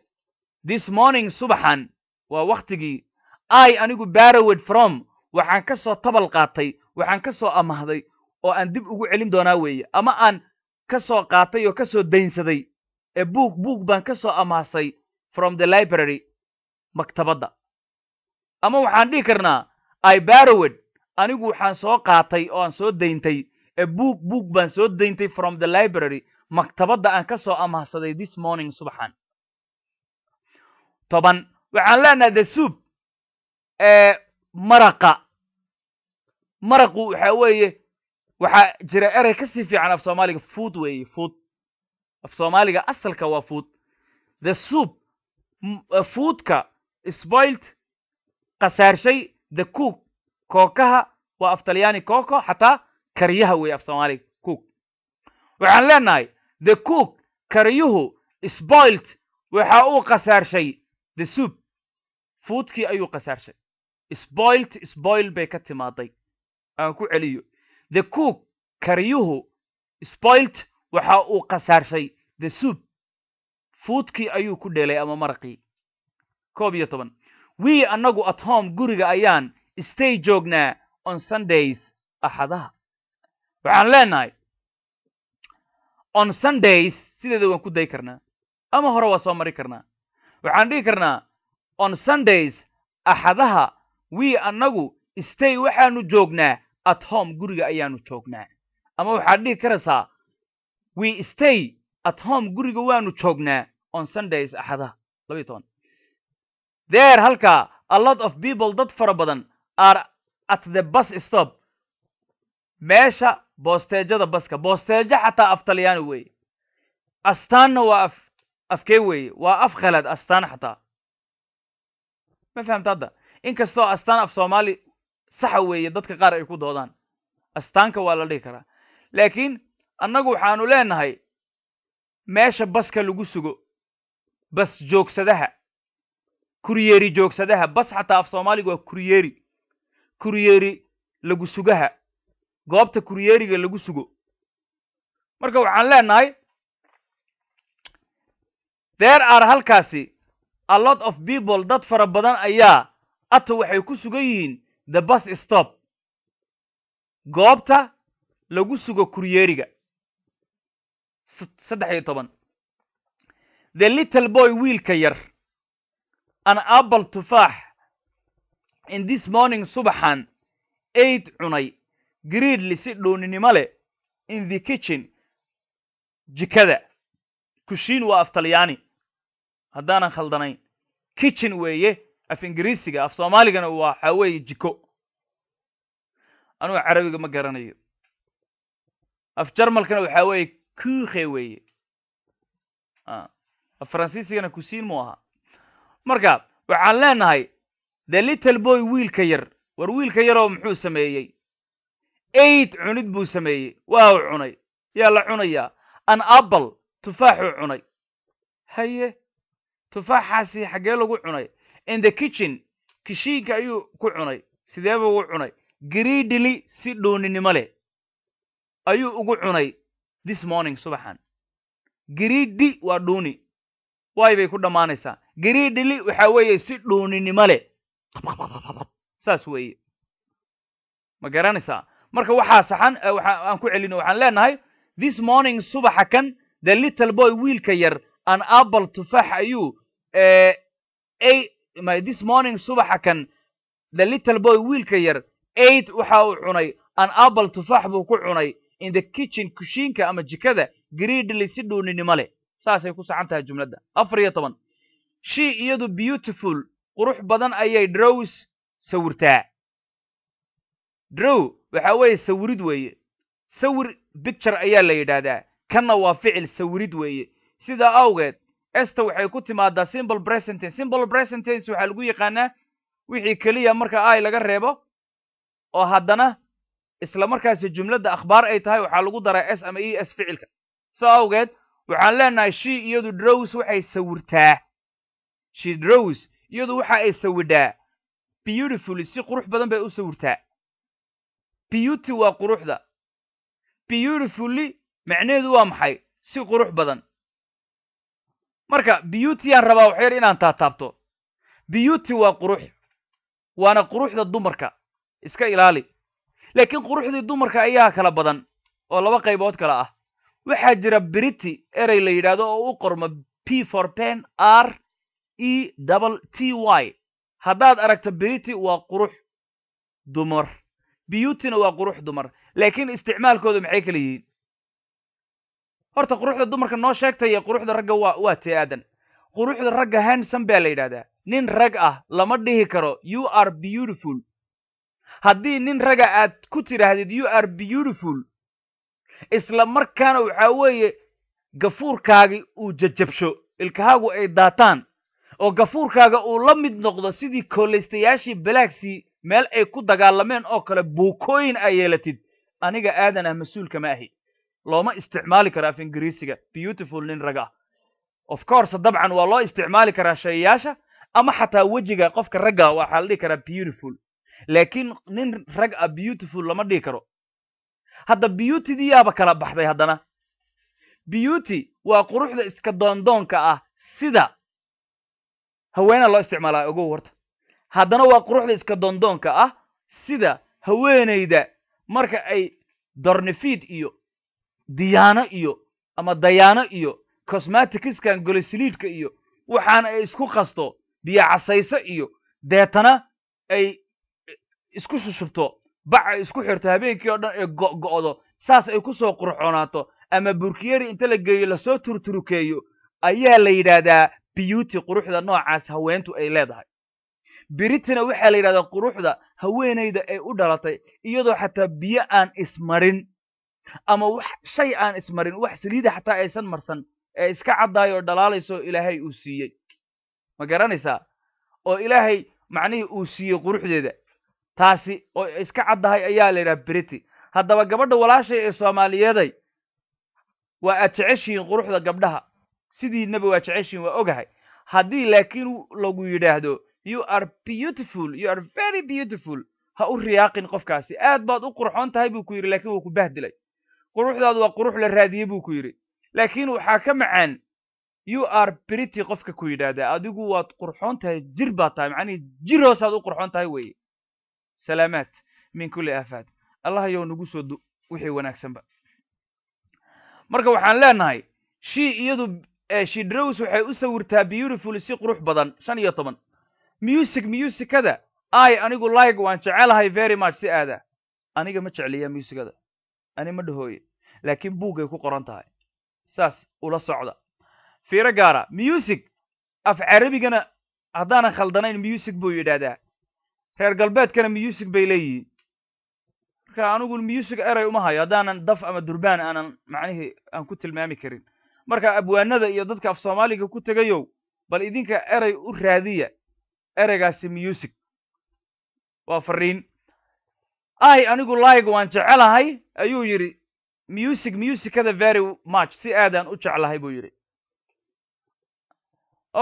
this morning subaxan waa wakhtigii i anigu barowed from waxaan ka soo tabal qaatay waxaan ka soo amahday oo aan dib ugu celin doonaa weeye ama aan ka soo qaatay oo ka soo daynsaday ee buug buug baan ka soo amaasay from the library maktabadda ama waxaan dhihi karnaa i barowed anigu waxaan soo qaatay oo aan soo dayntay ee buug buug baan soo dayntay from the library maktabadda aan ka soo amahsaday this morning subaxan toban waxaan leenahay the suub ee maraqa maraqu waxa weeye waxaa jira erey ka sii fiican af soomaaliga food wey food af soomaaliga asalka waa food the soup uh, foodka spoilt kasaarshay the cook kookaha waa af talyaani coco xataa karyaha wey af soomaaliga cook waxaan leenahay the cook kariyuhu spoilt waxa uu kasaarshay the soup foodkii ayuu kasaarshay spoilt spoil bay ka timaaday aan ku celiyo the cook kariyuhu spoilt waxa uu khasaarshay the soup fuudkii ayuu ku dheelay ama maraqii koob iyo toban wii annagu at home guriga ayaan stay joognaa on sundays axadaha waxaan leenahay on sundays sideeda waan ku day karnaa ama hore waa soo mari karnaa waxaan dhihi karnaa on sundays axadaha wii annagu stay waxaanu joognaa at home guriga ayaanu joognaa ama waxaad dhihi karaysaa we stay at home guriga waanu joognaa on sundays axadaha labayo toban there halkaa a lot of people dad fara badan are at the bus stop meesha boosteejada baska boosteejo xataa af talyaani weeye astaanna waa af afkee weeye waa af khalaad astaan xataa ma fahamta hadda in astaan af soomaali saxa weeye dadka qaar ay ku doodaan astaanka waa la dhihi karaa laakiin annagu waxaanu leenahay meesha baska lagu sugo bas joogsadaha kuryeeri joogsadaha bas xataa af soomaaliga waa kuryeeri kuryeeri lagu sugaha goobta kuryeeriga lagu sugo marka waxaan leenahay there are halkaasi a lot of people dad fara badan ayaa ata waxay ku sugan yihiin the bus stop goobta lagu sugo kuryeeriga saddex iyo toban the little boy wiilka yar an apple tufaax in this morning subaxan aid cunay griidli si dhooninimo leh in the kitchen jikada kushiin waa aftalyaani haddaanan khaldanayn kitchen weeye af ingiriisiga af soomaaligana waxa weeye jiko anugu carabiga ma garanayo af jarmalkana waxaa weeye kuhe weeye af faransiisigana kusiin mu aha marka waxaan leenahay the little boy wiilka yar war wiilka yaroo muxuu sameeyey aid cunid buu sameeyey waa u cunay yaa la cunayaa an apple tufaaxuu cunay haye tufaaxaasi xaggee lagu cunay in the kitchen kishiinka ayuu ku cunay sideeba ugu cunay greedily si dhuuninimo leh ayuu ugu cunay this morning subaxan greedy waa dhuuni way bay ku dhammaanaysaa greedily waxaa weeye si dhuuninimo leh saas weeye ma garanaysaa marka waxaa saxan aan ku celino waxaan leenahay this morning subaxa kan the little boy wiilka yar an apple tufax ayuu eh, my this morning subaxa kan the little boy wiilka yar eight waxa uu cunay an apple tufax buu ku cunay in the kitchen kushiinka ama jikada greedly si dhuuninimo leh saasay ku sacan tahay jumladda afar iyo toban she iyadu beautiful qurux badan ayay drows sawirtaa drow waxa weeye sawirid weeye sawir bicture ayaa la yidhaahdaa kanna waa ficil sawirid weeye sidaa awgeed esta waxay ku timaadaa simple presentense simple presentense waxaa lagu yaqaanaa wixii keliya marka ai laga reebo oo haddana isla markaasi jumladda akhbaar ay tahay waxaa lagu daraa s ama e s ficilka soo awgeed waxaan leenahay she iyadu drows waxay sawirtaa she drows iyadu waxa ay sawidhaa beautiful si qurux badan bay u sawirtaa beauty waa quruxda beautifully macnaheedu waa maxay si qurux badan marka beautyaan rabaa waxuu yidhi inaan taataabto beauty waa qurux waana quruxda dumarka iska ilaali laakiin quruxdii dumarka ayaa kala badan oo laba qaybood kale ah waxaa jira brity erey la yidhaahdo oo u qorma p for pen r e dl t y haddaad aragto brity waa qurux dumar beautyna waa qurux dumar laakiin isticmaalkooda maxay kala yihiin horta quruxda dumarka noo sheegtaya quruxda ragga waa waa tee aadan quruxda ragga handsome baa la yidhahdaa nin rag ah lama dhihi karo you are beautiful haddii nin raga aad ku tidhaahdid you are beautiful isla markaana waxaa weeye gafuurkaagi uu jajabsho ilkahaagu ay daataan oo gafuurkaaga uu la mid noqdo sidii koolaystayaashii balaagsi meel ay ku dagaalameen oo kale buukooyin aa yeelatid aniga aadan ah mas-uulkama ahi looma isticmaali karo af ingiriisiga beautiful nin rag ah of course dabcan waa loo isticmaali karaa shayayaasha ama xataa wejiga qofka ragga waxaa la dhihi karaa beautiful laakiin nin rag a ah beautiful lama dhihi karo hadda beautydiyaaba kala baxday haddana beauty waa quruxda iska doondoonka ah sida haweena loo isticmaalaa ogow horta haddana waa quruxda iska doondoonka ah sida haweenayda marka ay dornifiid iyo diyaano iyo ama dayaano iyo cosmaticiskan golosiliidhka iyo waxaana ay isku qasto biyo casayso iyo deetana ay isku shushubto bac ay isku xirto habeenkii oo dhan ay go'go'do saas ay kusoo qurxoonaato ama burkiyari inta la geeyo lasoo turturukeeyo ayaa la yidhaahdaa biyuuti quruxda noocaas haweentu ay leedahay biritina waxaa la yidhahdaa quruxda haweenayda ay u dhalatay iyadoo xataa biyo aan ismarin ama wax shay aan ismarin wax saliida xataa aysan marsan ee iska caddaayo oo dhalaalayso ilaahay uu siiyey ma garanaysaa oo ilaahay macnihii uu siiyey quruxdeeda taasi oo iska caddahay ayaa la yidhaha berity haddaba gabadha walaashay ee soomaaliyeeday waa aad jeceshihiin quruxda gabdhaha sidiinaba waa jeceshihiin waa ogahay haddii laakiin lagu yidhaahdo you are beautiful you are very beautiful ha u riyaaqin qofkaasi aad baad u qurxoon tahay buu ku yidhi lakiin wuu ku bahdilay quruxdaadu waa qurux la raadiyey buu ku yidhi laakiin waxaa ka macaan you are brity qofka ku yidhaahdaa adigu waad qurxoon tahay jir baa tahay macnihii jir hoosaad u qurxoon tahay weeye salaamaad min kulli aafaad allah yow nagu soo du wixii wanaagsanba marka waxaan leenahay shi iyadu eh, shidrows waxay u sawirtaa beautiful si qurux badan shan iyo toban music musicada ay anigu like waan jecelahay very much si aada aniga ma jecliya musicada ani ma dhahooye laakiin buuggay ku qoran tahay saas ula socda fiiro gaara music af carabigana haddaanan khaldanayn music buu yidhaahdaa reer galbeedkana music bay leeyihiin marka anigu music eray uma hayo haddaanan daf ama durbaan aanan macnihii aan ku tilmaami karin marka abwaanada iyo dadka af soomaaliga ku tegayow bal idinka eray u raadiya ereygaasi music waa fariin ay anigu lyga waan jecelahay ayuu yidhi music musicada very much si aadaan u jeclahay buu yidhi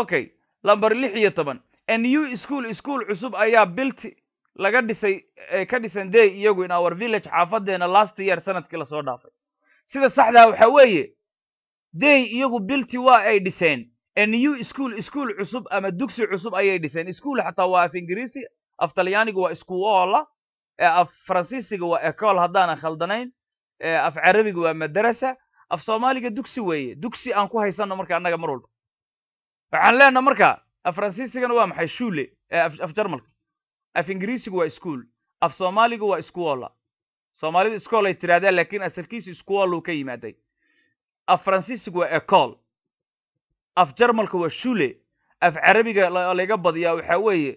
okay lamber lix iyo toban new school school cusub ayaa bilti laga dhisay e, ka dhisan day iyagu in our village xaafadeena last year sanadkii lasoo dhaafay sida saxdaa waxa weeye day iyagu bilti waa ay dhiseen new school school cusub ama dugsi cusub ayay dhiseen school xataa waa af ingiriisi af talyaanigu waa iskuola af faransiisiga waa ecol haddaana khaldanayn af carabiga waa madarasa af soomaaliga dugsi weeye dugsi aan ku haysanno marka annaga mar walba waxaan leenaha marka af faransiisigana waa maxay shule af jarmalka af ingiriisigu waa school af soomaaligu waa squola soomaalida scoolay tidhahdaan laakiin asalkiisu squoluu ka yimaaday af faransiisigu waa ecol af jarmalka waa shule af carabiga laga badiyaa waxaa weeye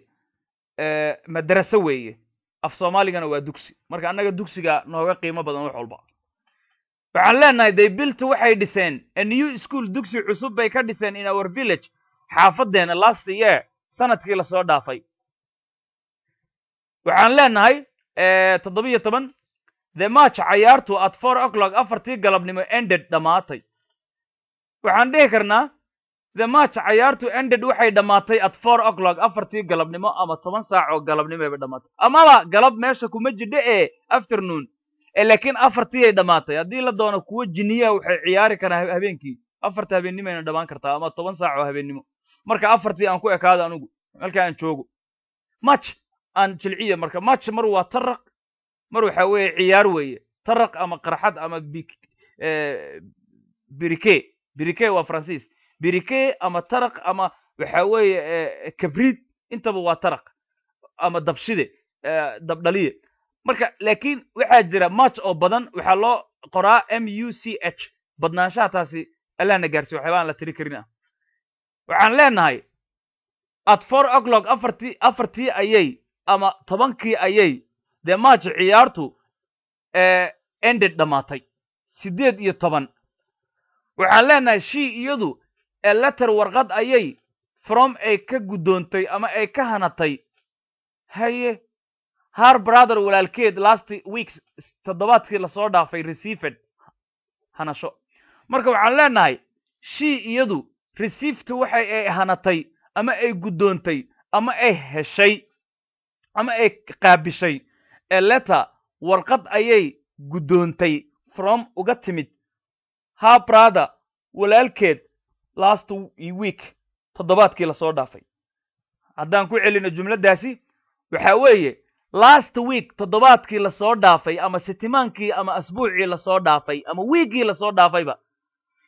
madraso weeye af soomaaligana waa dugsi marka annaga dugsiga nooga qiimo badan wax walba waxaan leenahay day biltu waxay dhiseen new school dugsi cusub bay ka dhiseen in our village xaafadeena last year sanadkii lasoo dhaafay waxaan leenahay eh, toddobiyo toban the march cayaartu at four o'clock afartii galabnimo ended dhammaatay waxaan dhihi karnaa the match cayaartu ended waxay dhammaatay at four o'clock afartii galabnimo ama toban saac galabnimo bay dhammaatay amaba galab meesha kuma jidha ee afternoon laakiin afartii ay dhammaatay haddii la doono kuwa jiniyaha waxay ciyaari karaan habeenkii afarta habeennimayna dhammaan kartaa ama toban saac oo habeennimo marka afartii aan ku ekaado anugu malka aan joogo match aan jilciya marka match mar waa taraq mar waxa weeye ciyaar weeye taraq ama qarxad ama birike birike waa francis birike ama taraq ama waxa weeye eh, kabriid intaba waa taraq ama dabshide eh, dabdhaliye marka laakiin waxaa jira match oo badan waxaa loo qoraa m u c h badnaanshaha taasi allahna gaarsiy waxyaaba aan la tiri karin ah waxaan leenahay at four o'clock afartii afartii ayay ama tobankii ayay dee match ciyaartu eh, ended dhammaatay siddeed iyo toban waxaan leenahay shi iyadu ee letter warqad ayay from ay ka guddoontay ama ay ka hanatay haye har brother walaalkeed last weeks toddobaadkii lasoo dhaafay received hanasho marka waxaan leenahay shii iyadu receiveta waxa ay hanatay ama ay guddoontay ama ay heshay ama ay qaabishay ee letter warqad ayay guddoontay from uga timid har brother walaalkeed last week toddobaadkii lasoo dhaafay haddaan ku celino jumladdaasi waxa weeye last week toddobaadkii lasoo dhaafay ama sitimaankii ama asbuucii lasoo dhaafay ama wiiggii lasoo dhaafayba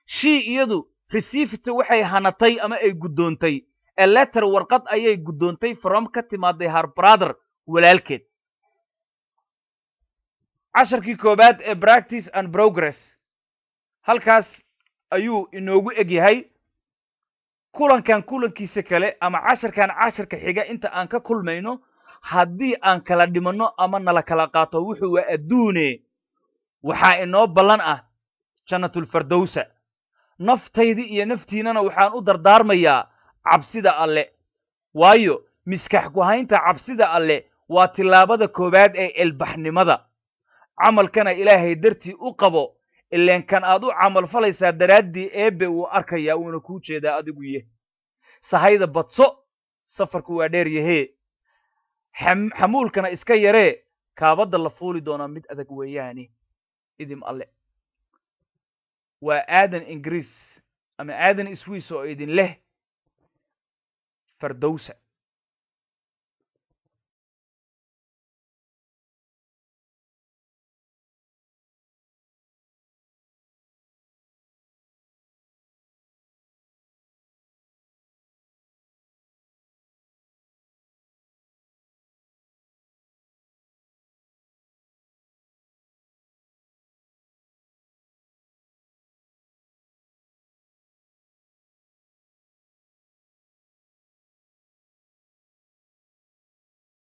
shii iyadu reciivt waxay hanatay ama ay guddoontay e letter warqad ayay guddoontay from ka timaaday har brother walaalkeed casharkii koobaad ee practice and progress halkaas ayuu inoogu egyahay kulankan kulankiisa kale ama casharkan casharka xiga inta aan ka kulmayno haddii aan kala dhimanno ama nala kala qaato wuxuu waa adduune waxaa inoo ballan ah jannatulfardowsa naftaydii iyo naftiinana waxaan u dardaarmayaa cabsida alle waayo miskax ku cabsida alle waa tillaabada koowaad ee elbaxnimada camalkana ilaahay dartii u qabo ileen kan aad u camal falaysaa daraaddii eebbe uu arkayaa uuna kuu jeedaa adigu yeh sahayda badso safarku waa dheer yahee xamuulkana iska yaree kaabadda la fuuli doonaa mid adag weeyaane idim alle waa aadan ingiriis ama aadan iswiis oo idin leh fardowsa